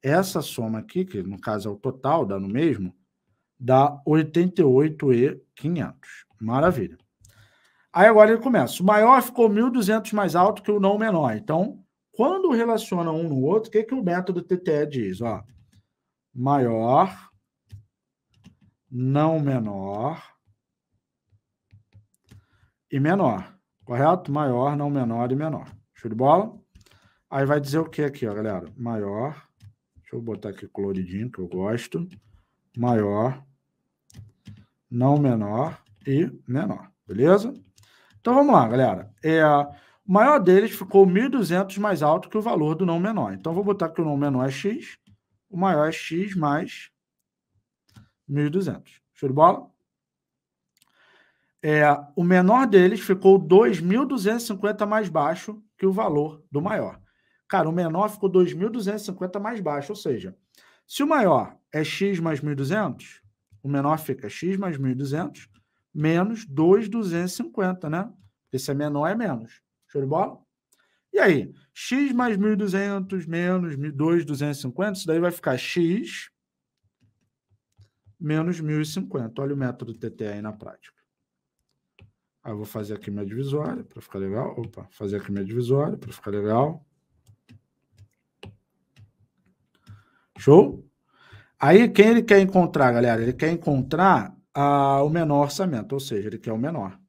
Speaker 1: essa soma aqui, que no caso é o total, dá no mesmo, dá 88,500. Maravilha. Aí agora ele começa. O maior ficou 1.200 mais alto que o não menor. Então, quando relaciona um no outro, o que, que o método TTE diz? Ó, maior, não menor e menor. Correto? Maior, não menor e menor. Show de bola? Aí vai dizer o que aqui, ó, galera? Maior, Deixa eu botar aqui coloridinho, que eu gosto. Maior, não menor e menor. Beleza? Então vamos lá, galera. É, o maior deles ficou 1.200 mais alto que o valor do não menor. Então vou botar que o não menor é x, o maior é x mais 1.200. Show de bola? É, o menor deles ficou 2.250 mais baixo que o valor do maior. Cara, o menor ficou 2.250 mais baixo, ou seja, se o maior é x mais 1.200, o menor fica x mais 1.200 menos 2.250, né? Porque se é menor, é menos. Show de bola? E aí, x mais 1.200 menos 2.250, isso daí vai ficar x menos 1.050. Olha o método TT aí na prática. Aí eu vou fazer aqui minha divisória para ficar legal. Opa, fazer aqui minha divisória para ficar legal. Show? Aí quem ele quer encontrar, galera? Ele quer encontrar ah, o menor orçamento, ou seja, ele quer o menor.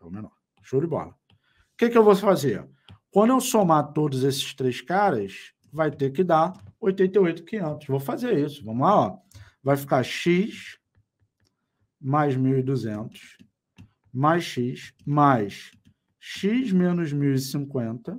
Speaker 1: É o menor. Show de bola. O que, que eu vou fazer? Quando eu somar todos esses três caras, vai ter que dar 88,500. Vou fazer isso. Vamos lá, ó. Vai ficar x mais 1.200 mais x mais x menos 1.050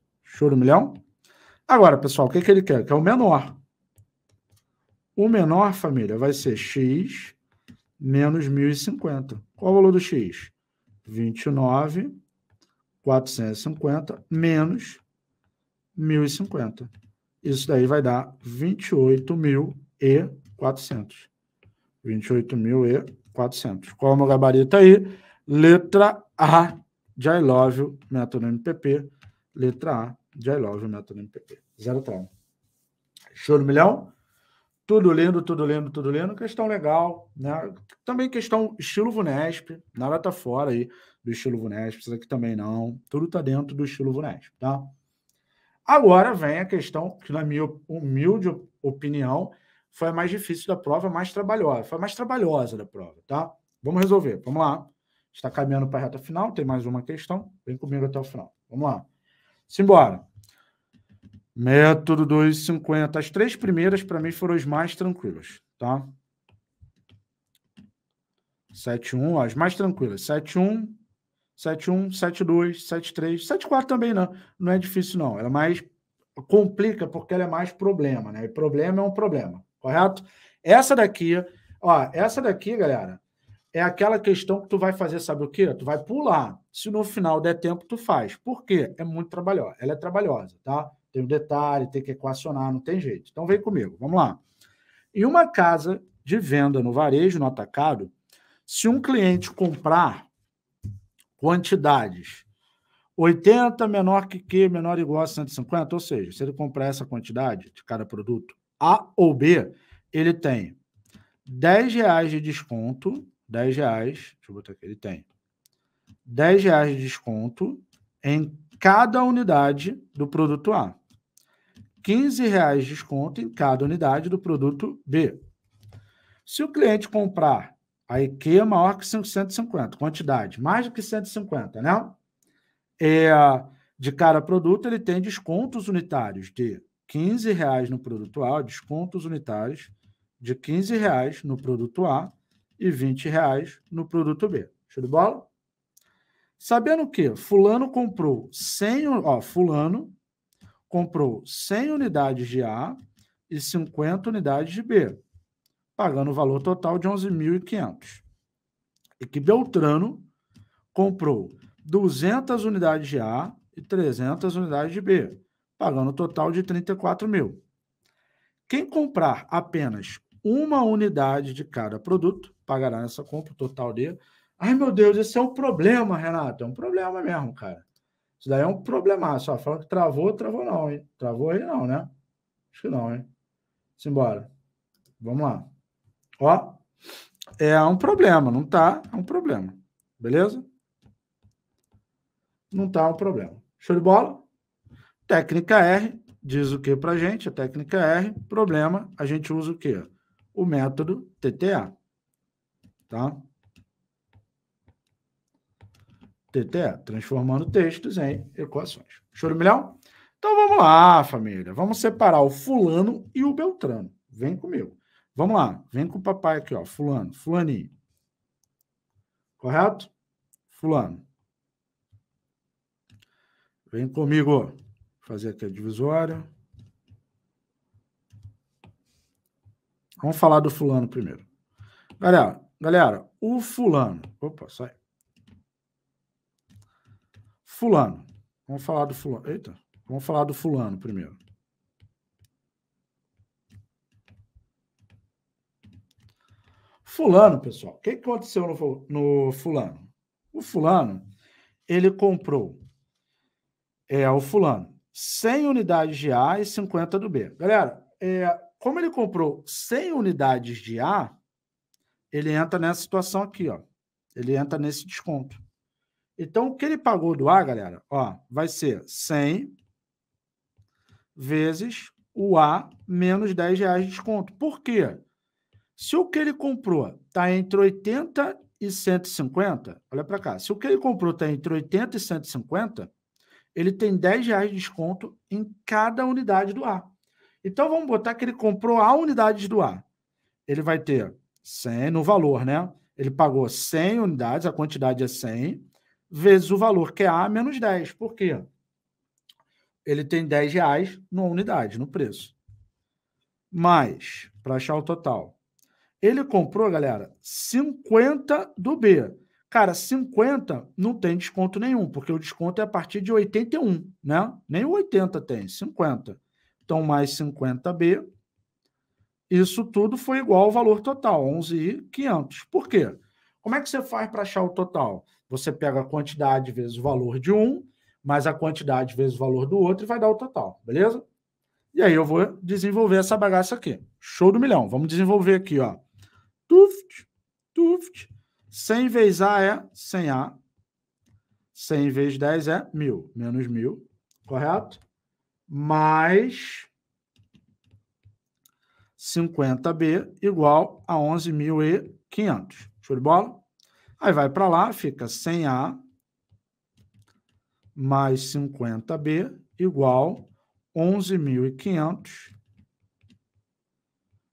Speaker 1: Choro milhão? Agora, pessoal, o que, que ele quer? Que é o menor. O menor, família, vai ser x menos 1.050. Qual o valor do x? 29,450 menos 1.050. Isso daí vai dar 28.400. 28.400. Qual é o meu gabarito aí? Letra A de I Love you, método MPP. Letra A J Love, método MPP. Zero trauma. Show do milhão? Tudo lindo, tudo lindo, tudo lindo. Questão legal, né? Também questão estilo Vunesp. Nada tá fora aí do estilo Vunesp. Isso aqui também não. Tudo tá dentro do estilo Vunesp, tá? Agora vem a questão que, na minha humilde opinião, foi a mais difícil da prova, mais trabalhosa. Foi a mais trabalhosa da prova, tá? Vamos resolver. Vamos lá. Está caminhando para a reta final. Tem mais uma questão. Vem comigo até o final. Vamos lá. Simbora. Método 250. As três primeiras, para mim, foram as mais tranquilas, tá? 7-1, as mais tranquilas. 7-1, 7-1, 7-2, 7-3, 7-4 também não. Não é difícil, não. Ela é mais complica porque ela é mais problema, né? E problema é um problema, correto? Essa daqui, ó, essa daqui, galera, é aquela questão que tu vai fazer, sabe o quê? Tu vai pular. Se no final der tempo, tu faz. Por quê? É muito trabalhosa. Ela é trabalhosa, tá? Tem um detalhe, tem que equacionar, não tem jeito. Então vem comigo, vamos lá. Em uma casa de venda no varejo, no atacado, se um cliente comprar quantidades 80 menor que Q, menor ou igual a 150, ou seja, se ele comprar essa quantidade de cada produto, A ou B, ele tem 10 reais de desconto 10 reais, deixa eu botar aqui, ele tem 10 reais de desconto em cada unidade do produto A. 15 reais de desconto em cada unidade do produto B. Se o cliente comprar a IQ é maior que 150, quantidade, mais do que 150, né? É, de cada produto, ele tem descontos unitários de 15 reais no produto A, descontos unitários de 15 reais no produto A e 20 reais no produto B. Show de bola? Sabendo que fulano comprou 100, ó, fulano comprou 100 unidades de A e 50 unidades de B, pagando o valor total de 11.500. E que Beltrano comprou 200 unidades de A e 300 unidades de B, pagando o total de 34 mil. Quem comprar apenas uma unidade de cada produto pagará nessa compra, o total dele. Ai, meu Deus, esse é um problema, Renato. É um problema mesmo, cara. Isso daí é um problemaço. Ó, falando que travou, travou não, hein? Travou aí não, né? Acho que não, hein? Simbora. Vamos lá. Ó, é um problema, não tá? É um problema. Beleza? Não tá um problema. Show de bola? Técnica R diz o que pra gente? A técnica R, problema, a gente usa o que? O método TTA tá? TTE, transformando textos em equações. choro milhão? Então vamos lá, família. Vamos separar o fulano e o beltrano. Vem comigo. Vamos lá. Vem com o papai aqui, ó. Fulano, fulaninho. Correto? Fulano. Vem comigo. fazer aqui a divisória. Vamos falar do fulano primeiro. Galera, Galera, o fulano. Opa, sai. Fulano. Vamos falar do fulano. Eita, vamos falar do fulano primeiro. Fulano, pessoal, o que aconteceu no, no fulano? O fulano, ele comprou é o fulano 100 unidades de A e 50 do B. Galera, é, como ele comprou 100 unidades de A, ele entra nessa situação aqui, ó. Ele entra nesse desconto. Então, o que ele pagou do A, galera, ó, vai ser 100 vezes o A menos 10 reais de desconto. Por quê? Se o que ele comprou está entre 80 e 150, olha para cá, se o que ele comprou está entre 80 e 150, ele tem 10 reais de desconto em cada unidade do A. Então, vamos botar que ele comprou a unidade do A. Ele vai ter 100 no valor, né? Ele pagou 100 unidades, a quantidade é 100, vezes o valor, que é A menos 10. Por quê? Ele tem 10 reais numa unidade, no preço. Mais, para achar o total. Ele comprou, galera, 50 do B. Cara, 50 não tem desconto nenhum, porque o desconto é a partir de 81, né? Nem o 80 tem, 50. Então, mais 50B isso tudo foi igual ao valor total, 11.500. Por quê? Como é que você faz para achar o total? Você pega a quantidade vezes o valor de um, mais a quantidade vezes o valor do outro e vai dar o total, beleza? E aí eu vou desenvolver essa bagaça aqui. Show do milhão. Vamos desenvolver aqui, ó. Tuft, tuft. 100 vezes A é 100A. 100 vezes 10 é 1.000. Menos 1.000, correto? Mais 50B igual a 11.500. Show de bola? Aí vai para lá, fica 100A mais 50B igual 11.500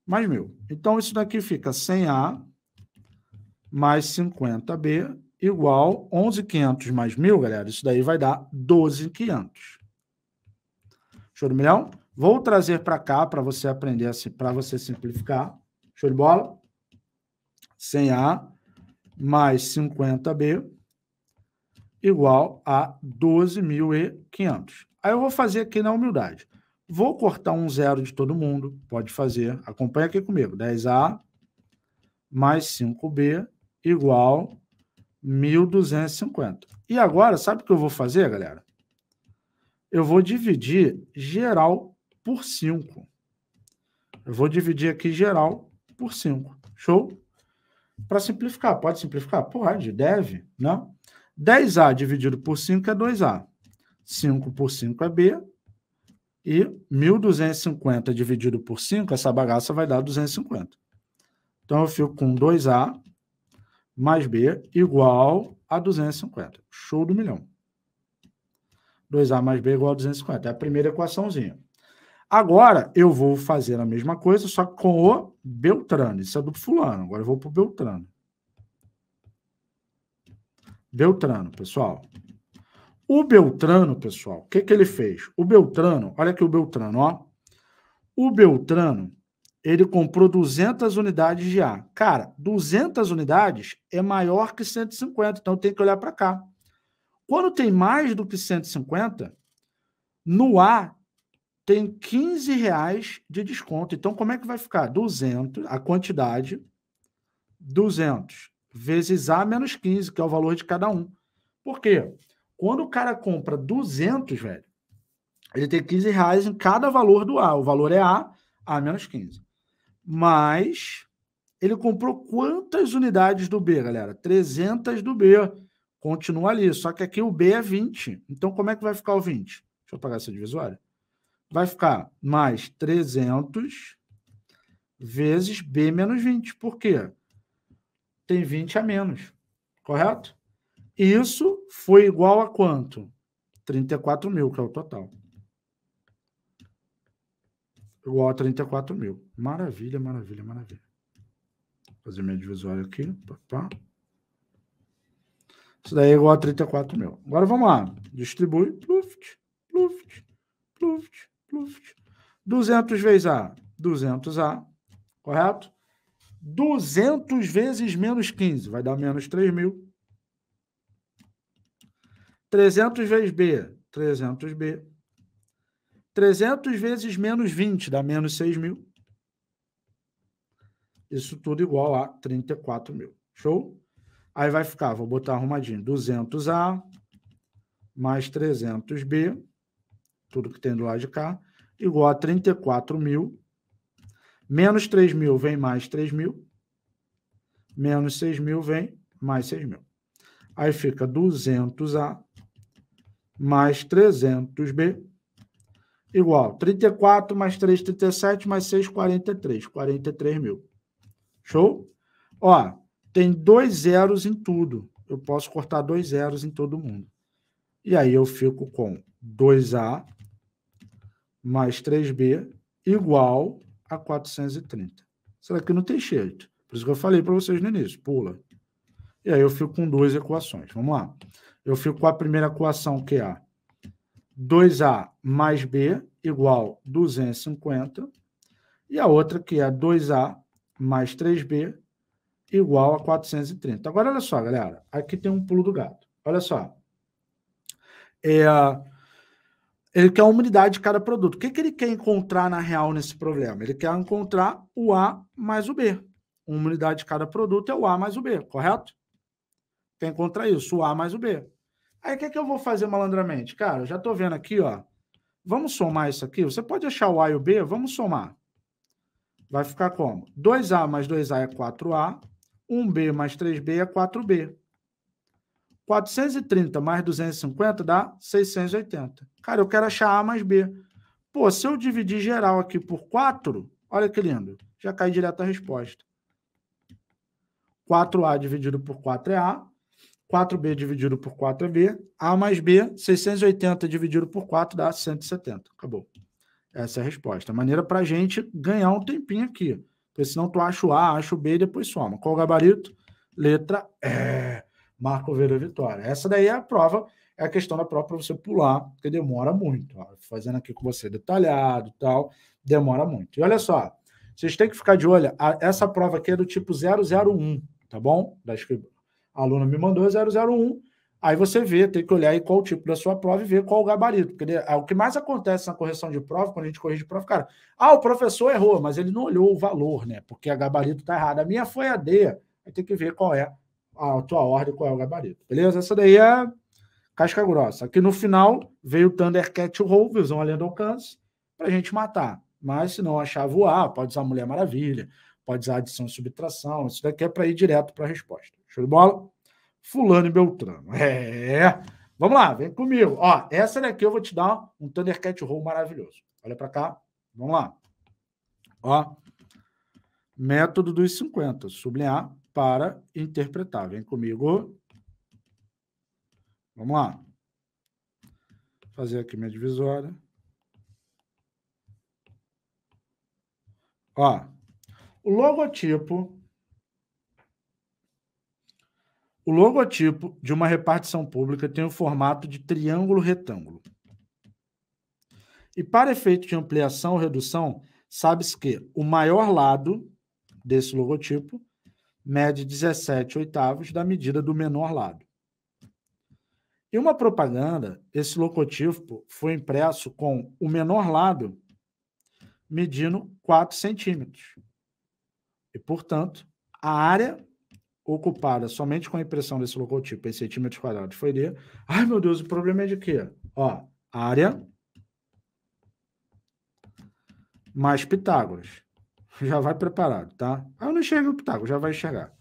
Speaker 1: mais 1.000. Então, isso daqui fica 100A mais 50B igual 11.500 mais 1.000, galera. Isso daí vai dar 12.500. Show de milhão? Vou trazer para cá para você aprender, para você simplificar. Show de bola? 100A mais 50B igual a 12.500. Aí eu vou fazer aqui na humildade. Vou cortar um zero de todo mundo, pode fazer. Acompanha aqui comigo. 10A mais 5B igual 1.250. E agora, sabe o que eu vou fazer, galera? Eu vou dividir geral por 5. Eu vou dividir aqui geral por 5. Show? Para simplificar, pode simplificar? Pode, deve, né? 10A dividido por 5 é 2A. 5 por 5 é B. E 1.250 dividido por 5, essa bagaça vai dar 250. Então, eu fico com 2A mais B igual a 250. Show do milhão. 2A mais B igual a 250. É a primeira equaçãozinha. Agora eu vou fazer a mesma coisa, só com o Beltrano. Isso é do fulano. Agora eu vou para o Beltrano. Beltrano, pessoal. O Beltrano, pessoal, o que, que ele fez? O Beltrano, olha aqui o Beltrano, ó. O Beltrano, ele comprou 200 unidades de A. Cara, 200 unidades é maior que 150, então tem que olhar para cá. Quando tem mais do que 150, no A tem 15 reais de desconto. Então, como é que vai ficar? 200, a quantidade, 200 vezes A menos 15, que é o valor de cada um. Por quê? Quando o cara compra 200, velho, ele tem 15 reais em cada valor do A. O valor é A, A menos 15. Mas ele comprou quantas unidades do B, galera? 300 do B. Continua ali. Só que aqui o B é 20. Então, como é que vai ficar o 20? Deixa eu apagar essa divisória vai ficar mais 300 vezes B menos 20. Por quê? Tem 20 a menos, correto? Isso foi igual a quanto? 34 mil, que é o total. Igual a 34 mil. Maravilha, maravilha, maravilha. Vou fazer minha divisória aqui. Isso daí é igual a 34 mil. Agora vamos lá. Distribui. Pluft, pluft, pluft, 200 vezes A, 200A, correto? 200 vezes menos 15, vai dar menos 3.000. 300 vezes B, 300B. 300 vezes menos 20, dá menos 6.000. Isso tudo igual a 34.000, Show? Aí vai ficar, vou botar arrumadinho, 200A mais 300B tudo que tem do lado de cá, igual a 34 mil. Menos 3 mil vem mais 3 mil. Menos 6 mil vem mais 6 mil. Aí fica 200A mais 300B igual 34 mais 3, 37 mais 6, 43. 43 mil. Show? Ó, tem dois zeros em tudo. Eu posso cortar dois zeros em todo mundo. E aí eu fico com 2A mais 3B igual a 430. Será que não tem jeito? Por isso que eu falei para vocês no início, pula. E aí eu fico com duas equações. Vamos lá. Eu fico com a primeira equação, que é 2A mais B igual 250. E a outra, que é 2A mais 3B igual a 430. Agora, olha só, galera. Aqui tem um pulo do gato. Olha só. É ele quer uma unidade de cada produto. O que, que ele quer encontrar na real nesse problema? Ele quer encontrar o A mais o B. Uma unidade de cada produto é o A mais o B, correto? Quer encontrar isso, o A mais o B. Aí o que, que eu vou fazer malandramente? Cara, já estou vendo aqui, ó. Vamos somar isso aqui. Você pode achar o A e o B? Vamos somar. Vai ficar como? 2A mais 2A é 4A. 1B mais 3B é 4B. 430 mais 250 dá 680. Cara, eu quero achar A mais B. Pô, se eu dividir geral aqui por 4, olha que lindo, já cai direto a resposta. 4A dividido por 4 é A, 4B dividido por 4 é B, A mais B, 680 dividido por 4 dá 170. Acabou. Essa é a resposta. Maneira para a gente ganhar um tempinho aqui. Porque senão tu acha o A, acha o B e depois soma. Qual o gabarito? Letra E. Marco Vera vitória. Essa daí é a prova, é a questão da prova para você pular, porque demora muito. Ó. Fazendo aqui com você detalhado tal, demora muito. E olha só, vocês têm que ficar de olho, a, essa prova aqui é do tipo 001, tá bom? Das a aluna me mandou 001. Aí você vê, tem que olhar aí qual o tipo da sua prova e ver qual o gabarito. Porque né, é, o que mais acontece na correção de prova, quando a gente corrige prova, cara, ah, o professor errou, mas ele não olhou o valor, né? Porque a gabarito tá errada. A minha foi a D. Aí tem que ver qual é a tua ordem, qual é o gabarito. Beleza? Essa daí é casca grossa. Aqui no final veio o Thundercat Roll, visão além do alcance, para a gente matar. Mas se não achar voar, pode usar Mulher Maravilha, pode usar adição e subtração. Isso daqui é para ir direto para a resposta. Show de bola? Fulano e Beltrano. É. Vamos lá, vem comigo. Ó, essa daqui eu vou te dar um Thundercat Roll maravilhoso. Olha para cá. Vamos lá. Ó. Método dos 50. Sublinhar para interpretar. Vem comigo. Vamos lá. Fazer aqui minha divisória. Ó, o logotipo o logotipo de uma repartição pública tem o formato de triângulo retângulo. E para efeito de ampliação ou redução, sabe-se que o maior lado desse logotipo mede 17 oitavos da medida do menor lado. Em uma propaganda, esse locotipo foi impresso com o menor lado medindo 4 centímetros. E, portanto, a área ocupada somente com a impressão desse logotipo em centímetros quadrados foi de... Ai, meu Deus, o problema é de quê? Ó, área mais Pitágoras. Já vai preparado, tá? Eu não chega o Pitaco, já vai enxergar.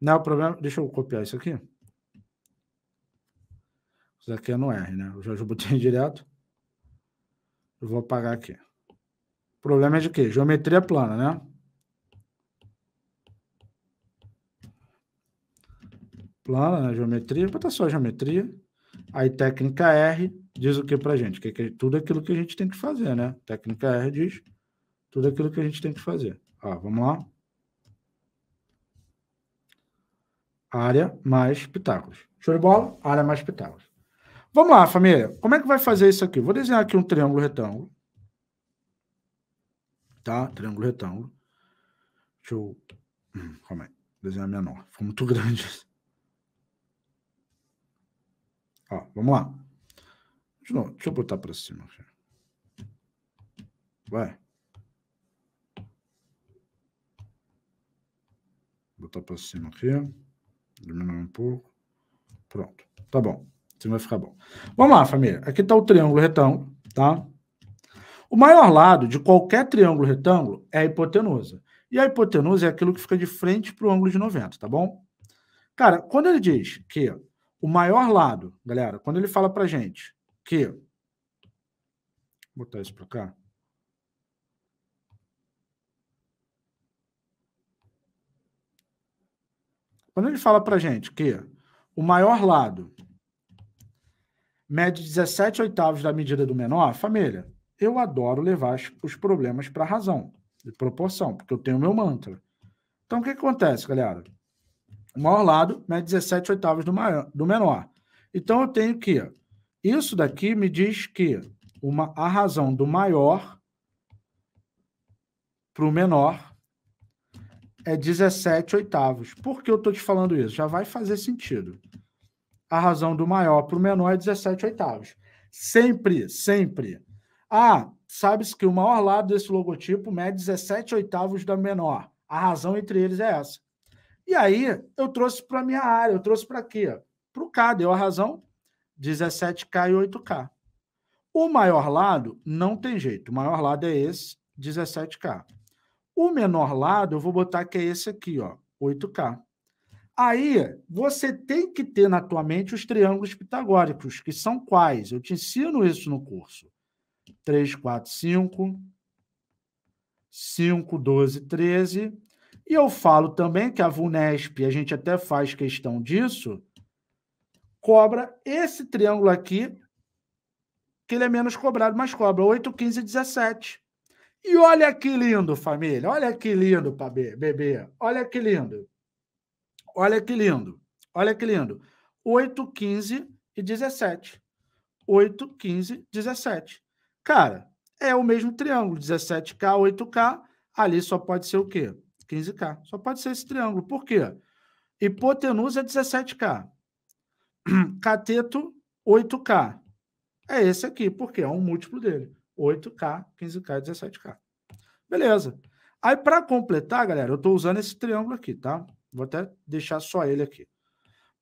Speaker 1: Não é o problema. Deixa eu copiar isso aqui. Isso aqui é no R, né? Eu já botei direto. Eu vou apagar aqui. O problema é de quê? Geometria plana, né? Plana, né? Geometria. Bota só geometria. Aí técnica R diz o que pra gente? Que é tudo aquilo que a gente tem que fazer, né? Técnica R diz tudo aquilo que a gente tem que fazer. Ah, vamos lá. Área mais pitágoras. Show de bola? Área mais pitágoras. Vamos lá, família. Como é que vai fazer isso aqui? Vou desenhar aqui um triângulo retângulo. Tá? Triângulo retângulo. Deixa eu... Hum, calma aí. Desenhar menor. Ficou muito grande isso. Ó, vamos lá. De novo, deixa eu botar para cima. Vai. Botar para cima aqui. Diminuir um pouco. Pronto. Tá bom. Assim vai ficar bom. Vamos lá, família. Aqui está o triângulo retângulo, tá? O maior lado de qualquer triângulo retângulo é a hipotenusa. E a hipotenusa é aquilo que fica de frente para o ângulo de 90, tá bom? Cara, quando ele diz que o maior lado, galera, quando ele fala pra gente que. Vou botar isso para cá. Quando ele fala para gente que o maior lado mede 17 oitavos da medida do menor, família, eu adoro levar os problemas para a razão, de proporção, porque eu tenho meu mantra. Então, o que, que acontece, galera? O maior lado mede 17 oitavos do, maior, do menor. Então, eu tenho que... Isso daqui me diz que uma, a razão do maior para o menor é 17 oitavos. Por que eu estou te falando isso? Já vai fazer sentido. A razão do maior para o menor é 17 oitavos. Sempre, sempre. Ah, sabe-se que o maior lado desse logotipo mede é 17 oitavos da menor. A razão entre eles é essa. E aí, eu trouxe para a minha área, eu trouxe para quê? para o K, deu a razão, 17K e 8K. O maior lado não tem jeito, o maior lado é esse, 17K. O menor lado, eu vou botar que é esse aqui, ó, 8K. Aí, você tem que ter na tua mente os triângulos pitagóricos, que são quais? Eu te ensino isso no curso. 3, 4, 5, 5, 12, 13. E eu falo também que a VUNESP, a gente até faz questão disso, cobra esse triângulo aqui, que ele é menos cobrado, mas cobra 8, 15, 17. E olha que lindo, família. Olha que lindo, bebê. Olha que lindo. Olha que lindo. Olha que lindo. 8, 15 e 17. 8, 15, 17. Cara, é o mesmo triângulo. 17K, 8K. Ali só pode ser o quê? 15K. Só pode ser esse triângulo. Por quê? Hipotenusa é 17K. Cateto, 8K. É esse aqui, Por quê? é um múltiplo dele. 8K, 15K, 17K. Beleza. Aí, para completar, galera, eu estou usando esse triângulo aqui, tá? Vou até deixar só ele aqui.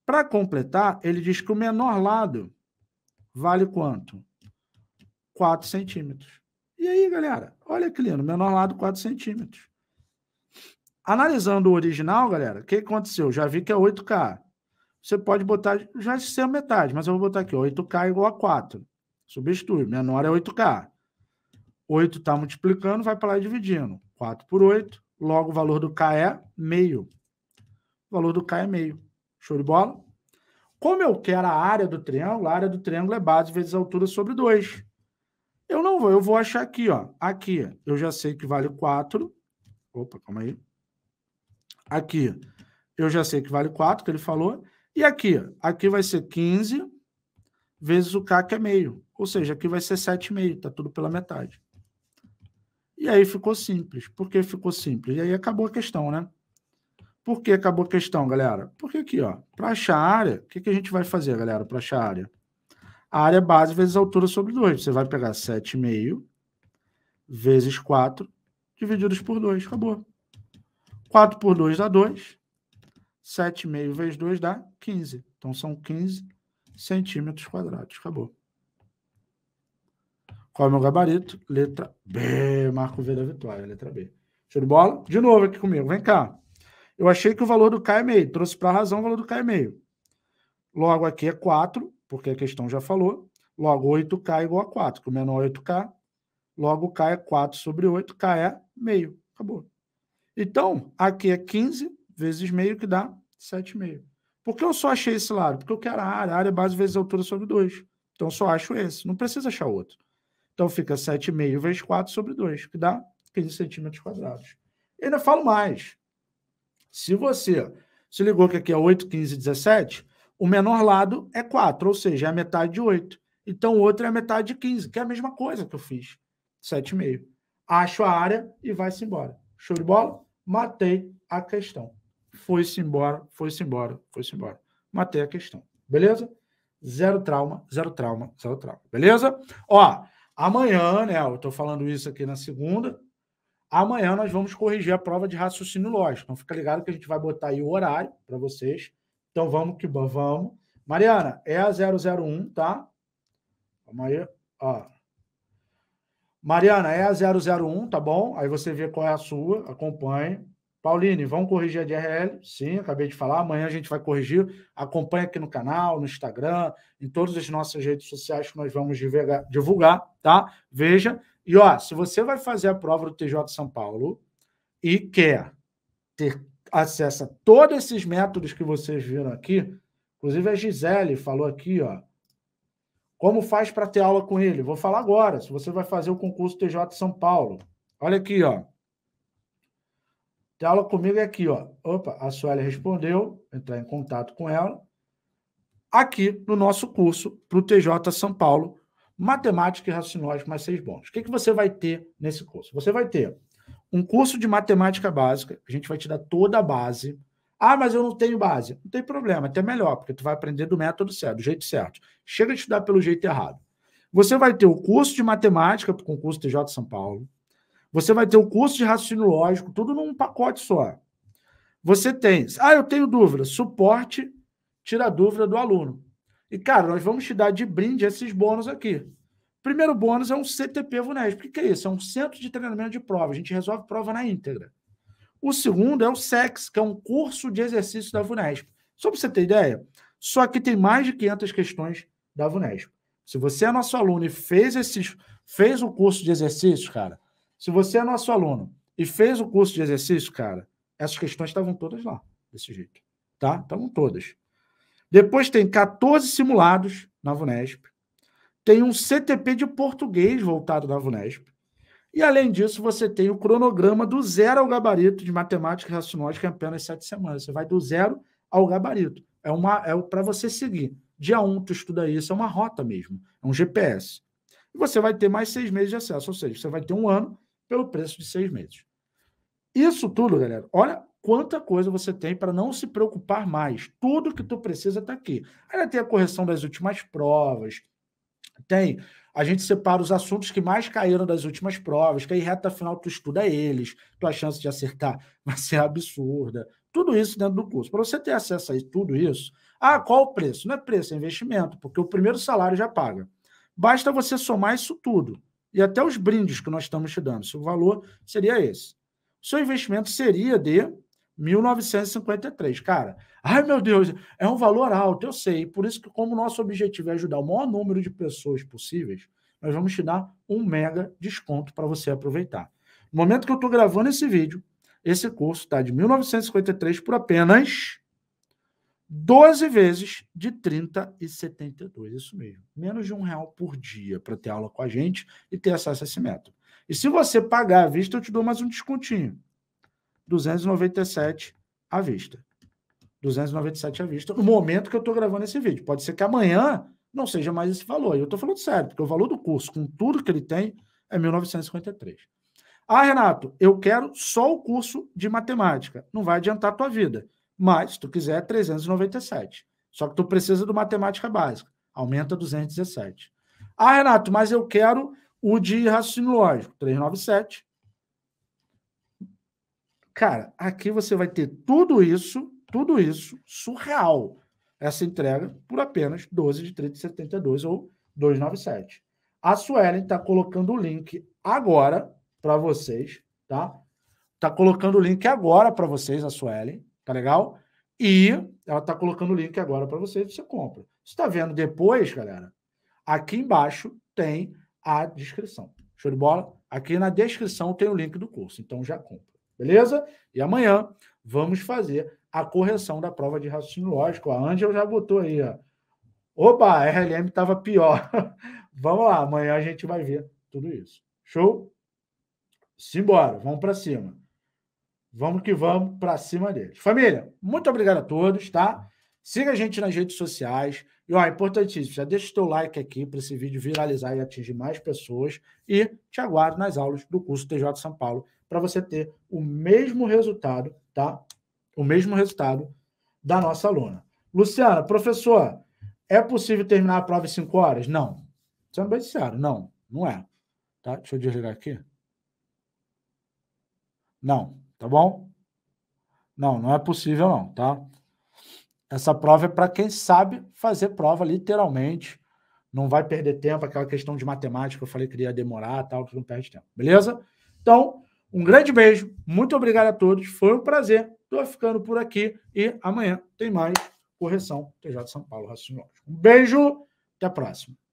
Speaker 1: Para completar, ele diz que o menor lado vale quanto? 4 centímetros. E aí, galera? Olha que lindo. Menor lado, 4 centímetros. Analisando o original, galera, o que aconteceu? Já vi que é 8K. Você pode botar, já ser metade, mas eu vou botar aqui, 8K igual a 4. Substitui, menor é 8K. 8 está multiplicando, vai para lá dividindo. 4 por 8, logo o valor do K é meio. O valor do K é meio. Show de bola? Como eu quero a área do triângulo, a área do triângulo é base vezes altura sobre 2. Eu não vou, eu vou achar aqui, ó. Aqui, eu já sei que vale 4. Opa, calma aí. Aqui, eu já sei que vale 4, que ele falou. E aqui, aqui vai ser 15 vezes o K, que é meio. Ou seja, aqui vai ser 7,5, Está tudo pela metade. E aí ficou simples. Por que ficou simples? E aí acabou a questão, né? Por que acabou a questão, galera? Porque aqui, ó, para achar a área, o que, que a gente vai fazer, galera, para achar a área? A área base vezes a altura sobre 2. Você vai pegar 7,5 vezes 4 divididos por 2. Acabou. 4 por 2 dá 2. 7,5 vezes 2 dá 15. Então são 15 centímetros quadrados. Acabou. Qual é o meu gabarito? Letra B. Marco V da vitória, letra B. Show de bola? De novo aqui comigo, vem cá. Eu achei que o valor do K é meio. Trouxe para a razão o valor do K é meio. Logo aqui é 4, porque a questão já falou. Logo 8K é igual a 4, que o menor é 8K. Logo K é 4 sobre 8, K é meio. Acabou. Então, aqui é 15 vezes meio, que dá 7,5. Por que eu só achei esse lado? Porque eu quero a área, a área é base vezes a altura sobre 2. Então, eu só acho esse. Não precisa achar outro. Então fica 7,5 vezes 4 sobre 2, que dá 15 centímetros quadrados. Eu ainda falo mais. Se você se ligou que aqui é 8, 15, 17, o menor lado é 4, ou seja, é a metade de 8. Então o outro é a metade de 15, que é a mesma coisa que eu fiz. 7,5. Acho a área e vai-se embora. Show de bola? Matei a questão. Foi-se embora, foi-se embora, foi-se embora. Matei a questão. Beleza? Zero trauma, zero trauma, zero trauma. Beleza? Ó, Amanhã, né? Eu estou falando isso aqui na segunda. Amanhã nós vamos corrigir a prova de raciocínio lógico. Então fica ligado que a gente vai botar aí o horário para vocês. Então vamos que vamos. Mariana, é a 001, tá? Vamos aí, ó. Mariana, é a 001, tá bom? Aí você vê qual é a sua, acompanhe. Pauline, vamos corrigir a DRL? Sim, acabei de falar. Amanhã a gente vai corrigir. Acompanhe aqui no canal, no Instagram, em todas as nossas redes sociais que nós vamos divulgar, tá? Veja. E ó, se você vai fazer a prova do TJ São Paulo e quer ter acesso a todos esses métodos que vocês viram aqui, inclusive a Gisele falou aqui, ó. Como faz para ter aula com ele? Vou falar agora. Se você vai fazer o concurso TJ São Paulo, olha aqui, ó. Ter aula comigo é aqui, ó. Opa, a Sueli respondeu, entrar em contato com ela. Aqui no nosso curso para o TJ São Paulo, Matemática e Raciocínio mais seis bons. O que, que você vai ter nesse curso? Você vai ter um curso de matemática básica, a gente vai te dar toda a base. Ah, mas eu não tenho base. Não tem problema, até melhor, porque tu vai aprender do método certo, do jeito certo. Chega de estudar pelo jeito errado. Você vai ter o curso de matemática para o concurso TJ São Paulo. Você vai ter o um curso de raciocínio lógico, tudo num pacote só. Você tem. Ah, eu tenho dúvida. Suporte, tira a dúvida do aluno. E, cara, nós vamos te dar de brinde esses bônus aqui. Primeiro bônus é um CTP Vunesp. O que é isso? É um centro de treinamento de prova. A gente resolve prova na íntegra. O segundo é o SEX, que é um curso de exercício da Vunesp. Só para você ter ideia, só que tem mais de 500 questões da Vunesp. Se você é nosso aluno e fez, esses, fez o curso de exercícios, cara, se você é nosso aluno e fez o curso de exercício, cara, essas questões estavam todas lá, desse jeito. Tá? Estavam todas. Depois tem 14 simulados na VUNESP. Tem um CTP de português voltado na VUNESP. E, além disso, você tem o cronograma do zero ao gabarito de matemática e que é apenas sete semanas. Você vai do zero ao gabarito. É, uma, é para você seguir. Dia 1, um, tu estuda isso, é uma rota mesmo, é um GPS. E você vai ter mais seis meses de acesso, ou seja, você vai ter um ano pelo preço de seis meses. Isso tudo, galera, olha quanta coisa você tem para não se preocupar mais. Tudo que tu precisa está aqui. Ainda tem a correção das últimas provas, tem. A gente separa os assuntos que mais caíram das últimas provas, que aí reta final tu estuda eles, tua chance de acertar vai ser absurda. Tudo isso dentro do curso. Para você ter acesso a tudo isso, ah, qual o preço? Não é preço, é investimento, porque o primeiro salário já paga. Basta você somar isso tudo e até os brindes que nós estamos te dando. Se o valor seria esse. seu investimento seria de 1953. Cara, ai meu Deus, é um valor alto, eu sei. Por isso que, como nosso objetivo é ajudar o maior número de pessoas possíveis, nós vamos te dar um mega desconto para você aproveitar. No momento que eu estou gravando esse vídeo, esse curso está de 1953 por apenas 12 vezes de 30 e 72, isso mesmo. Menos de um real por dia para ter aula com a gente e ter acesso a esse método. E se você pagar à vista, eu te dou mais um descontinho. 297 à vista. 297 à vista no momento que eu estou gravando esse vídeo. Pode ser que amanhã não seja mais esse valor. Eu estou falando sério, porque o valor do curso, com tudo que ele tem, é 1953. Ah, Renato, eu quero só o curso de matemática. Não vai adiantar a tua vida. Mas, se tu quiser, 397. É Só que tu precisa do matemática básica. Aumenta 217. Ah, Renato, mas eu quero o de raciocínio lógico. 397. Cara, aqui você vai ter tudo isso, tudo isso, surreal. Essa entrega por apenas 12 de 372 ou 297. A Suelen está colocando o link agora para vocês, tá? Está colocando o link agora para vocês, a Suelen, Tá legal? E ela tá colocando o link agora para você, você compra. Você está vendo depois, galera? Aqui embaixo tem a descrição. Show de bola? Aqui na descrição tem o link do curso, então já compra. Beleza? E amanhã vamos fazer a correção da prova de raciocínio lógico. A Ângela já botou aí, ó. Opa, a RLM tava pior. vamos lá, amanhã a gente vai ver tudo isso. Show? Simbora, vamos para cima. Vamos que vamos para cima deles. Família, muito obrigado a todos, tá? Siga a gente nas redes sociais. E, ó, importantíssimo, já deixa o teu like aqui para esse vídeo viralizar e atingir mais pessoas. E te aguardo nas aulas do curso TJ São Paulo para você ter o mesmo resultado, tá? O mesmo resultado da nossa aluna. Luciana, professor, é possível terminar a prova em 5 horas? Não. Sendo é bem sincero, não, não é. Tá? Deixa eu desligar aqui. Não, tá bom? Não, não é possível não, tá? Essa prova é para quem sabe fazer prova literalmente, não vai perder tempo, aquela questão de matemática eu falei que iria demorar, tal, que não perde tempo, beleza? Então, um grande beijo, muito obrigado a todos, foi um prazer, estou ficando por aqui e amanhã tem mais correção TJ São Paulo Raciocínio Um beijo, até a próxima.